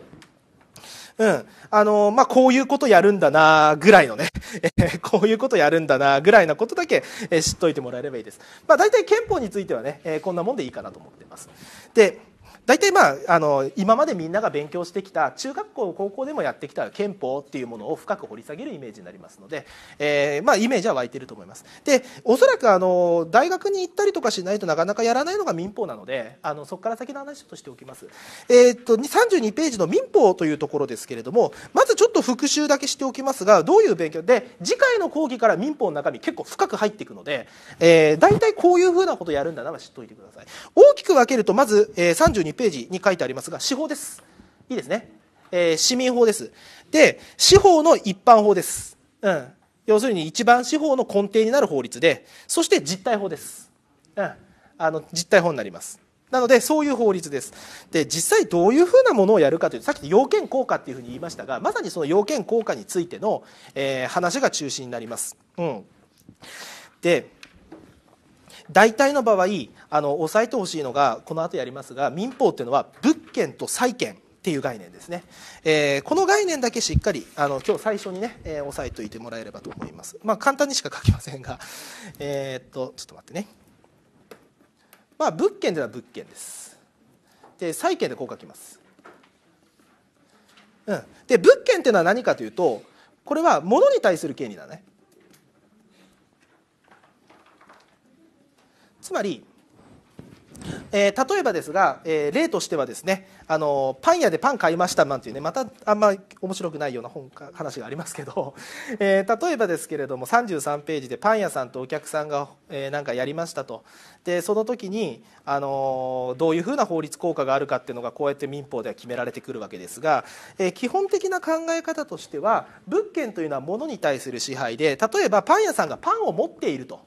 S1: うん。あのー、まあ、こういうことやるんだなぐらいのね、え こういうことやるんだなぐらいなことだけ、えー、知っといてもらえればいいです。まあ、大体憲法についてはね、えー、こんなもんでいいかなと思ってます。で、大体まああの今までみんなが勉強してきた中学校高校でもやってきた憲法っていうものを深く掘り下げるイメージになりますので、えー、まあイメージは湧いてると思います。でおそらくあの大学に行ったりとかしないとなかなかやらないのが民法なのであのそこから先の話としておきます。えー、っと32ページの民法というところですけれどもまずちょっと復習だけしておきますがどういう勉強で次回の講義から民法の中身結構深く入っていくので、えー、大体こういうふうなことやるんだなら知っておいてください。大きく分けるとまず、えー、32ページに書いてありますが司法ですいいですね、えー、市民法ですで司法の一般法です、うん、要するに一番司法の根底になる法律でそして実態法です、うん、あの実態法になりますなのでそういう法律ですで実際どういうふうなものをやるかというとさっき要件効果っていうふうに言いましたがまさにその要件効果についての、えー、話が中心になります、うん、で大体の場合あの押さえてほしいのがこの後やりますが民法っていうのは物件と債権っていう概念ですね、えー、この概念だけしっかりあの今日最初にね、えー、押さえておいてもらえればと思います、まあ、簡単にしか書きませんが、えー、っとちょっと待ってね、まあ、物件では物件ですで債権でこう書きます、うん、で物件っていうのは何かというとこれは物に対する権利だねつまり、えー、例えばですが、えー、例としてはですね、あのパン屋でパン買いましたなんていうねまたあんまり面白くないような本か話がありますけど、えー、例えばですけれども33ページでパン屋さんとお客さんが、えー、かやりましたとでその時に、あのどういうふうな法律効果があるかっていうのがこうやって民法では決められてくるわけですが、え基本的な考え方としては物件というのは物に対する支配で例えばパン屋さんがパンを持っていると。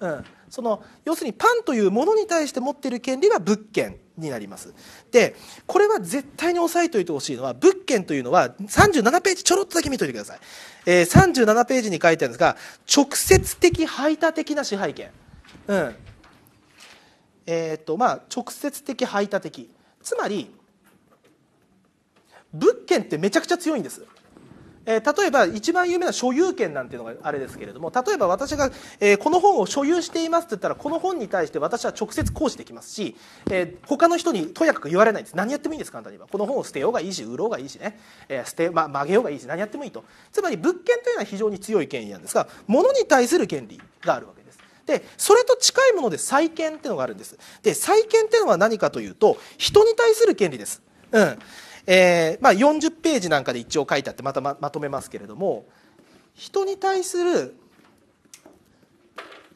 S1: うんその要するにパンというものに対して持っている権利が物件になりますでこれは絶対に押さえておいてほしいのは物件というのは37ページちょろっとだけ見といてください、えー、37ページに書いてあるんですが直接的排他的な支配権うんえー、っとまあ直接的排他的つまり物件ってめちゃくちゃ強いんですえー、例えば一番有名な所有権なんていうのがあれですけれども例えば私が、えー、この本を所有していますって言ったらこの本に対して私は直接行使できますし、えー、他の人にとやかく言われないんです何やってもいいんです簡単にばこの本を捨てようがいいし売ろうがいいしね、えー、捨て、ま、曲げようがいいし何やってもいいとつまり物件というのは非常に強い権利なんですが物に対する権利があるわけです。でそれと近いもので債権っていうのがあるんですで債権っていうのは何かというと人に対する権利です、うん、えー、まあ、40ページなんかで一応書いてあってまたまとめますけれども人に対する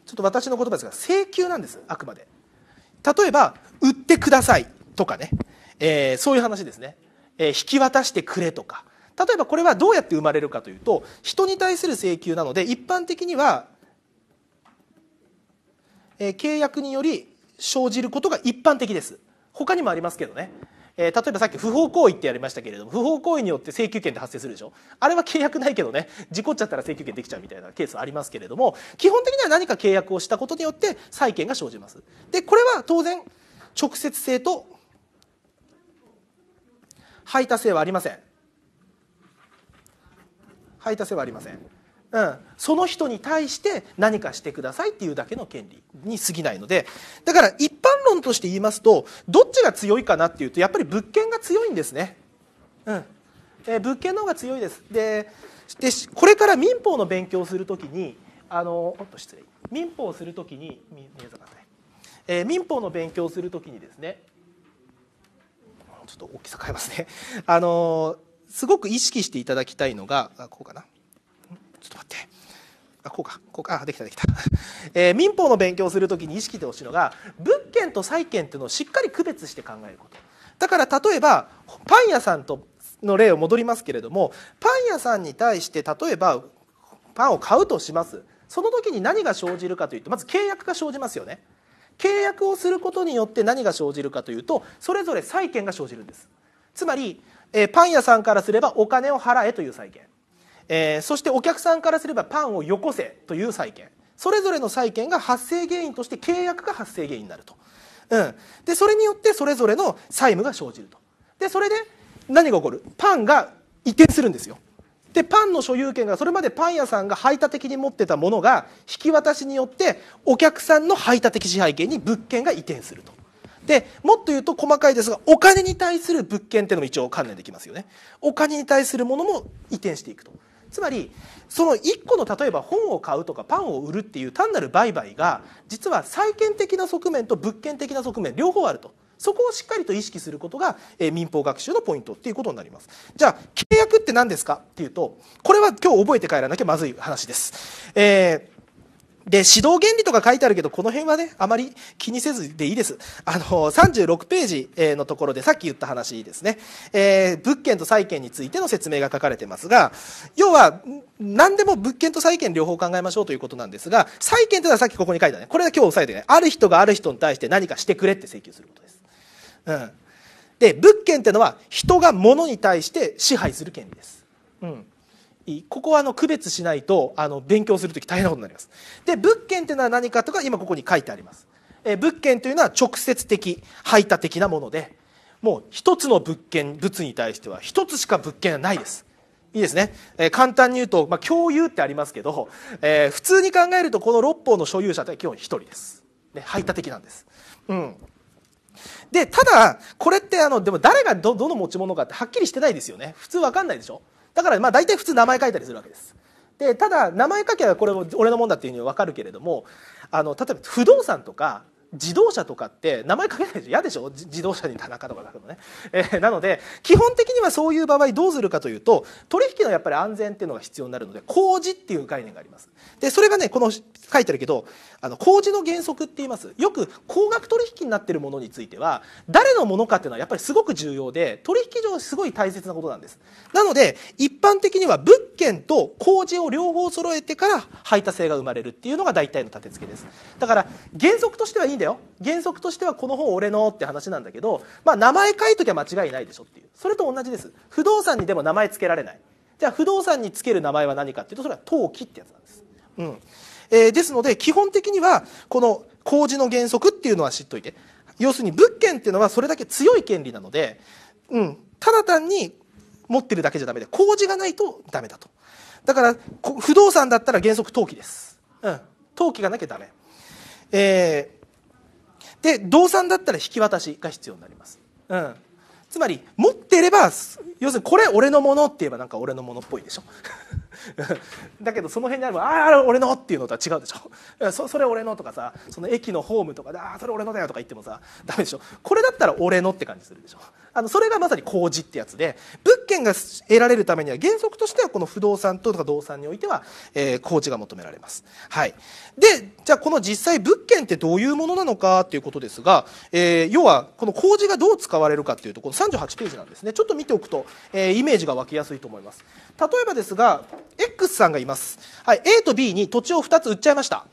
S1: ちょっと私の言葉ですが請求なんですあくまで例えば売ってくださいとかね、えー、そういう話ですね、えー、引き渡してくれとか例えばこれはどうやって生まれるかというと人に対する請求なので一般的には、えー、契約により生じることが一般的です他にもありますけどねえー、例えばさっき不法行為ってやりましたけれども不法行為によって請求権って発生するでしょあれは契約ないけどね事故っちゃったら請求権できちゃうみたいなケースありますけれども基本的には何か契約をしたことによって債権が生じますでこれは当然直接性と排他性はありません排他性はありませんうん、その人に対して何かしてくださいっていうだけの権利に過ぎないのでだから一般論として言いますとどっちが強いかなっていうとやっぱり物件が強いんですね、うんえー、物件の方が強いですでこれから民法の勉強をするときにあのおっと失礼民法をするときに宮坂さん、えー、民法の勉強をするときにですねちょっと大きさ変えますねあのすごく意識していただきたいのがこうかなちょっと待ってあこうかこうかあできたできた、えー、民法の勉強をするときに意識してほしいのが物件と債権っていうのをしっかり区別して考えることだから例えばパン屋さんとの例を戻りますけれどもパン屋さんに対して例えばパンを買うとしますその時に何が生じるかというとまず契約が生じますよね契約をすることによって何が生じるかというとそれぞれ債権が生じるんですつまり、えー、パン屋さんからすればお金を払えという債権えー、そしてお客さんからすればパンをよこせという債権それぞれの債権が発生原因として契約が発生原因になると、うん、でそれによってそれぞれの債務が生じるとでそれで何が起こるパンが移転するんですよでパンの所有権がそれまでパン屋さんが排他的に持ってたものが引き渡しによってお客さんの排他的支配権に物件が移転するとでもっと言うと細かいですがお金に対する物件っていうのも一応関連できますよねお金に対するものも移転していくとつまりその1個の例えば本を買うとかパンを売るっていう単なる売買が実は債権的な側面と物件的な側面両方あると。そこをしっかりと意識することが、民法学習のポイントっていうことになりますじゃあ契約って何ですかっていうとこれは今日覚えて帰らなきゃまずい話です、えーで、指導原理とか書いてあるけど、この辺はね、あまり気にせずでいいです。あの、36ページのところで、さっき言った話ですね。えー、物件と債権についての説明が書かれてますが、要は、何でも物件と債権両方考えましょうということなんですが、債権というのはさっきここに書いたね。これは今日押さえてね。ある人がある人に対して何かしてくれって請求することです。うん。で、物件っていうのは、人が物に対して支配する権利です。うん。ここはあの区別しないとあの勉強する時大変なことになりますで物件っていうのは何かとか今ここに書いてあります、え物件というのは直接的排他的なものでもう一つの物件物に対しては一つしか物件はないですいいですね、えー、簡単に言うと、まあ、共有ってありますけど、えー、普通に考えるとこの六方の所有者って基本一人です、で排他的なんですうんでただこれってあのでも誰がどの持ち物かってはっきりしてないですよね普通わかんないでしょだからまあ大体普通名前書いたりするわけですでただ名前書けばこれも俺のもんだっていうふうに分かるけれどもあの例えば不動産とか自動車とかって名前書けないでしょ嫌でしょ自動車に田中とか書くのね、えー、なので基本的にはそういう場合どうするかというと取引のやっぱり安全っていうのが必要になるので工事っていう概念がありますでそれがねこの書いてあるけどあの工事の原則って言いますよく高額取引になっているものについては誰のものかっていうのはやっぱりすごく重要で取引上すごい大切なことなんですなので一般的には物件と工事を両方揃えてから排他性が生まれるっていうのが大体の立て付けですだから原則としてはいいんだよ原則としてはこの本俺のって話なんだけど、まあ、名前書いときゃ間違いないでしょっていうそれと同じです不動産にでも名前付けられないじゃあ不動産につける名前は何かっていうとそれは登記ってやつなんですうんえー、ですので、基本的には、この工事の原則っていうのは知っといて。要するに物件っていうのはそれだけ強い権利なので、うん、ただ単に持ってるだけじゃダメで、工事がないとダメだと。だから、不動産だったら原則登記です。うん。登記がなきゃダメ。えー、で、動産だったら引き渡しが必要になります。うん。つまり、持っければ要するにこれ俺のものって言えばなんか俺のものっぽいでしょ だけどその辺にあればああ俺のっていうのとは違うでしょ そそれ俺のとかさその駅のホームとかでああそれ俺のだよとか言ってもさダメでしょこれだったら俺のって感じするでしょあのそれがまさに工事ってやつで物件が得られるためには原則としてはこの不動産とか動産においては、えー、工事が求められます、はい、でじゃあこの実際物件ってどういうものなのかっていうことですが、えー、要はこの工事がどう使われるかっていうとこの38ページなんですねでちょっと見ておくと、えー、イメージが湧きやすいと思います例えばですが X さんがいます、はい、A と B に土地を2つ売っちゃいました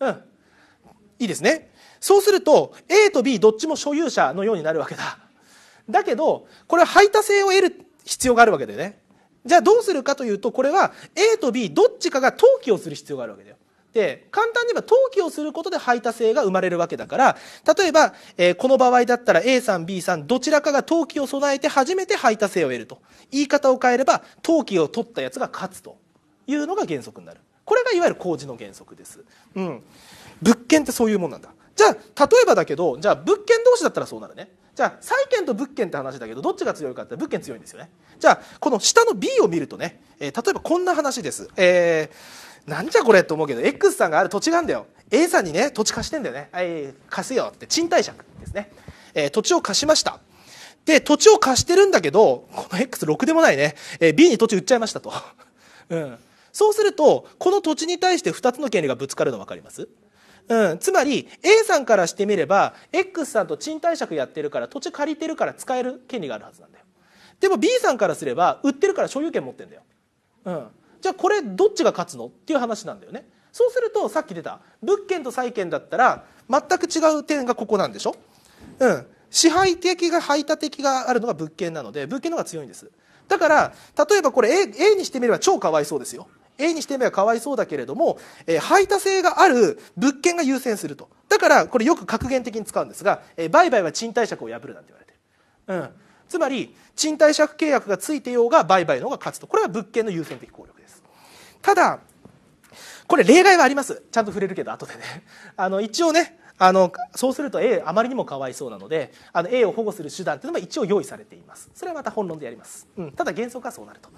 S1: うんいいですねそうすると A と B どっちも所有者のようになるわけだだけどこれは排他性を得る必要があるわけだよねじゃあどうするかというとこれは A と B どっちかが登記をする必要があるわけだよって簡単に言えば登記をすることで排他性が生まれるわけだから例えば、えー、この場合だったら A さん B さんどちらかが登記を備えて初めて排他性を得ると言い方を変えれば登記を取ったやつが勝つというのが原則になるこれがいわゆる工事の原則です、うん、物件ってそういうもんなんだじゃあ例えばだけどじゃあ物件同士だったらそうなるねじゃあ債権と物件って話だけどどっちが強いかって物件強いんですよねじゃあこの下の B を見るとね、えー、例えばこんな話です、えーなんじゃこれと思うけど X さんがある土地があるんだよ A さんにね土地貸してんだよね「はい、貸すよ」って賃貸借ですね、えー、土地を貸しましたで土地を貸してるんだけどこの X 6でもないね、えー、B に土地売っちゃいましたと、うん、そうするとこの土地に対して2つの権利がぶつかるの分かりますうん、つまり A さんからしてみれば X さんと賃貸借やってるから土地借りてるから使える権利があるはずなんだよでも B さんからすれば売ってるから所有権持ってんだよ、うん、じゃあこれどっちが勝つのっていう話なんだよねそうするとさっき出た物件と債権だったら全く違う点がここなんでしょうん支配的が排他的があるのが物件なので物件の方が強いんですだから例えばこれ A, A にしてみれば超かわいそうですよ A にしてみればかわいそうだけれども、えー、排他性がある物件が優先するとだからこれよく格言的に使うんですが、えー、売買は賃貸借を破るなんて言われてる、うん、つまり賃貸借契約がついてようが売買の方が勝つとこれは物件の優先的効力ただ、これ例外はあります。ちゃんと触れるけど、後でね。あの、一応ね、あのそうすると A あまりにもかわいそうなのであの A を保護する手段というのも一応用意されていますそれはまた本論でやります、うん、ただ原則はそうなると、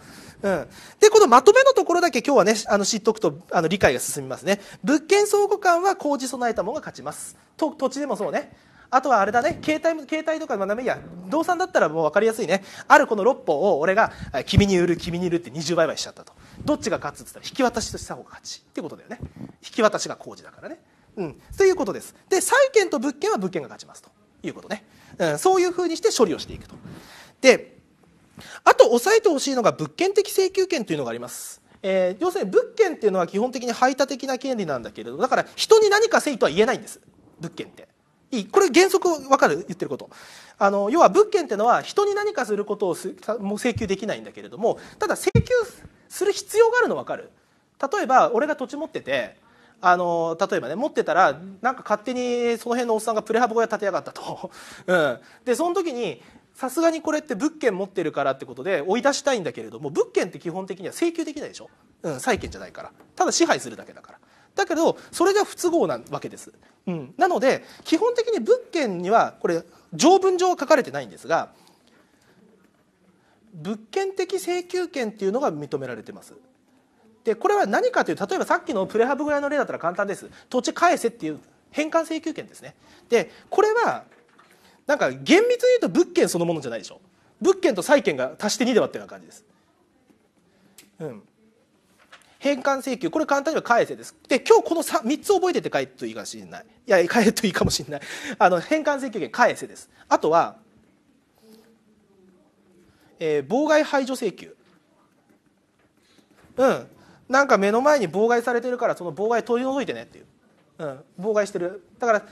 S1: うん、でこのまとめのところだけ今日はねあの知っておくとあの理解が進みますね物件相互間は工事備えたものが勝ちますと土地でもそうねあとはあれだね携帯携帯とかまあダメいや動産だったらもう分かりやすいねあるこの6本を俺が君に売る君に売るって20倍買いしちゃったとどっちが勝つっつったら引き渡しとした方が勝ちってことだよね引き渡しが工事だからねうんということですで債権と物件は物件が勝ちますということね、うん、そういうふうにして処理をしていくとであと押さえてほしいのが物件的請求権というのがあります。えー、要するに物件っていうのは基本的に排他的な権利なんだけれどだから人に何かせいとは言えないんです物件っていいこれ原則わかる言ってることあの要は物件ってのは人に何かすることをも請求できないんだけれどもただ請求する必要があるのわかる例えば俺が土地持っててあの例えばね持ってたらなんか勝手にその辺のおっさんがプレハブ小屋建てやがったと、うん、でその時にさすがにこれって物件持ってるからってことで追い出したいんだけれども物件って基本的には請求できないでしょ、うん、債権じゃないからただ支配するだけだからだけどそれが不都合なわけです、うん、なので基本的に物件にはこれ条文上は書かれてないんですが物件的請求権っていうのが認められてますでこれは何かという例えばさっきのプレハブぐらいの例だったら簡単です土地返せっていう返還請求権ですねでこれはなんか厳密に言うと物件そのものじゃないでしょ物件と債権が足して2で割ってるような感じですうん返還請求これ簡単には返せですで今日この 3, 3つ覚えてて帰っといいかもしれないいや帰っといいかもしれない あの返還請求権返せですあとは、えー、妨害排除請求うんなんか目の前に妨害されてるからその妨害取り除いてねっていう、うん、妨害してるだから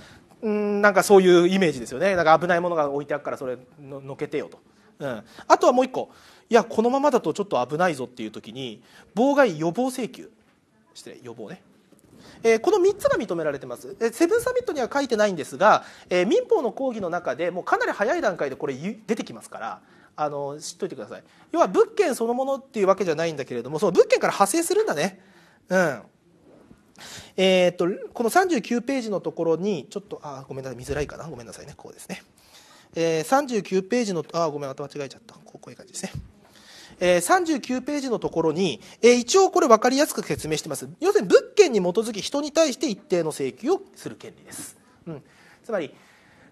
S1: うんなんかそういうイメージですよねなんか危ないものが置いてあるからそれののけてよと、うん、あとはもう一個いやこのままだとちょっと危ないぞっていう時に妨害予防請求失礼予防ねえー、この3つが認められてます、えー、セブンサミットには書いてないんですが、えー、民法の講義の中でもうかなり早い段階でこれ出てきますからあの知っといてください要は物件そのものっていうわけじゃないんだけれどもその物件から派生するんだねうんえー、っとこの39ページのところにちょっとあごめんなさい見づらいかなごめんなさいねこうですね、えー、39ページのあごめんまた間違えちゃったこういう感じですねえ39ページのところに、え一応これ分かりやすく説明してます要するに物件に基づき人に対して一定の請求をする権利です、うん、つまり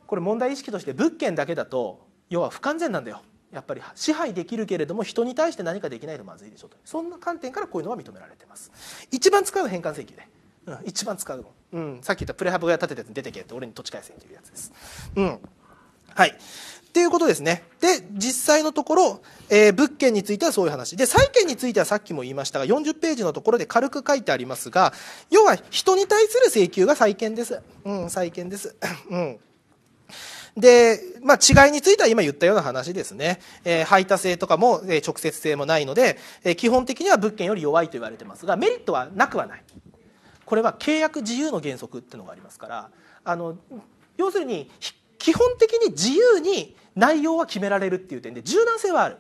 S1: これ問題意識として物件だけだと要は不完全なんだよやっぱり支配できるけれども人に対して何かできないとまずいでしょとそんな観点からこういうのは認められてます一番使うの返還請求で、うん、一番使うの、うん、さっき言ったプレハブが建てたやつに出てけって俺に土地返せっていうやつですうんはいっていうことですね。で、実際のところ、えー、物件についてはそういう話。で、債権についてはさっきも言いましたが、40ページのところで軽く書いてありますが、要は人に対する請求が債権です。うん、債権です。うん。で、まあ、違いについては今言ったような話ですね。えー、排他性とかも、えー、直接性もないので、えー、基本的には物件より弱いと言われてますが、メリットはなくはない。これは契約自由の原則っていうのがありますから、あの、要するに、基本的に自由に内容は決められるっていう点で柔軟性はある、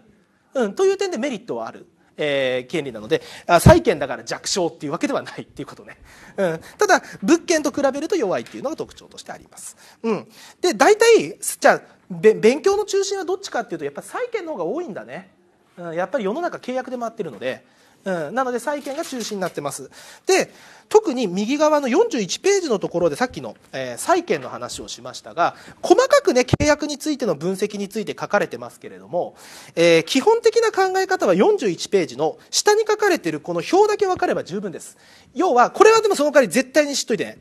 S1: うん、という点でメリットはある。えー、権利なので債権だから弱小っていうわけではないっていうことね、うん、ただ物件と比べると弱いっていうのが特徴としてあります、うん、で大体じゃあ勉強の中心はどっちかっていうとやっぱ債権の方が多いんだね、うん、やっぱり世の中契約で回ってるのでうん、なので債券が中心になってます。で特に右側の41ページのところでさっきの、えー、債券の話をしましたが細かくね契約についての分析について書かれてますけれども、えー、基本的な考え方は41ページの下に書かれてるこの表だけ分かれば十分です要はこれはでもその代わり絶対に知っといて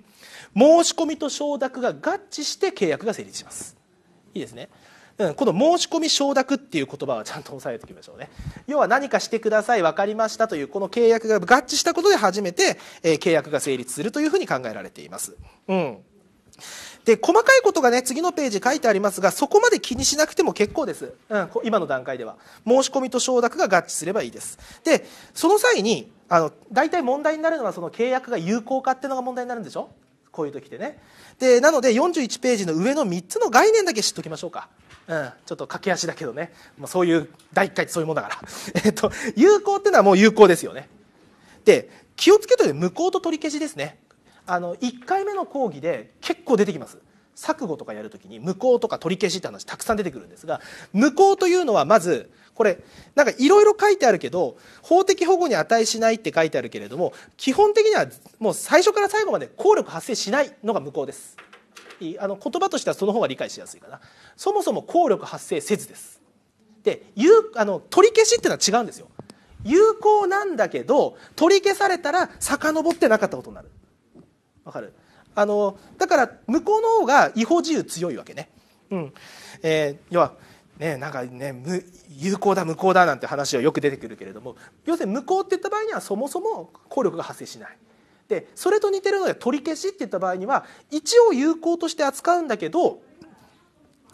S1: 申し込みと承諾が合致して契約が成立しますいいですねうん、この申し込み承諾っていう言葉はちゃんと押さえておきましょうね要は何かしてください分かりましたというこの契約が合致したことで初めて、えー、契約が成立するというふうに考えられています。うんで細かいことがね次のページ書いてありますがそこまで気にしなくても結構です、うん、今の段階では申し込みと承諾が合致すればいいですでその際にあの大体問題になるのはその契約が有効かっていうのが問題になるんでしょこういう時ってねでなので41ページの上の3つの概念だけ知っときましょうかうん、ちょっと駆け足だけどね、まあ、そういう第一回ってそういうもんだから えっと有効っていうのはもう有効ですよねで気をつけといて無効と取り消しですねあの1回目の講義で結構出てきます錯誤とかやるときに無効とか取り消しって話たくさん出てくるんですが無効というのはまずこれなんかいろいろ書いてあるけど法的保護に値しないって書いてあるけれども基本的にはもう最初から最後まで効力発生しないのが無効です。あの言葉としてはその方が理解しやすいかなそもそも効力発生せずですであの取り消しっていうのは違うんですよ有効なんだけど取り消されたら遡ってなかったことになるわかるあのだから向こうの方が違法自由強いわけねうんえー、要はね、なんかね有効だ無効だなんて話はよく出てくるけれども要するに無効って言った場合にはそもそも効力が発生しないでそれと似てるので取り消しって言った場合には一応有効として扱うんだけど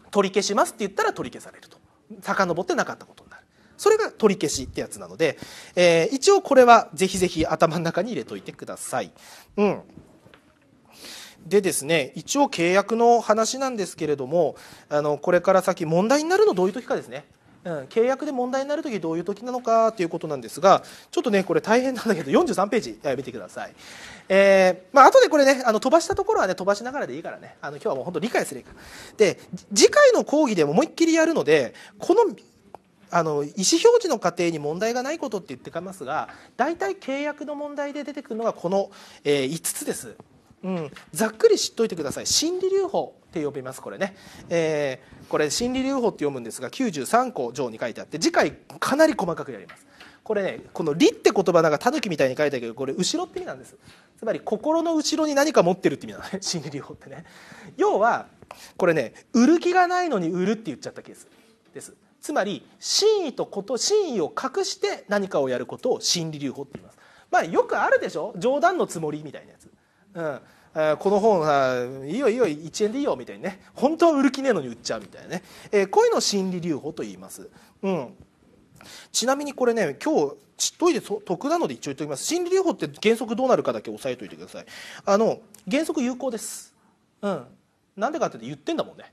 S1: 取り消しますって言ったら取り消されると遡ってなかったことになるそれが取り消しってやつなので、えー、一応これはぜひぜひ頭の中に入れといてください。うんでですね一応契約の話なんですけれどもあのこれから先問題になるのどういう時かですねうん、契約で問題になる時どういう時なのかということなんですがちょっとねこれ大変なんだけど43ページ、見てください、えーまあ後でこれねあの飛ばしたところはね飛ばしながらでいいからねあの今日はもう本当理解すればいいからで次回の講義でも思いっきりやるのでこのあの意思表示の過程に問題がないことって言ってかますが大体契約の問題で出てくるのがこの、えー、5つです、うん、ざっくり知っておいてください心理留保って呼びますこれね、えー、これ心理留保って読むんですが93項上に書いてあって次回かなり細かくやりますこれねこの「理」って言葉なんかタヌキみたいに書いてあるけどこれ後ろって意味なんですつまり心の後ろに何か持ってるって意味なのね 心理留保ってね要はこれね売る気がないのに売るって言っちゃったケースですつまり真意とこと真意を隠して何かをやることを心理留保って言いますまあよくあるでしょ冗談のつもりみたいなやつうんこの本はいいよいいよ1円でいいよみたいにね本当は売る気ねえのに売っちゃうみたいなね、えー、こういうのを心理留保と言います。うんちなみにこれね今日ちっといで得なので一応言っておきます心理留保って原則どうなるかだけ押さえておいてくださいあの原則有効ですうんなんでかって言ってんだもんね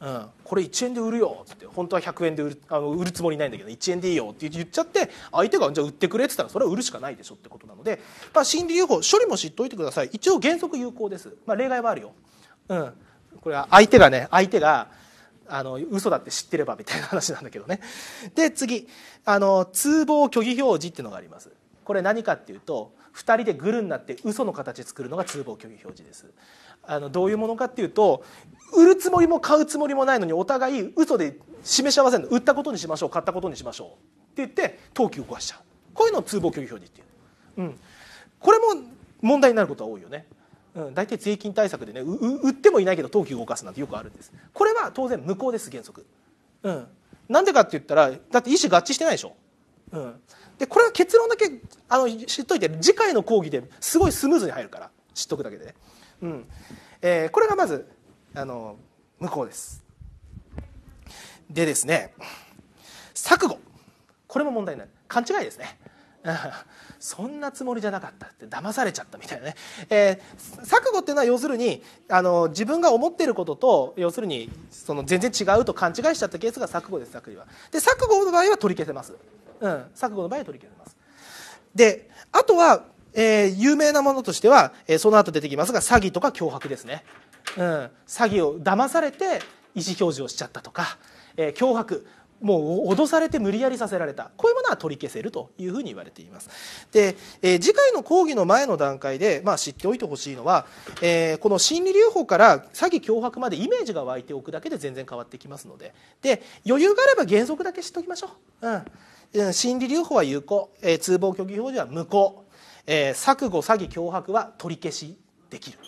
S1: うん、これ1円で売るよ」って本当は100円で売るあの売るつもりないんだけど1円でいいよって言っちゃって相手が「じゃあ売ってくれ」って言ったらそれは売るしかないでしょってことなので、まあ、心理誘保処理も知っておいてください一応原則有効です、まあ、例外はあるよ、うん、これは相手がね相手があの嘘だって知ってればみたいな話なんだけどねで次あの通報虚偽表示っていうのがありますこれ何かっていうと2人でグルになって嘘の形作るのが通報虚偽表示ですあのどういうものかっていうと売るつもりも買うつもりもないのにお互い嘘で示し合わせるの売ったことにしましょう買ったことにしましょうって言って投機を動かしちゃうこういうのを通報虚偽表示っていう、うん、これも問題になることは多いよねうん、大体税金対策でね売ってもいないけど投機を動かすなんてよくあるんですこれは当然無効です原則うんなんでかって言ったらだって意思合致してないでしょうんでこれは結論だけあの知っといて次回の講義ですごいスムーズに入るから知っとくだけでね、うんえー、これがまずあの向こうですでですね錯誤これも問題ない勘違いですね そんなつもりじゃなかったって騙されちゃったみたいなね、えー、錯誤っていうのは要するにあの自分が思っていることと要するにその全然違うと勘違いしちゃったケースが錯誤です錯誤はで錯誤の場合は取り消せますうん、錯誤の場合取り消れますであとは、えー、有名なものとしては、えー、その後出てきますが詐欺とか脅迫ですね、うん、詐欺を騙されて意思表示をしちゃったとか、えー、脅迫もう脅されて無理やりさせられたこういうものは取り消せるというふうに言われていますで、えー、次回の講義の前の段階で、まあ、知っておいてほしいのは、えー、この心理留保から詐欺脅迫までイメージが湧いておくだけで全然変わってきますのでで余裕があれば原則だけ知っておきましょう。うん心理留保は有効、えー、通報虚偽表示は無効、えー、錯誤詐欺脅迫は取り消しできる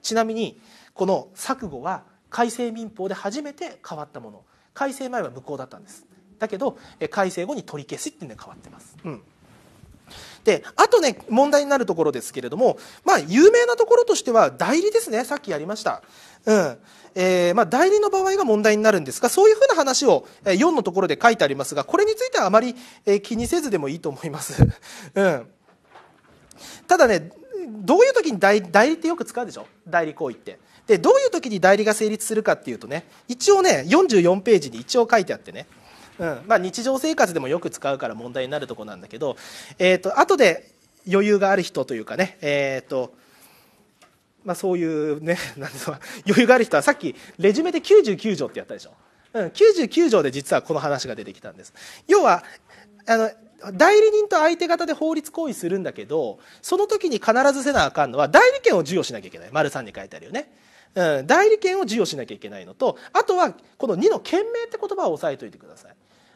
S1: ちなみにこの錯誤は改正民法で初めて変わったもの改正前は無効だったんですだけど改正後に取り消しっていうのが変わってます、うんであとね問題になるところですけれども、まあ、有名なところとしては代理ですねさっきやりました。うんえーまあ、代理の場合が問題になるんですがそういうふうな話を4のところで書いてありますがこれについてはあまり、えー、気にせずでもいいと思います、うん、ただねどういう時に代理ってよく使うでしょ代理行為ってでどういう時に代理が成立するかっていうとね一応ね44ページに一応書いてあってねうんまあ、日常生活でもよく使うから問題になるとこなんだけど、えーと、後で余裕がある人というかね、えーとまあ、そういうね なん余裕がある人はさっきレジュメで99条ってやったでしょ、うん、99条で実はこの話が出てきたんです。要はあの代理人と相手方で法律行為するんだけどその時に必ずせなあかんのは代理権を授与しなきゃいけない丸3に書いてあるよね。うん、代理権を授与しなきゃいけないのとあとはこの2の「権名」って言葉を押さえておいてください。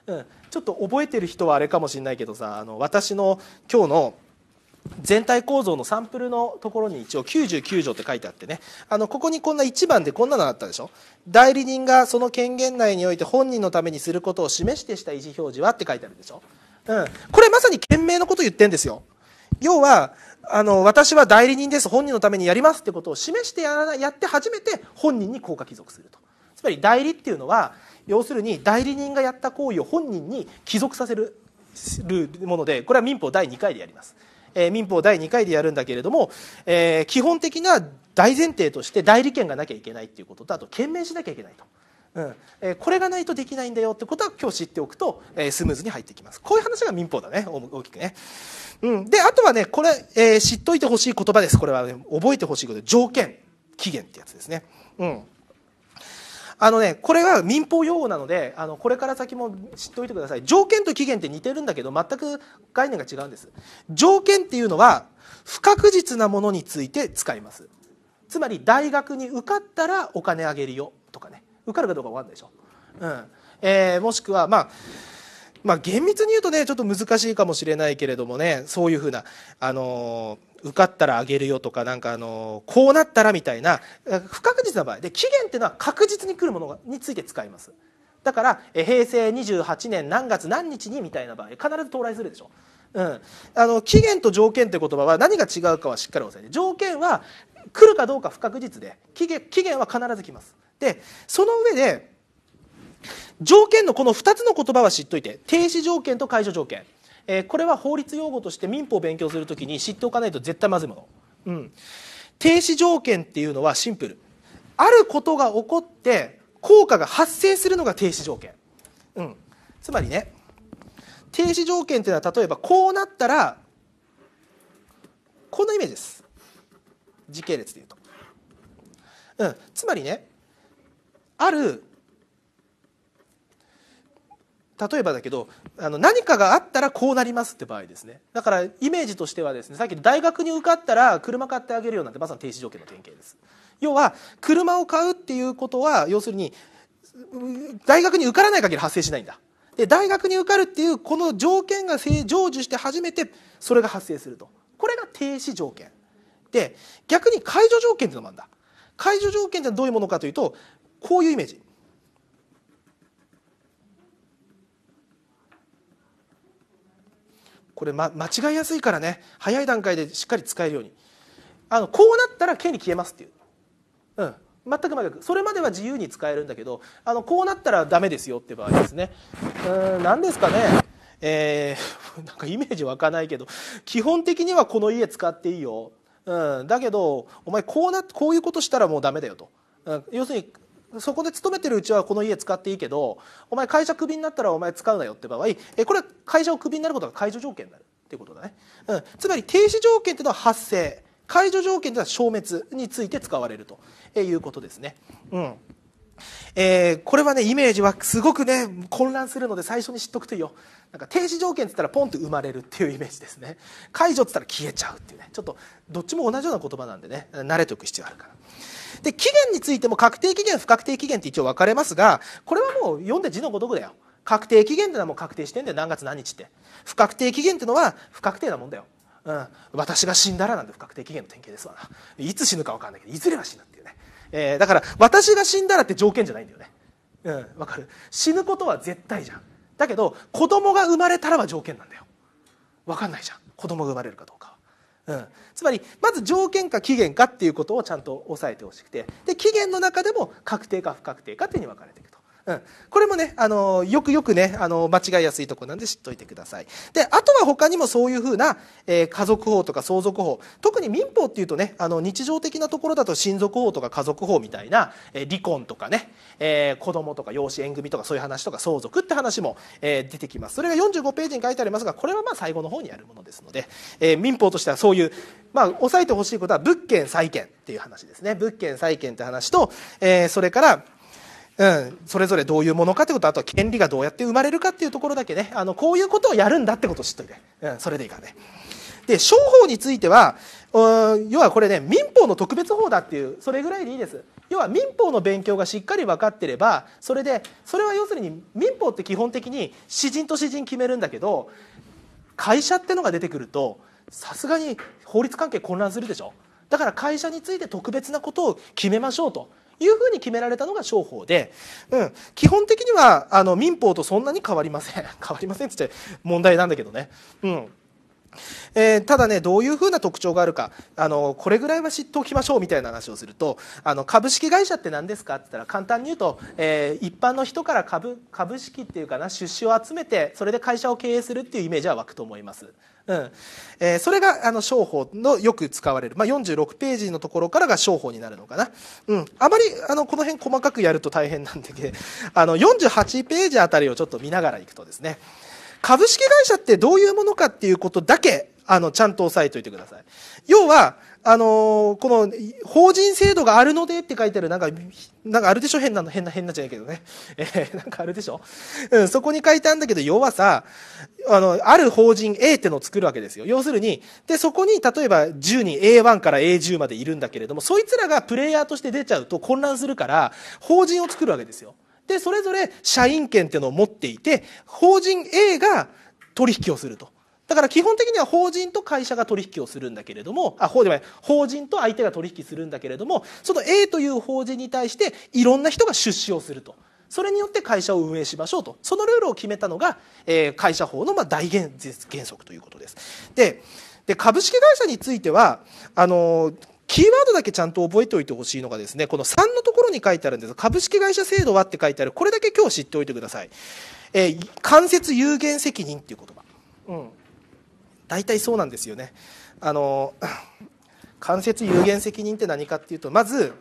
S1: うん、ちょっと覚えてる人はあれかもしれないけどさあの私の今日の全体構造のサンプルのところに一応99条って書いてあってねあのここにこんな1番でこんなのあったでしょ代理人がその権限内において本人のためにすることを示してした意思表示はって書いてあるでしょ、うん、これまさに賢明のこと言ってんですよ要はあの私は代理人です本人のためにやりますってことを示してやらやって初めて本人に効果帰属するとつまり代理っていうのは要するに代理人がやった行為を本人に帰属させるものでこれは民法第2回でやります。えー、民法第2回でやるんだけれども、えー、基本的な大前提として代理権がなきゃいけないっていうこととあと懸命しなきゃいけないと。うんえー、これがないとできないんだよってことは今日知っておくと、えー、スムーズに入ってきますこういう話が民法だね大きくね、うん、であとはねこれ、えー、知っといてほしい言葉ですこれは、ね、覚えてほしいこと条件期限ってやつですねうんあのねこれは民法用語なのであのこれから先も知っておいてください条件と期限って似てるんだけど全く概念が違うんです条件っていうのは不確実なものについて使いますつまり大学に受かったらお金あげるよとかね受かるかどうかわかんないでしょ、うんえー、もしくはまあまあ、厳密に言うとねちょっと難しいかもしれないけれどもねそういうふうな、あの受かったらあげるよとかなんかあのこうなったらみたいな不確実な場合で期限っていうのは確実に来るものについて使いますだから平成28年何月何日にみたいな場合必ず到来するでしょ、うん、あの期限と条件って言葉は何が違うかはしっかり押さえて条件は来るかどうか不確実で期限期限は必ず来ますでその上で条件のこの2つの言葉は知っといて停止条件と解除条件えー、これは法律用語として民法を勉強するときに知っておかないと絶対まずいもの、うん、停止条件っていうのはシンプルあることが起こって効果が発生するのが停止条件、うん、つまりね停止条件っていうのは例えばこうなったらこんなイメージです時系列でいうと、うん、つまりねある例えばだけどあの何かがあったらこうなりますって場合ですねだからイメージとしてはですねさっき大学に受かったら車買ってあげるようなんてまさに停止条件の典型です要は車を買うっていうことは要するに大学に受からない限り発生しないんだで大学に受かるっていうこの条件が成就して初めてそれが発生するとこれが停止条件で逆に解除条件っていうのもあるんだ解除条件ってどういうものかというとこういうイメージこれ、ま、間違いやすいからね早い段階でしっかり使えるようにあのこうなったら権利消えますっていう、うん、全くま逆それまでは自由に使えるんだけどあのこうなったらダメですよって場合ですねうん何ですかねえー、なんかイメージ湧かないけど基本的にはこの家使っていいよ、うん、だけどお前こうなこういうことしたらもうダメだよと、うん、要するにそこで勤めてるうちはこの家使っていいけどお前会社クビになったらお前使うなよって場合えこれは会社をクビになることが解除条件になるっていうことだね、うん、つまり停止条件っていうのは発生解除条件ていうのは消滅について使われるということですね。うんえー、これはねイメージはすごくね混乱するので最初に知っとくといいよなんか停止条件って言ったらポンと生まれるっていうイメージですね解除って言ったら消えちゃうっていうねちょっとどっちも同じような言葉なんでね慣れておく必要あるから。で期限についても確定期限不確定期限って一応分かれますがこれはもう読んで字のごとくだよ確定期限ってのはもう確定してんだよ何月何日って不確定期限ってのは不確定なもんだようん、私が死んだらなんて不確定期限の典型ですわないつ死ぬか分かんないけどいずれは死ぬっていうね、えー、だから私が死んだらって条件じゃないんだよねうん分かる死ぬことは絶対じゃんだけど子供が生まれたらは条件なんだよ分かんないじゃん子供が生まれるかどうかはうん、つまりまず条件か期限かっていうことをちゃんと押さえてほしくてで期限の中でも確定か不確定かっていうふうに分かれていくと。うん、これもね、あのよくよくね、あの間違いやすいとこなんで知っといてください。で、あとは他にもそういうふうな、えー、家族法とか相続法、特に民法っていうとね、あの日常的なところだと親族法とか家族法みたいな、えー、離婚とかね、えー、子供とか養子縁組とかそういう話とか相続って話も、えー、出てきます。それが45ページに書いてありますが、これはまあ最後の方にやるものですので、えー、民法としてはそういう、まあ、押さえてほしいことは物件債権っていう話ですね。物件債権って話と、えー、それから、うん、それぞれどういうものかということあとは権利がどうやって生まれるかっていうところだけねあのこういうことをやるんだってことを知っといて、うん、それでいいからね。で商法については要はこれね民法の特別法だっていうそれぐらいでいいです要は民法の勉強がしっかり分かってればそれでそれは要するに民法って基本的に詩人と詩人決めるんだけど会社ってのが出てくるとさすがに法律関係混乱するでしょだから会社について特別なことを決めましょうというふうに決められたのが商法で、うん、基本的にはあの民法とそんなに変わりません 変わりませんっつって問題なんだけどね。うんえー、ただねどういうふうな特徴があるかあのこれぐらいは知っておきましょうみたいな話をするとあの株式会社って何ですかって言ったら簡単に言うと、えー、一般の人から株株式っていうかな出資を集めてそれで会社を経営するっていうイメージは湧くと思います。うんえー、それがあの商法のよく使われる、まあ、46ページのところからが商法になるのかな、うん、あまりあのこの辺細かくやると大変なんであの48ページあたりをちょっと見ながらいくとですね株式会社ってどういうものかっていうことだけあのちゃんと押さえておいてください要はあのー、この法人制度があるのでって書いてあるなんかなんかあるでしょ変なの変な変なじゃないけどね、えー、なんかあるでしょ、うん、そこに書いてあるんだけど要はさあのある法人 A ってのを作るわけですよ要するにでそこに例えば10人 A1 から A10 までいるんだけれどもそいつらがプレイヤーとして出ちゃうと混乱するから法人を作るわけですよでそれぞれ社員権っていうのを持っていて法人 A が取引をすると。だから基本的には法人と会社が取引をするんだけれどもあ法では法人と相手が取引するんだけれどもその A という法人に対していろんな人が出資をすると。それによって会社を運営しましょうとそのルールを決めたのが、えー、会社法のまあ大原原則ということです。でで株式会社についてはあのーキーワードだけちゃんと覚えておいてほしいのがですね、この3のところに書いてあるんです。株式会社制度はって書いてある。これだけ今日知っておいてください。えー、間接有限責任っていう言葉。うん。大体そうなんですよね。あの間接有限責任って何かっていうとまず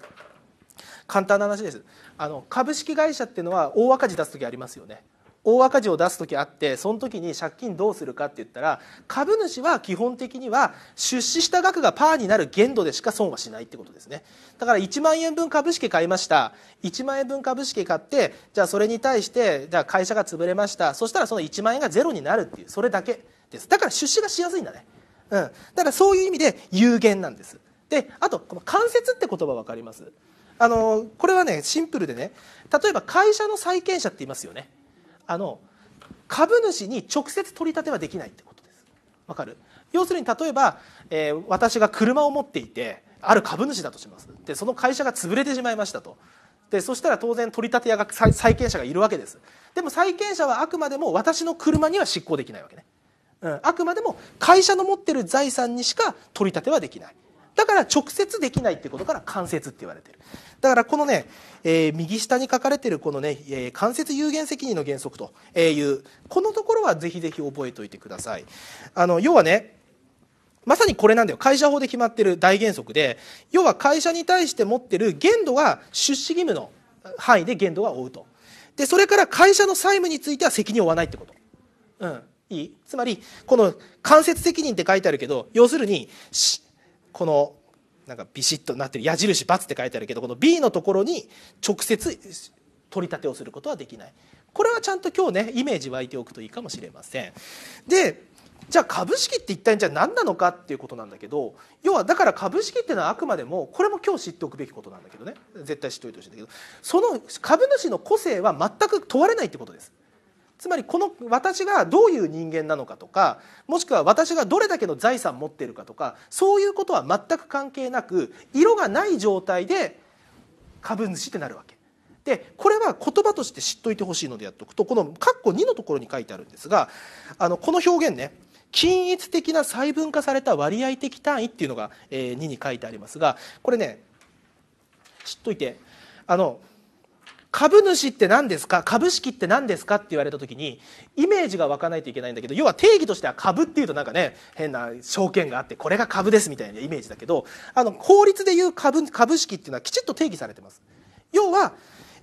S1: 簡単な話ですあの株式会社っていうのは大赤字出す時ありますよね大赤字を出す時あってその時に借金どうするかって言ったら株主は基本的には出資した額がパーになる限度でしか損はしないってことですねだから1万円分株式買いました1万円分株式買ってじゃあそれに対してじゃあ会社が潰れましたそしたらその1万円がゼロになるっていうそれだけ。ですだから出資がしやすいんだね、うん、だからそういう意味で有限なんですであとこの間接って言葉分かりますあのこれはねシンプルでね例えば会社の債権者って言いますよねあの株主に直接取り立てはできないってことですわかる要するに例えば、えー、私が車を持っていてある株主だとしますでその会社が潰れてしまいましたとでそしたら当然取り立て屋が債権者がいるわけですでも債権者はあくまでも私の車には執行できないわけねうん、あくまでも会社の持ってる財産にしか取り立てはできないだから直接できないってことから間接って言われてるだからこのね、えー、右下に書かれてるこのね、えー、間接有限責任の原則というこのところはぜひぜひ覚えておいてくださいあの要はねまさにこれなんだよ。会社法で決まってる大原則で、要は会社に対して持ってる限度は出資義務の範囲で限度は負うと。で、それから会社の債務については責任を負わないってこと。うん。いいつまりこの間接責任って書いてあるけど要するにこのなんかビシッとなってる矢印×って書いてあるけどこの B のところに直接取り立てをすることはできないこれはちゃんと今日ねイメージ湧いておくといいかもしれません。でじゃあ株式って一体じゃあ何なのかっていうことなんだけど要はだから株式っていうのはあくまでもこれも今日知っておくべきことなんだけどね絶対知っておいてほしいんだけどその株主の個性は全く問われないってことです。つまりこの私がどういう人間なのかとかもしくは私がどれだけの財産持ってるかとかそういうことは全く関係なく色がない状態で株主ってなるわけ。でこれは言葉として知っといてほしいのでやっとくとこの括弧2のところに書いてあるんですがあのこの表現ね均一的な細分化された割合的単位っていうのが、え2に書いてありますがこれね知っといてあの株主って何ですか株式って何ですかって言われた時にイメージが湧かないといけないんだけど要は定義としては株っていうとなんかね変な証券があってこれが株ですみたいなイメージだけどあの法律でいう株株式っていうのはきちっと定義されてます。要は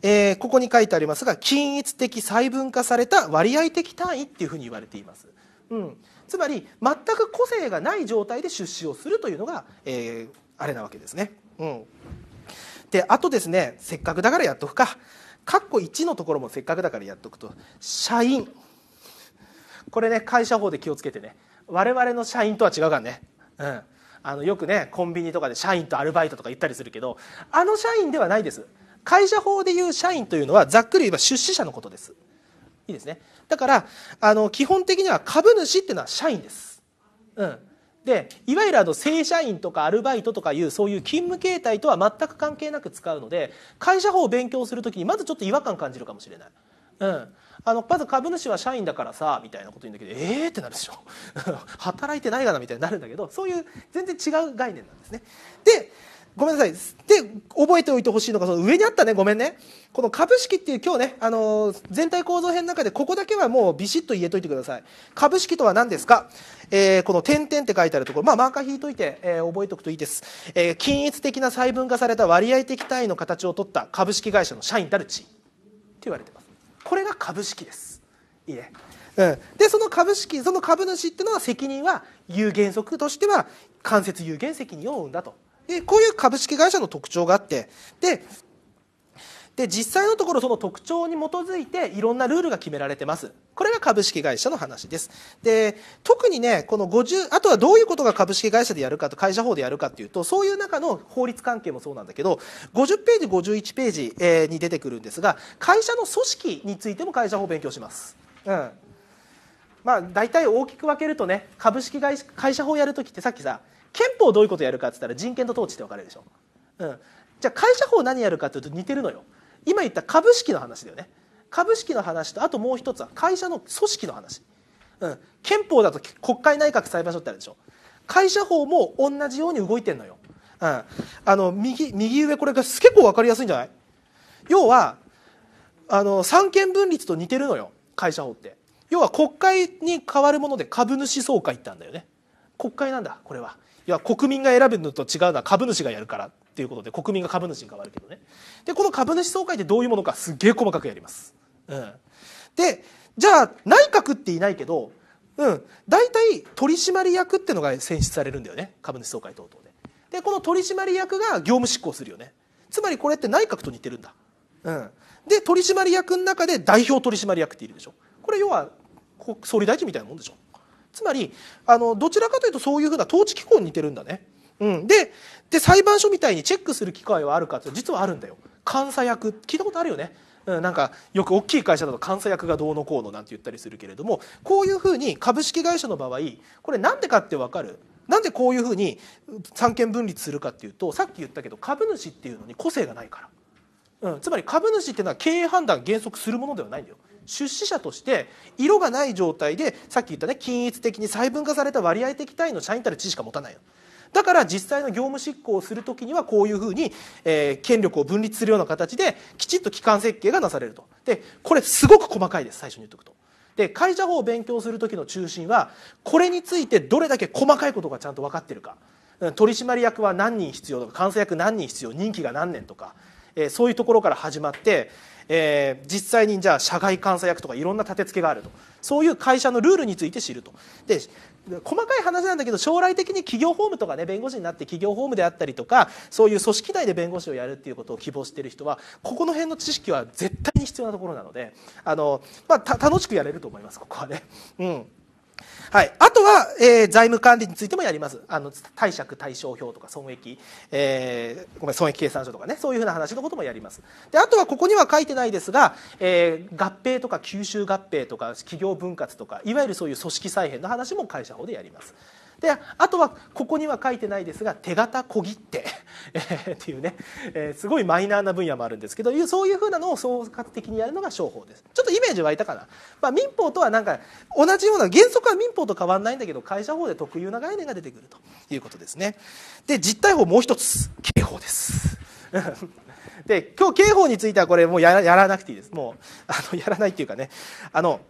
S1: えー、ここに書いてありますが均一的細分化された割合的単位っていうふうに言われています、うん、つまり全く個性がない状態で出資をするというのが、えー、あれなわけですね。うんであとですねせっかくだからやっとくか括弧1のところもせっかくだからやっとくと社員これね会社法で気をつけてね我々の社員とは違うからね、うん、あのよくねコンビニとかで社員とアルバイトとか言ったりするけどあの社員ではないです会社法でいう社員というのはざっくり言えば出資者のことですいいですねだからあの基本的には株主っていうのは社員です、うん、でいわゆるあの正社員とかアルバイトとかいうそういう勤務形態とは全く関係なく使うので会社法を勉強する時にまずちょっと違和感感じるかもしれない。うん、あのまず株主は社員だからさみたいなこと言うんだけどえーってなるでしょ 働いてないがなみたいになるんだけどそういう全然違う概念なんですね。でごめんなさい。で、覚えておいてほしいのが、その上にあったね、ごめんね。この株式っていう今日ね、あのー、全体構造編の中で、ここだけはもうビシッと言えといてください。株式とは何ですかえー、この点々って書いてあるところ、まあ、マーカー引いといて、えー、覚えておくといいです。えー、均一的な細分化された割合的単位の形を取った株式会社の社員たるち。って言われてます。これが株式です。いいね。うん、でその株式その株主っていうのは責任は有原則としては間接有限責任を負うんだとで、こういう株式会社の特徴があって、で、で実際のところその特徴に基づいていろんなルールが決められてますこれが株式会社の話ですで特にねこの50あとはどういうことが株式会社でやるかと会社法でやるかっていうとそういう中の法律関係もそうなんだけど50ページ51ページ、えに出てくるんですが会社の組織についても会社法を勉強します、うんまあ、大体大きく分けるとね株式会社会社法やるときってさっきさ憲法どういうことやるかっつったら人権と統治って分かるでしょ、うん、じゃあ会社法何やるかっていうと似てるのよ今言った株式の話だよね株式の話とあともう一つは会社の組織の話、うん、憲法だと国会内閣裁判所ってあるでしょ会社法も同じように動いてんのよ、うん、あの右右上これが結構分かりやすいんじゃない要はあの三権分立と似てるのよ会社法って要は国会に代わるもので株主総会ってあるんだよね国会なんだこれはいや国民が選ぶのと違うのは株主がやるからっていうことで国民が株主に変わるけどねでこの株主総会ってどういうものかすげえ細かくやります、うん、でじゃあ内閣っていないけど、うん、大体取締役っていうのが選出されるんだよね株主総会等々ででこの取締役が業務執行するよねつまりこれって内閣と似てるんだ、うん、で取締役の中で代表取締役っているでしょこれ要は総理大臣みたいなもんでしょつまりあのどちらかというとそういうふうな統治機構に似てるんだね。うん、でで裁判所みたいにチェックする機会はあるかって実はあるんだよ。監査役聞いたことあるよね。うん、なんかよく大きい会社だと監査役がどうのこうのなんて言ったりするけれどもこういうふうに株式会社の場合これ何でかって分かるなんでこういうふうに三権分立するかっていうとさっき言ったけど株主っていうのに個性がないから。うん、つまり株主っていうのは経営判断原則するものではないんだよ出資者として色がない状態でさっき言ったね均一的に細分化された割合的単位の社員たる知しか持たないよだから実際の業務執行をする時にはこういうふうに、えー、権力を分立するような形できちっと機関設計がなされるとでこれすごく細かいです最初に言っとくとで会社法を勉強する時の中心はこれについてどれだけ細かいことがちゃんと分かってるか取締役は何人必要とか監査役何人必要任期が何年とかえそういうところから始まって、えー、実際にじゃあ社外監査役とかいろんな立て付けがあるとそういう会社のルールについて知ると。で細かい話なんだけど将来的に企業法務とかね弁護士になって企業法務であったりとかそういう組織内で弁護士をやるっていうことを希望してる人はここの辺の知識は絶対に必要なところなのであの、まあ、楽しくやれると思いますここはね。うんはい、あとは、えー、財務管理についてもやりますあの貸借対照表とか損益、えー、ごめん損益計算書とかねそういうふうな話のこともやりますであとはここには書いてないですが、えー、合併とか吸収合併とか企業分割とかいわゆるそういう組織再編の話も会社法でやります。であとはここには書いてないですが手形小切手 っていうね、えー、すごいマイナーな分野もあるんですけどそういうふうなのを総括的にやるのが商法ですちょっとイメージ湧いたかな、まあ、民法とはなんか同じような原則は民法と変わらないんだけど会社法で特有な概念が出てくるということですねで実態法もう一つ刑法です で今日刑法についてはこれもうやらなくていいですもうあのやらないっていうかねあの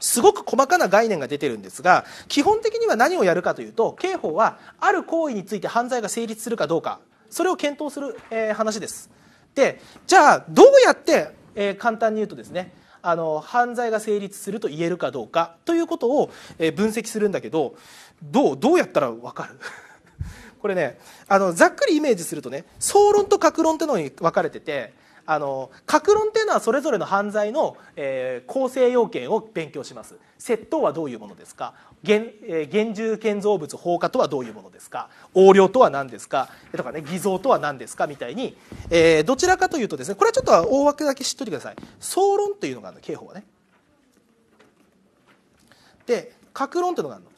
S1: すごく細かな概念が出てるんですが基本的には何をやるかというと刑法はある行為について犯罪が成立するかどうかそれを検討する、えー、話ですでじゃあどうやって、えー、簡単に言うとですねあの犯罪が成立すると言えるかどうかということを、えー、分析するんだけどどうどうやったらわかる これねあのざっくりイメージするとね総論と格論ってのに分かれててあの格論っていうのはそれぞれの犯罪の、えー、構成要件を勉強します窃盗はどういうものですか現、えー、現住建造物放火とはどういうものですか横領とは何ですかとかね偽造とは何ですかみたいに、えー、どちらかというとですねこれはちょっと大枠だけ知っといてください総論というのがあるの刑法はねで格論というのがあるの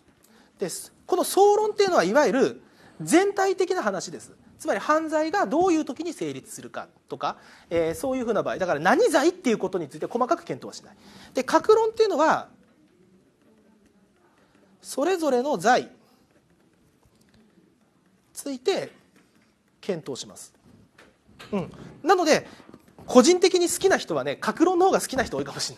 S1: ですこの総論っていうのはいわゆる全体的な話ですつまり犯罪がどういう時に成立するかとか、えー、そういうふうな場合だから何罪っていうことについて細かく検討はしない。で格論っていうのはそれぞれの罪ついて検討します。うん、なので個人的に好きな人はね格論の方が好きな人多いかもし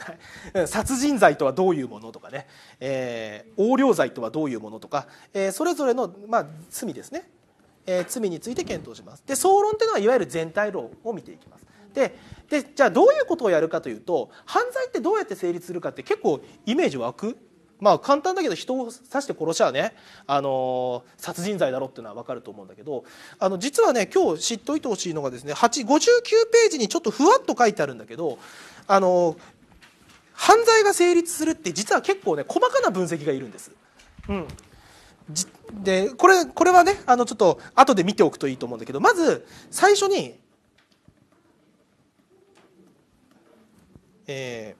S1: れない殺人罪とはどういうものとかね、えー、横領罪とはどういうものとか、えー、それぞれの、まあ、罪ですねえー、罪について検討しますで総論というのはいわゆる全体論を見ていきますででじゃあどういうことをやるかというと犯罪ってどうやって成立するかって結構イメージ湧くまあ簡単だけど人を刺して殺しゃね、あのー、殺人罪だろっていうのは分かると思うんだけどあの実はね今日知っておいてほしいのがですね8 59ページにちょっとふわっと書いてあるんだけど、あのー、犯罪が成立するって実は結構ね細かな分析がいるんです。うん、でこれこれはねあのちょっと後で見ておくといいと思うんだけどまず最初に、え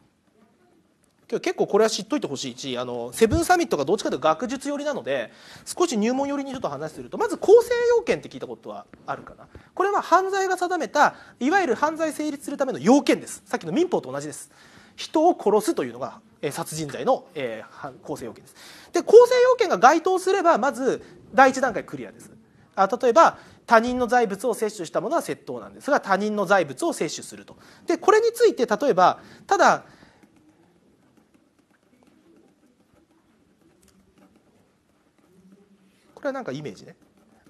S1: ー、今日結構これは知っといてほしいしあのセブンサミットがどっちかというと学術寄りなので少し入門寄りにちょっと話するとまず構成要件って聞いたことはあるかなこれは犯罪が定めたいわゆる犯罪成立するための要件ですさっきの民法と同じです人を殺すというのが殺人罪の、え構成要件ですで構成要件が該当すればまず第1段階クリアですあ例えば他人の財物を摂取したものは窃盗なんですが他人の財物を摂取するとでこれについて例えばただこれはなんかイメージね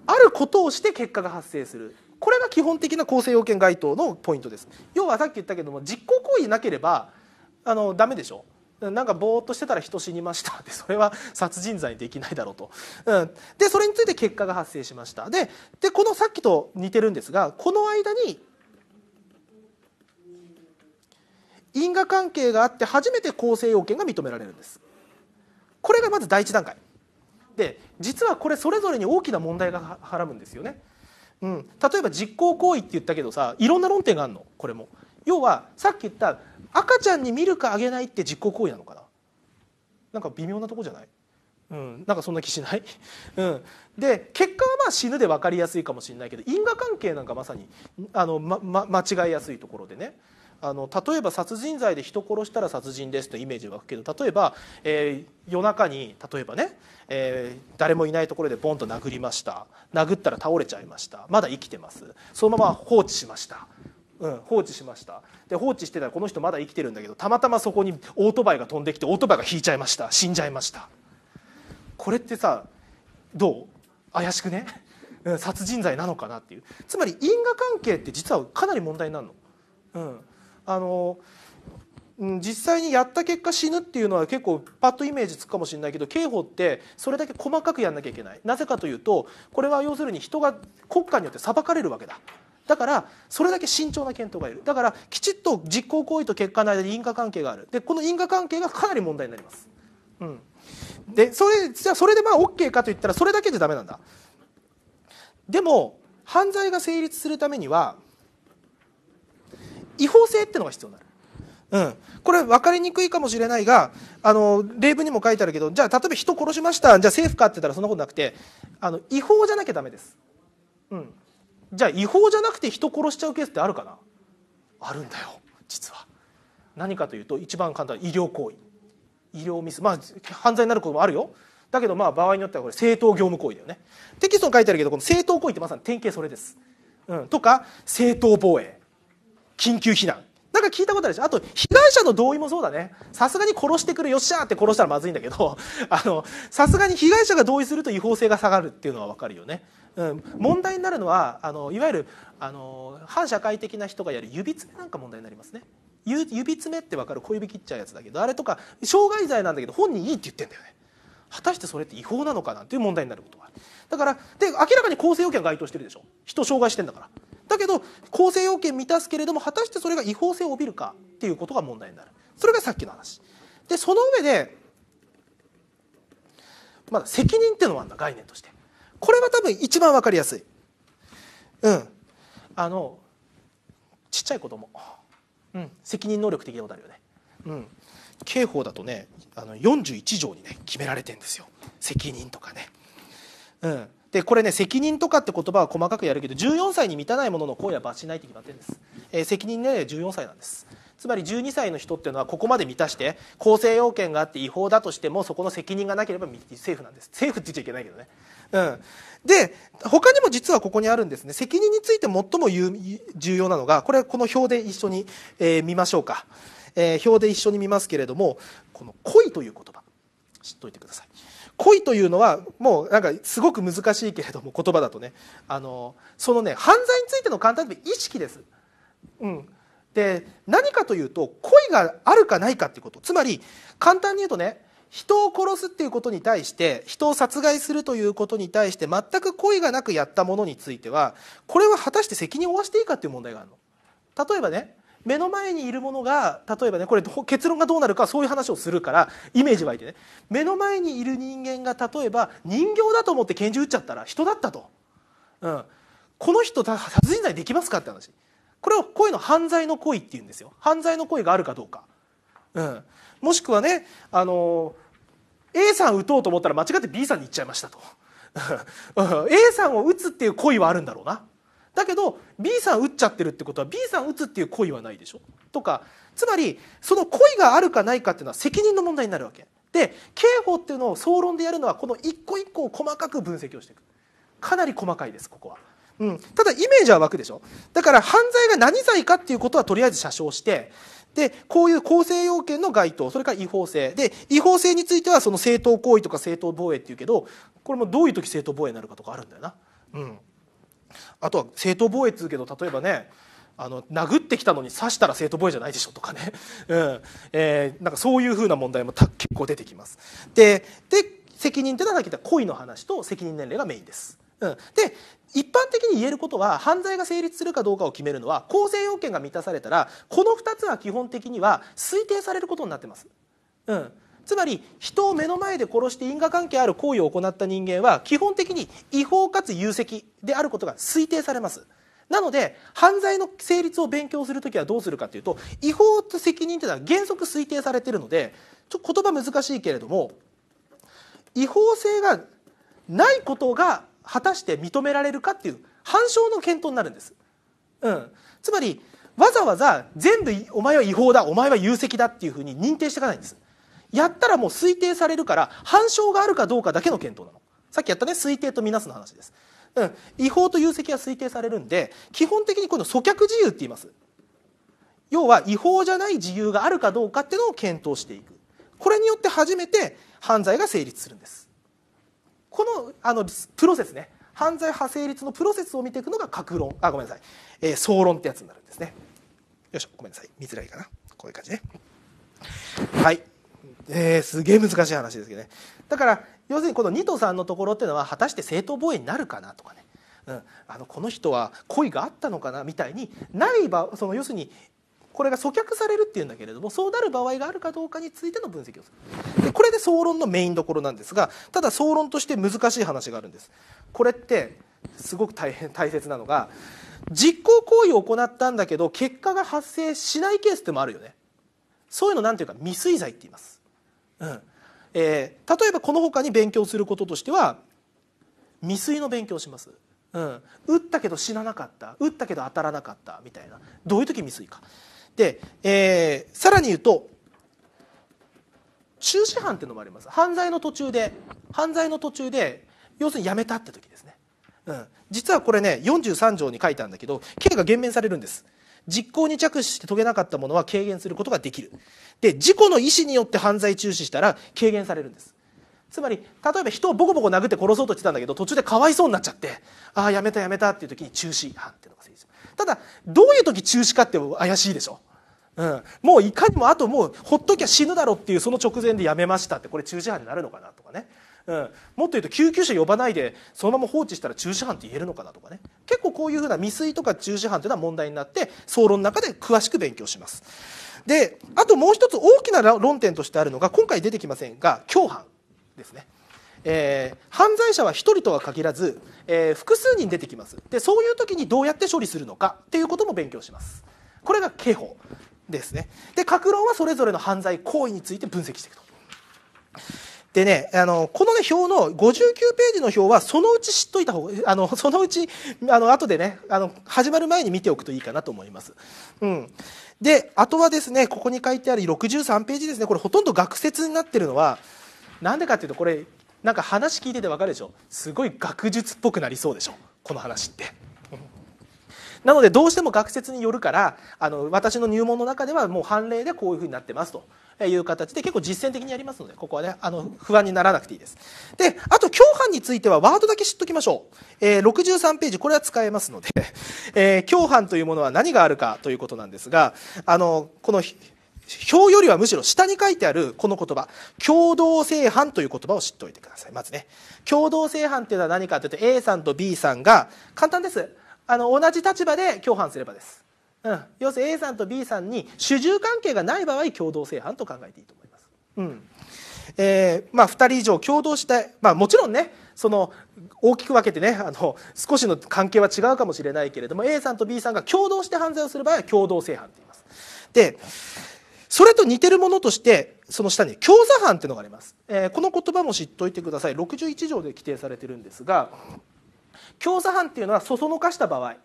S1: あることをして結果が発生するこれが基本的な構成要件該当のポイントです要はさっき言ったけども実行行為なければあのダメでしょなんかぼーっとしてたら人死にましたでそれは殺人罪できないだろうと、うん、でそれについて結果が発生しましたででこのさっきと似てるんですがこの間に因果関係があって初めて構成要件が認められるんですこれがまず第一段階で実はこれそれぞれに大きな問題がはらむんですよね、うん、例えば実行行為って言ったけどさいろんな論点があるのこれも要はさっき言った赤ちゃんに見るかあげないって実行行為なのかななんか微妙なとこじゃないうん、なんかそんな気しない、うん、で結果はまあ死ぬで分かりやすいかもしれないけど因果関係なんかまさにあの、まま、間違いやすいところでねあの例えば殺人罪で人殺したら殺人ですというイメージが湧くけど例えば、えー、夜中に例えばね、えー、誰もいないところでボンと殴りました殴ったら倒れちゃいましたまだ生きてますそのまま放置しましたうん、放置しましたで放置してたらこの人まだ生きてるんだけどたまたまそこにオートバイが飛んできてオートバイが引いちゃいました死んじゃいましたこれってさどう怪しくね殺人罪なのかなっていうつまり因果関係って実はかなり問題になるの。うん、あの実際にやった結果死ぬっていうのは結構パッとイメージつくかもしれないけど刑法ってそれだけ細かくやんなきゃいけないなぜかというとこれは要するに人が国家によって裁かれるわけだだからそれだけ慎重な検討がいるだからきちっと実行行為と結果の間に因果関係があるでこの因果関係がかなり問題になります、うん、でそれじゃあそれでまあ OK かといったらそれだけじゃダメなんだでも犯罪が成立するためには違法性ってのが必要になるうん、これ分かりにくいかもしれないがあの例文にも書いてあるけどじゃあ例えば人殺しましたじゃあ政府かって言ったらそんなことなくてあの違法じゃなきゃダメです、うん、じゃあ違法じゃなくて人殺しちゃうケースってあるかなあるんだよ実は。何かというと一番簡単医療行為医療ミスまあ犯罪になることもあるよだけどまあ場合によってはこれ正当業務行為だよねテキストに書いてあるけどこの正当行為ってまさに典型それです、うん、とか正当防衛緊急避難なんか聞いたことあるしあと被害者の同意もそうだねさすがに殺してくるよっしゃーって殺したらまずいんだけど さすがに被害者が同意すると違法性が下がるっていうのは分かるよね。うん、問題になるのはあのいわゆるあの反社会的な人がやる指詰めなんか問題になりますね。指詰めって分かる小指切っちゃうやつだけどあれとか傷害罪なんだけど本人いいって言ってんだよね。果たしてそれって違法なのかなんていう問題になることがあるだからで明らかに構成要件が該当してるでしょ人傷害してんだからだけど構成要件満たすけれども果たしてそれが違法性を帯びるかっていうことが問題になるそれがさっきの話でその上でまだ責任っていうのはあんだ概念としてこれは多分一番分かりやすいうんあのちっちゃい子供うん責任能力的なことあるよねうん刑法だとねあの41条にね決められてんですよ責任とかねうんでこれね責任とかって言葉は細かくやるけど14歳に満たないものの行為は罰しないって決まってるんです、えー、責任ね14歳なんですつまり12歳の人っていうのはここまで満たして構成要件があって違法だとしてもそこの責任がなければ政府なんです政府って言っちゃいけないけどねうんで他にも実はここにあるんですね責任について最も重要なのがこれはこの表で一緒に、えー、見ましょうか、えー、表で一緒に見ますけれどもこの「恋」という言葉知っといてください恋というのはもうなんかすごく難しいけれども言葉だとねあのそのね犯罪についての簡単に意識です。うん、で何かというと恋があるかないかっていうことつまり簡単に言うとね人を殺すっていうことに対して人を殺害するということに対して全く恋がなくやったものについてはこれは果たして責任を負わしていいかっていう問題があるの。例えばね目の前にいるものが例えばねこれ結論がどうなるかそういう話をするからイメージ湧いてね目の前にいる人間が例えば人形だと思って拳銃撃っちゃったら人だったと、うん、この人殺人罪できますかって話これをこういうの犯罪の行為って言うんですよ犯罪の行為があるかどうか、うん、もしくはねあの A さん撃とうと思ったら間違って B さんに行っちゃいましたと A さんを撃つっていう行為はあるんだろうなだけど B さん打っちゃってるってことは B さん打つっていう行為はないでしょとかつまりその恋があるかないかっていうのは責任の問題になるわけで刑法っていうのを総論でやるのはこの一個一個を細かく分析をしていくかなり細かいですここは。うん、ただイメージは湧くでしょだから犯罪が何罪かっていうことはとりあえず車掌してでこういう構成要件の該当それから違法性で違法性についてはその正当行為とか正当防衛っていうけどこれもどういう時正当防衛になるかとかあるんだよな。うんあとは正当防衛っつうけど例えばねあの殴ってきたのに刺したら正当防衛じゃないでしょとかね、うんえー、なんかそういうふうな問題も結構出てきます。でで責任ってのはさっき言ったの話と責任年齢がメインです。うん、で一般的に言えることは犯罪が成立するかどうかを決めるのは構成要件が満たされたらこの2つは基本的には推定されることになってます。うん、つまり人を目の前で殺して因果関係ある行為を行った人間は基本的に違法かつ有責であることが推定されますなので犯罪の成立を勉強する時はどうするかというと違法と責任というのは原則推定されているのでちょ言葉難しいけれども違法性がないことが果たして認められるかっていう反証の検討になるんです。うん、つまりわざわざ全部お前は違法だお前は有責だっていうふうに認定していかないんです。やったらもう推定されるから反証があるかどうかだけの検討なのさっきやったね推定とみなすの話です、うん、違法と有責は推定されるんで基本的にこの阻却自由って言います要は違法じゃない自由があるかどうかっていうのを検討していくこれによって初めて犯罪が成立するんですこのあのプロセスね犯罪派成立のプロセスを見ていくのが格論あごめんなさい、えー、総論ってやつになるんですねよいしょごめんなさい見づらいかなこういう感じねはいえー、すげえ難しい話ですけどねだから要するにこの2と3のところっていうのは果たして正当防衛になるかなとかね、うん、あのこの人は恋があったのかなみたいにない場その要するにこれが阻却されるっていうんだけれどもそうなる場合があるかどうかについての分析をするでこれで総論のメインどころなんですがただ総論として難しい話があるんです。これってすごく大変大切なのが実行行為を行ったんだけど結果が発生しないケースってもあるよねそういうのなんていうか未遂罪って言いますうんえー、例えばこのほかに勉強することとしては未遂の勉強します、うん、打ったけど死ななかった打ったけど当たらなかったみたいなどういう時未遂かで、えー、さらに言うと中止犯っていうのもあります犯罪の途中で犯罪の途中で要するにやめたって時ですね、うん、実はこれね43条に書いたんだけど刑が減免されるんです実行に着手して遂げなかったものは軽減することができるで事故の意思によって犯罪中止したら軽減されるんですつまり例えば人をボコボコ殴って殺そうとしてたんだけど途中でかわいそうになっちゃってああやめたやめたっていう時に中止犯っていうのが成立ただどういう時中止かって怪しいでしょうん、もういかにもあともうほっときゃ死ぬだろっていうその直前でやめましたってこれ中止犯になるのかなとかねうん、もっと言うと救急車呼ばないでそのまま放置したら中止犯って言えるのかなとかね結構こういうふうな未遂とか中止犯というのは問題になって総論の中で詳しく勉強しますであともう一つ大きな論点としてあるのが今回出てきませんが共犯ですねえー、犯罪者は1人とは限らず、えー、複数人出てきますでそういう時にどうやって処理するのかっていうことも勉強しますこれが刑法ですねで各論はそれぞれの犯罪行為について分析していくとでね、あの、このね、表の59ページの表は、そのうち知っといた方が、あの、そのうち、あの、後でね、あの、始まる前に見ておくといいかなと思います。うん。で、あとはですね、ここに書いてある63ページですね、これほとんど学説になってるのは、なんでかっていうと、これ、なんか話聞いててわかるでしょすごい学術っぽくなりそうでしょこの話って。なのでどうしても学説によるからあの私の入門の中ではもう判例でこういうふうになってますという形で結構実践的にやりますのでここはねあの不安にならなくていいですであと共犯についてはワードだけ知っときましょう、えー、63ページこれは使えますので、えー、共犯というものは何があるかということなんですがあのこの表よりはむしろ下に書いてあるこの言葉共同正犯という言葉を知っておいてくださいまずね共同正犯っていうのは何かというと A さんと B さんが簡単ですあの同じ立場で共犯すればです要するに A さんと B さんに主従関係がない場合共同正犯と考えていいと思います。うんえーまあ、2人以上共同した、まあ、もちろんねその大きく分けてねあの少しの関係は違うかもしれないけれども A さんと B さんが共同して犯罪をする場合は共同正犯と言います。でそれと似てるものとしてその下に共座犯っていうのがあります、えー、この言葉も知っておいてください61条で規定されてるんですが共座犯っていうのはそそのかした場合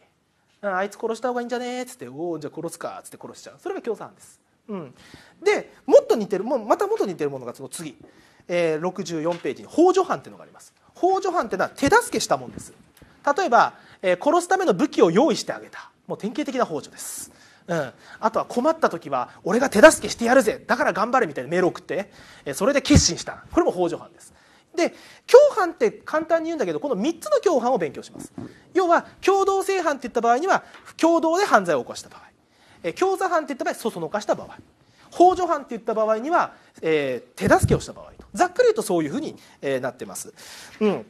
S1: あいつ殺した方がいいんじゃねえっつっておおじゃあ殺すかっつって殺しちゃうそれが共産です。うん、でもっと似てるもうまたもっと似てるものがその次、えー、64ページに幇助犯っていうのがあります幇助犯っていうのは手助けしたもんです例えば、えー、殺すための武器を用意してあげたもう典型的な幇助です、うん、あとは困った時は俺が手助けしてやるぜだから頑張れみたいなメールを送って、えそれで決心したこれも幇助犯ですで共犯って簡単に言うんだけどこの3つの共犯を勉強します要は共同正犯っていった場合には共同で犯罪を起こした場合、え共座犯っていった場合そそのかした場合幇助犯っていった場合には、えー、手助けをした場合とざっくり言うとそういうふうに、えー、なってます、うん、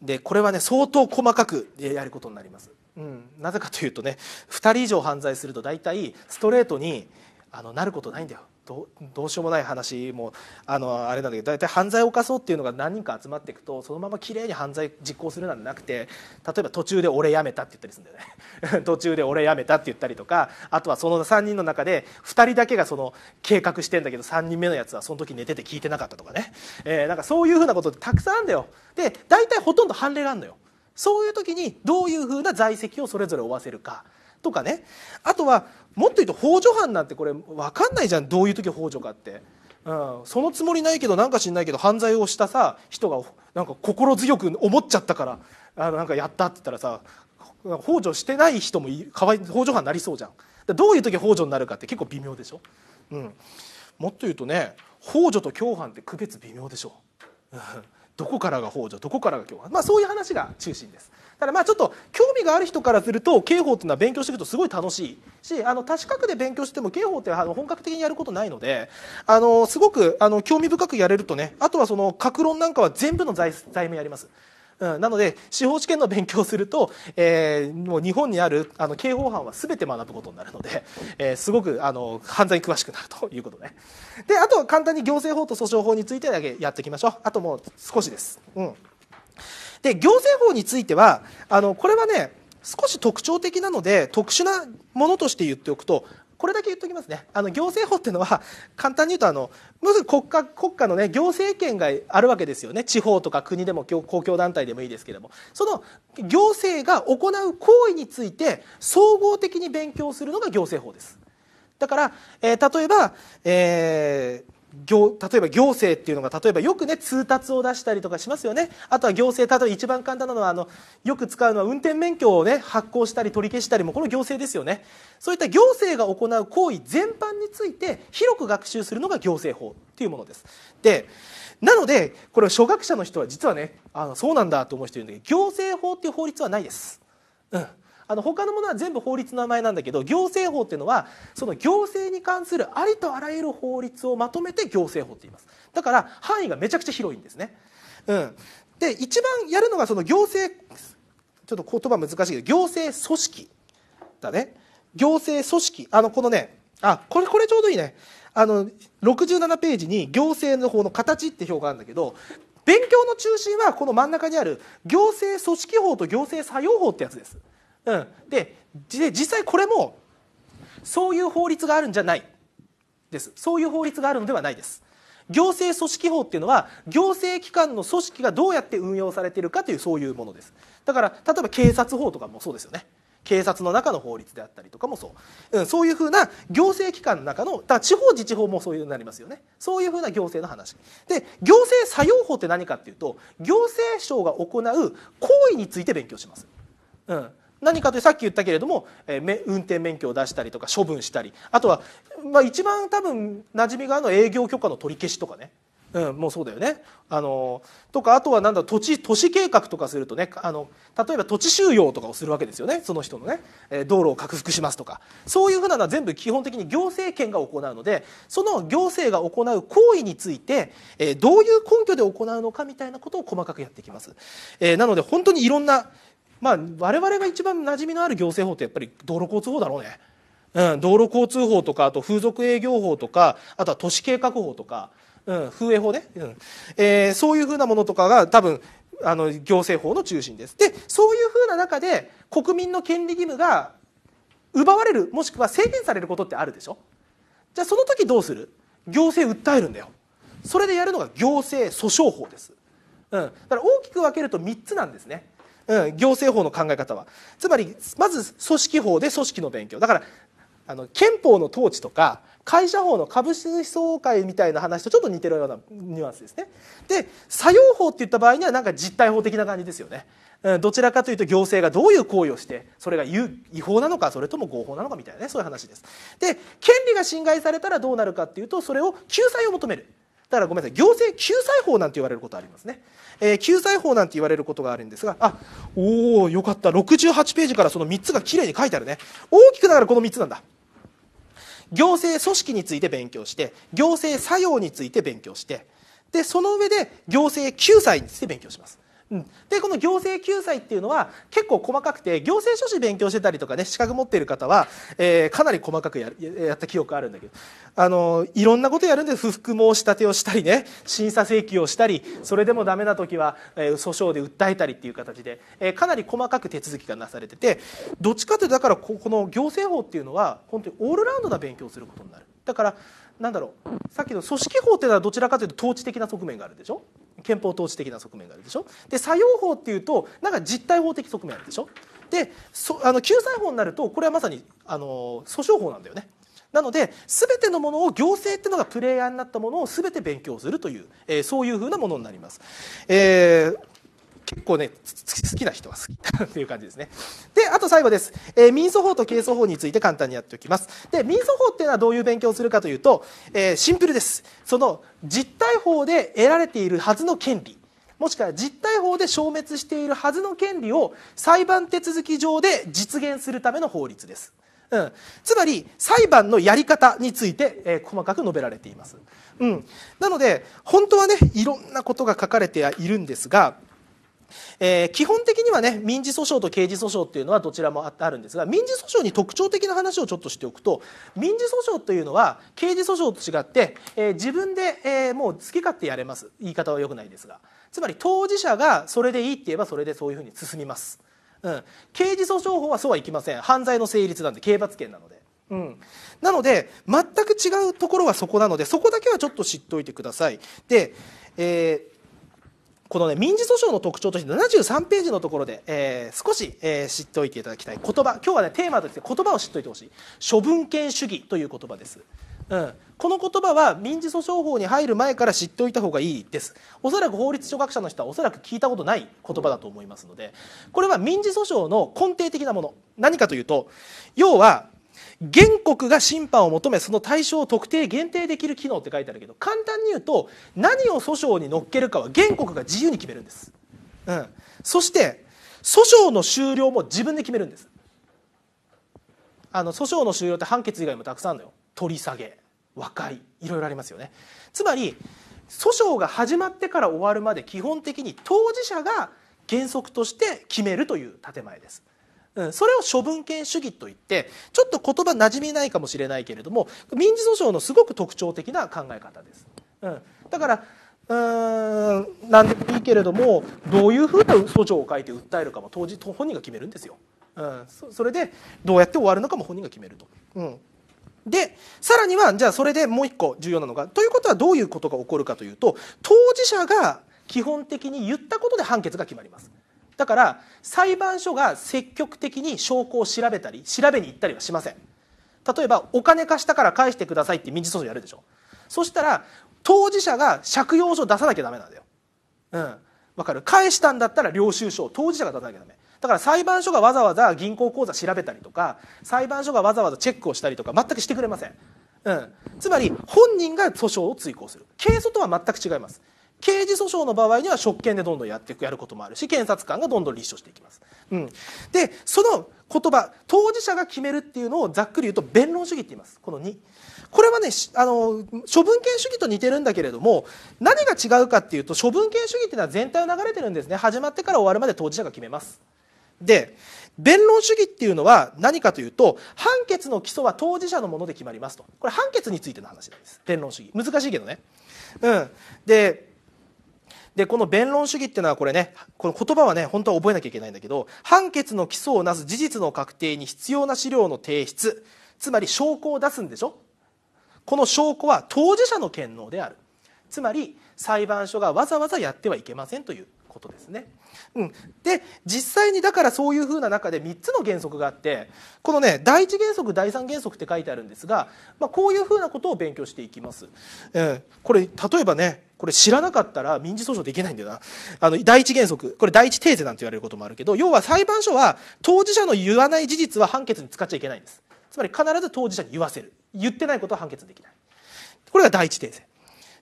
S1: でこれはね相当細かくやることになります、うん、なぜかというとね2人以上犯罪すると大体ストレートにあのなることないんだよどどうしようもない話もあのあれなんだけど大体犯罪を犯そうっていうのが何人か集まっていくとそのまま綺麗に犯罪実行するなんてなくて例えば途中で「俺やめた」って言ったりするんだよね 途中で「俺やめた」って言ったりとかあとはその3人の中で2人だけがその計画してんだけど3人目のやつはその時寝てて聞いてなかったとかね、えー、なんかそういうふうなことってたくさんあるんだよ。で大体ほとんど判例があるのよ。そういう時にどういうふうな在籍をそれぞれ負わせるかとかねあとはもっと言うと幇助犯なんてこれ分かんないじゃんどういう時幇助かって、うん、そのつもりないけどなんか知んないけど犯罪をしたさ人がなんか心強く思っちゃったからあなんかやったって言ったらさ幇助してない人もかわい幇助犯になりそうじゃんどういう時幇助になるかって結構微妙でしょ、うん、もっと言うとね幇助と共犯って区別微妙でしょどこからが北条どこからが京まあ、そういう話が中心ですただまあちょっと興味がある人からすると刑法っていうのは勉強していくとすごい楽しいしあの多資格で勉強しても刑法ってあの本格的にやることないのであのすごくあの興味深くやれるとねあとはその格論なんかは全部の財財務やりますうん、なので司法試験の勉強をすると、えー、もう日本にあるあの刑法犯は全て学ぶことになるので、えー、すごくあの犯罪に詳しくなるということねであと簡単に行政法と訴訟法についてだけやっていきましょうあともう少しです、うん、で行政法についてはあのこれはね少し特徴的なので特殊なものとして言っておくとこれだけ言っておきますねあの行政法っていうのは簡単に言うとあのむず国家国家の、ね、行政権があるわけですよね地方とか国でも公共団体でもいいですけれどもその行政が行う行為について総合的に勉強するのが行政法です。だから、えー、例えば、えー行例えば行政っていうのが例えばよくね通達を出したりとかしますよねあとは行政例えば一番簡単なのはあのよく使うのは運転免許をね発行したり取り消したりもこの行政ですよねそういった行政が行う行為全般について広く学習するのが行政法っていうものですでなのでこれは初学者の人は実はねあのそうなんだと思う人いるんだけど行政法っていう法律はないですうんあの他のものは全部法律の名前なんだけど行政法っていうのはその行政に関するありとあらゆる法律をまとめて行政法って言いますだから範囲がめちゃくちゃ広いんですね、うん、で一番やるのがその行政ちょっと言葉難しいけど行政組織だね行政組織あのこのねあこれこれちょうどいいねあの67ページに行政の方の形って表があるんだけど勉強の中心はこの真ん中にある行政組織法と行政作用法ってやつですうん、で実際これもそういう法律があるんじゃないですそういう法律があるのではないです行政組織法っていうのは行政機関の組織がどうやって運用されているかというそういうものですだから例えば警察法とかもそうですよね警察の中の法律であったりとかもそう、うん、そういうふうな行政機関の中のだ地方自治法もそういうようになりますよねそういうふうな行政の話で行政作用法って何かっていうと行政省が行う行為について勉強します、うん、何かというさっき言ったけれども、えー、運転免許を出したりとか処分したりあとは、まあ、一番多分馴染みがあるのは営業許可の取り消しとかね。うん、もうそうだよね。あのとかあとはなんだ土地都市計画とかするとねあの例えば土地収容とかをするわけですよねその人のね、えー、道路を拡幅しますとかそういうふうなのは全部基本的に行政権が行うのでその行政が行う行為について、えー、どういう根拠で行うのかみたいなことを細かくやっていきます。えー、なので本当にいろんなまあ、我々が一番馴染みのある行政法ってやっぱり道路交通法だろうね。うん、道路交通法とかあと風俗営業法とかあとは都市計画法とか、うん、風営法ね、うんえー、そういうふうなものとかが多分あの行政法の中心です。でそういうふうな中で国民の権利義務が奪われるもしくは制限されることってあるでしょじゃあその時どうする行政訴えるんだよそれでやるのが行政訴訟法です、うん、だから大きく分けると3つなんですねうん、行政法の考え方はつまりまず組織法で組織の勉強だからあの憲法の統治とか会社法の株主総会みたいな話とちょっと似てるようなニュアンスですね。で作用法って言った場合にはなんか実態法的な感じですよね。どちらかというと行政がどういう行為をしてそれが違法なのかそれとも合法なのかみたいなねそういう話です。で権利が侵害されたらどうなるかっていうとそれを救済を求めるだからごめんなさい行政救済法なんて言われることありますね、えー、救済法なんて言われることがあるんですがあおおよかった68ページからその3つがきれいに書いてあるね大きくだからこの3つなんだ行政組織について勉強して行政作用について勉強してでその上で行政救済について勉強しますうん、でこの行政救済っていうのは結構細かくて行政書士勉強してたりとかね資格持っている方は、えー、かなり細かくややった記憶あるんだけどあのいろんなことやるんで不服申し立てをしたりね審査請求をしたりそれでもダメな時は、えー、訴訟で訴えたりっていう形で、えー、かなり細かく手続きがなされててどっちかというとだからここの行政法っていうのは本当にオールラウンドな勉強をすることになる。だからなんだろうさっきの組織法っていうのはどちらかというと統治的な側面があるでしょ憲法統治的な側面があるでしょで作用法っていうとなんか実態法的側面あるでしょでそあの救済法になるとこれはまさにあの訴訟法なんだよね。なので全てのものを行政っていうのがプレイヤーになったものを全て勉強するという、えー、そういうふうなものになります。えー結構ね好きな人は好きっていう感じですねであと最後です、えー、民訴法と刑訴法について簡単にやっておきますで民訴法っていうのはどういう勉強をするかというと、えー、シンプルですその実態法で得られているはずの権利もしくは実態法で消滅しているはずの権利を裁判手続き上で実現するための法律です。うん、つまり裁判のやり方について、えー、細かく述べられています、うん、なので本当はねいろんなことが書かれているんですがえー、基本的にはね民事訴訟と刑事訴訟っていうのはどちらもあるんですが民事訴訟に特徴的な話をちょっとしておくと民事訴訟というのは刑事訴訟と違って、えー、自分で、えー、もう好き勝手やれます言い方はよくないですがつまり当事者がそれでいいって言えばそれでそういうふうに進みます、うん、刑事訴訟法はそうはいきません犯罪の成立なんで刑罰権なので。うん、なので全く違うところはそこなのでそこだけはちょっと知っておいてください。で、えーこのね民事訴訟の特徴として73ページのところで、えー、少し、えー、知っておいていただきたい言葉今日はねテーマとして言葉を知っておいてほしい処分権主義という言葉です。うん、この言葉は民事訴訟法に入る前から知っておいた方がいいですおそらく法律諸学者の人はおそらく聞いたことない言葉だと思いますのでこれは民事訴訟の根底的なもの何かというと要は原告が審判を求めその対象を特定限定できる機能って書いてあるけど簡単に言うと何を訴訟に乗っけるかは原告が自由に決めるんです、うん、そして訴訟の終了も自分で決めるんですあの訴訟の終了って判決以外もたくさんのよ取り下げ和解いろいろありますよねつまり訴訟が始まってから終わるまで基本的に当事者が原則として決めるという建前ですうん、それを処分権主義といってちょっと言葉馴染みないかもしれないけれども民事訴訟のすごく特徴的な考え方です。うん、だからうーん何でもいいけれどもどういうふうな訴状を書いて訴えるかも当時本人が決めるんですよ。うん、それでどうやって終わるのかも本人が決めると。うんでさらにはじゃあそれでもう一個重要なのがということはどういうことが起こるかというと当事者が基本的に言ったことで判決が決まります。だから裁判所が積極的に証拠を調べたり調べに行ったりはしません例えばお金貸したから返してくださいって民事訴訟やるでしょそしたら当事者が借用書を出さなきゃダメなんだようんわかる返したんだったら領収書を当事者が出さなきゃダメだから裁判所がわざわざ銀行口座調べたりとか裁判所がわざわざチェックをしたりとか全くしてくれませんうん、つまり本人が訴訟を追行する係争とは全く違います刑事訴訟の場合には職権でどんどんやっていくやることもあるし検察官がどんどん立証していきます。うん、でその言葉当事者が決めるっていうのをざっくり言うと弁論主義って言いますこの2これはねあの処分権主義と似てるんだけれども何が違うかっていうと処分権主義っていうのは全体を流れてるんですね始まってから終わるまで当事者が決めますで弁論主義っていうのは何かというと判決の基礎は当事者のもので決まりますとこれ判決についての話なんです弁論主義難しいけどねうんででこの弁論主義っていうのはこれねこの言葉はね本当は覚えなきゃいけないんだけど判決の基礎をなす事実の確定に必要な資料の提出つまり証拠を出すんでしょこの証拠は当事者の権能であるつまり裁判所がわざわざやってはいけませんということですね。うん、で実際にだからそういうふうな中で3つの原則があってこのね第1原則第3原則って書いてあるんですが、まあ、こういうふうなことを勉強していきます。えー、これ例えばねこれ知らなかったら民事訴訟できないんだよな。あの、第一原則、これ第一定税なんて言われることもあるけど、要は裁判所は当事者の言わない事実は判決に使っちゃいけないんです。つまり必ず当事者に言わせる。言ってないことは判決できない。これが第一定税。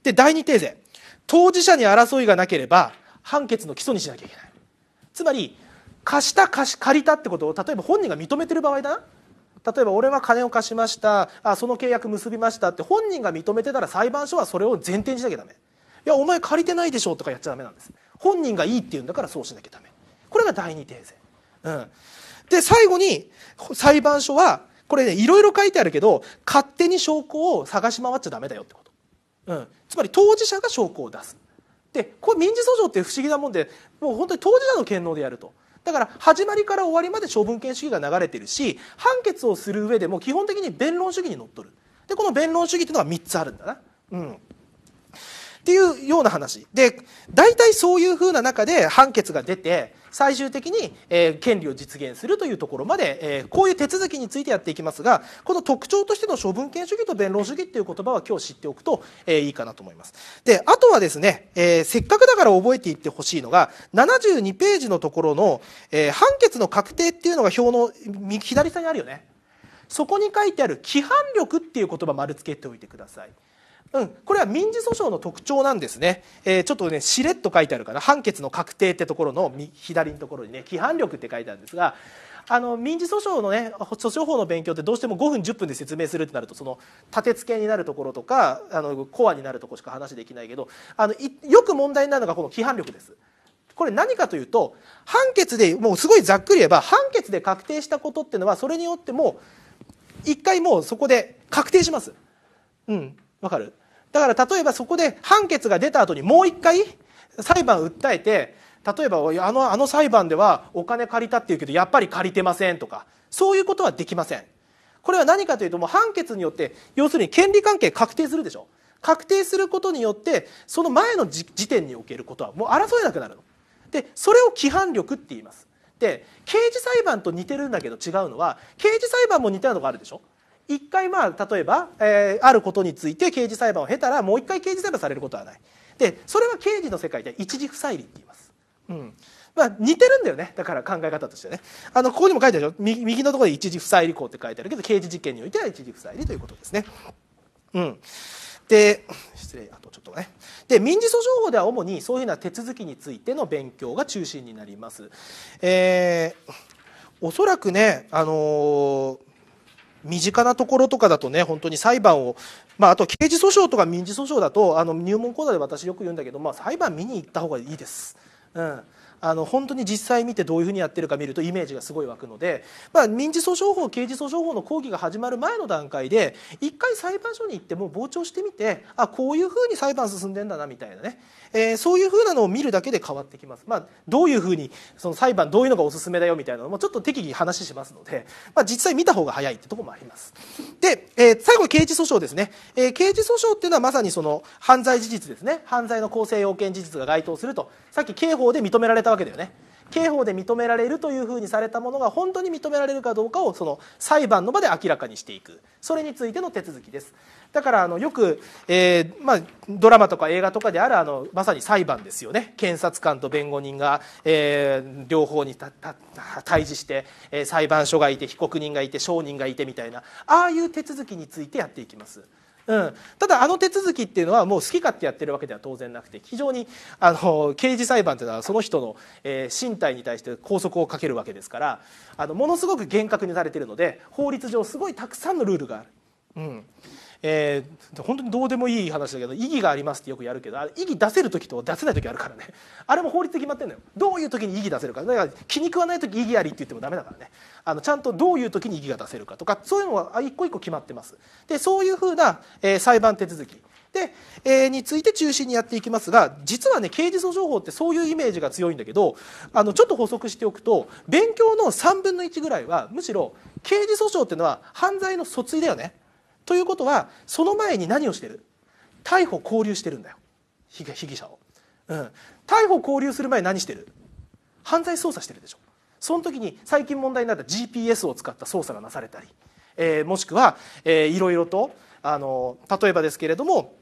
S1: で、第二定税。当事者に争いがなければ、判決の基礎にしなきゃいけないつまり貸した貸し借りたってことを例えば本人が認めてる場合だ例えば俺は金を貸しましたあその契約結びましたって本人が認めてたら裁判所はそれを前提にしなきゃダメいやお前借りてないでしょとかやっちゃダメなんです本人がいいって言うんだからそうしなきゃダメこれが第二訂正うんで最後に裁判所はこれねいろいろ書いてあるけど勝手に証拠を探し回っちゃダメだよってこと、うん、つまり当事者が証拠を出すでこれ民事訴訟って不思議なもんでもう本当に当事者の権能でやると。だから始まりから終わりまで処分権主義が流れてるし判決をする上でも基本的に弁論主義にのっとるでこの弁論主義っていうのが3つあるんだな。うんっていうような話で大体そういうふうな中で判決が出て最終的に、えー、権利を実現するというところまで、えー、こういう手続きについてやっていきますがこの特徴としての処分権主義と弁論主義という言葉は今日知っておくと、えー、いいかなと思いますであとはですね、えー、せっかくだから覚えていってほしいのが72ページのところの、えー、判決の確定っていうのが表の左下にあるよねそこに書いてある規範力っていう言葉丸つけておいてくださいうん、これは民事訴訟の特徴なんですね、えー、ちょっとねしれっと書いてあるかな判決の確定ってところの左のところにね規範力って書いてあるんですがあの民事訴訟のね訴訟法の勉強ってどうしても5分10分で説明するってなるとその立て付けになるところとかあのコアになるとこしか話できないけどあのよく問題になるのがこの規範力です。これ何かというと判決でもうすごいざっくり言えば判決で確定したことっていうのはそれによっても一回もうそこで確定します。うん、わかるだから例えばそこで判決が出た後にもう一回裁判を訴えて例えばあのあの裁判ではお金借りたっていうけどやっぱり借りてませんとかそういうことはできませんこれは何かというともう判決によって要するに権利関係確定するでしょ確定することによってその前の時点におけることはもう争えなくなるのでそれを規範力って言いますで刑事裁判と似てるんだけど違うのは刑事裁判も似たようなのがあるでしょ一回まあ例えば、えー、あることについて刑事裁判を経たらもう一回刑事裁判されることはないでそれは刑事の世界で一時不再理って言います。うんまあ、似てるんだよねだから考え方としてねあのここにも書いてあるでしょ右右のところで一時不再理項って書いてあるけど刑事事件においては一時不再理ということですね。うん、で失礼あとちょっとねで民事訴訟法では主にそういうふうな手続きについての勉強が中心になります。えー、おそらくね、あのー身近なところとかだとね本当に裁判を、まあ、あと刑事訴訟とか民事訴訟だとあの入門講座で私よく言うんだけど、まあ、裁判見に行った方がいいです。うんあの本当に実際見てどういうふうにやってるか見るとイメージがすごい湧くので、まあ、民事訴訟法刑事訴訟法の講義が始まる前の段階で一回裁判所に行ってもう傍聴してみてあこういうふうに裁判進んでんだなみたいなね、えー、そういうふうなのを見るだけで変わってきます、まあ、どういうふうにその裁判どういうのがおすすめだよみたいなのもちょっと適宜話しますので、まあ、実際見た方が早いってとこもありますで、えー、最後刑事訴訟ですね、えー、刑事訴訟っていうのはまさにその犯罪事実ですね犯罪の構成要件事実が該当するとさっき刑法で認められたたわけだよね刑法で認められるというふうにされたものが本当に認められるかどうかをその裁判の場で明らかにしていくそれについての手続きですだからあのよく、えーまあ、ドラマとか映画とかであるあのまさに裁判ですよね検察官と弁護人が、えー、両方にたた対峙して、えー、裁判所がいて被告人がいて証人がいてみたいなああいう手続きについてやっていきます。うん、ただあの手続きっていうのはもう好き勝手やってるわけでは当然なくて非常にあの刑事裁判っていうのはその人の、えー、身体に対して拘束をかけるわけですからあのものすごく厳格にされてるので法律上すごいたくさんのルールがある。うんえー、本当にどうでもいい話だけど意義がありますってよくやるけど意義出せる時と出せない時あるからね あれも法律で決まってるのよどういう時に意義出せるかだから気に食わない時意義ありって言ってもダメだからねあのちゃんとどういう時に意義が出せるかとかそういうのは一個一個決まってますでそういうふうな、えー、裁判手続きで、えー、について中心にやっていきますが実はね刑事訴訟法ってそういうイメージが強いんだけどあのちょっと補足しておくと勉強の3分の1ぐらいはむしろ刑事訴訟っていうのは犯罪の訴追だよねということはその前に何をしてる逮捕拘留してるんだよ被疑者を、うん、逮捕拘留する前何してる犯罪捜査してるでしょその時に最近問題になった GPS を使った捜査がなされたり、えー、もしくは、えー、いろいろとあの例えばですけれども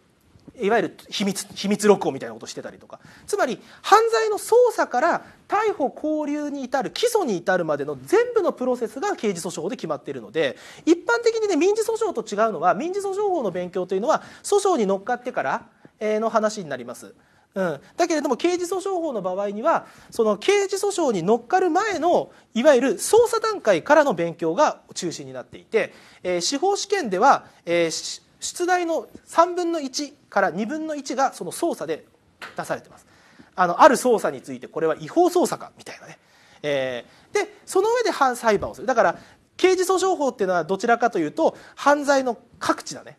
S1: いわゆる秘密秘密録音みたいなことしてたりとかつまり犯罪の捜査から逮捕拘留に至る起訴に至るまでの全部のプロセスが刑事訴訟で決まっているので一般的にね民事訴訟と違うのは民事訴訟法の勉強というのは訴訟に乗っかってからの話になります。うん、だけれども刑事訴訟法の場合にはその刑事訴訟に乗っかる前のいわゆる捜査段階からの勉強が中心になっていて、えー、司法試験では、えー出題の3分の1から2分の1がその操作で出されてますあのある捜査についてこれは違法捜査かみたいなね、えー、でその上で裁判をするだから刑事訴訟法っていうのはどちらかというと犯罪の各地だね、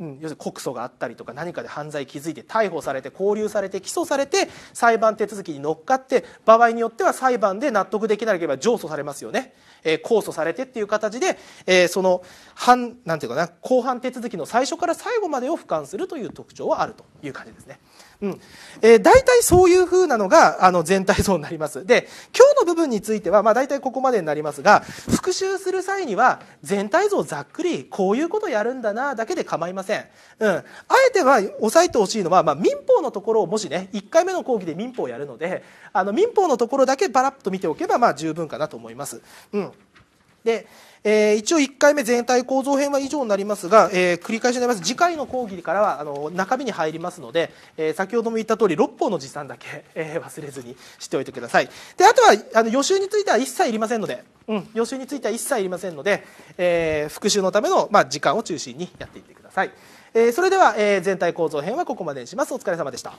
S1: うん、要するに告訴があったりとか何かで犯罪気づいて逮捕されて拘留されて起訴されて裁判手続きに乗っかって場合によっては裁判で納得できなければ上訴されますよねえー、控訴されてっていう形で、えー、その判なんていうかな公判手続きの最初から最後までを俯瞰するという特徴はあるという感じですね。うん。えー、大体そういうふうなのが、あの、全体像になります。で、今日の部分については、まあ大体ここまでになりますが、復習する際には、全体像ざっくり、こういうことやるんだな、だけで構いません。うん。あえては、押さえてほしいのは、まあ民法のところをもしね、1回目の講義で民法をやるので、あの、民法のところだけバラッと見ておけば、まあ十分かなと思います。うん。で、えー、一応1回目全体構造編は以上になりますが、えー、繰り返しになります次回の講義からはあの中身に入りますので、えー、先ほども言った通り6本の持参だけ、え忘れずにしておいてくださいであとはあの予習については一切いりませんので、うん、予習については一切いりませんので、え復習のための、まあ、時間を中心にやっていってください、えそれでは、え全体構造編はここまでにしますお疲れ様でした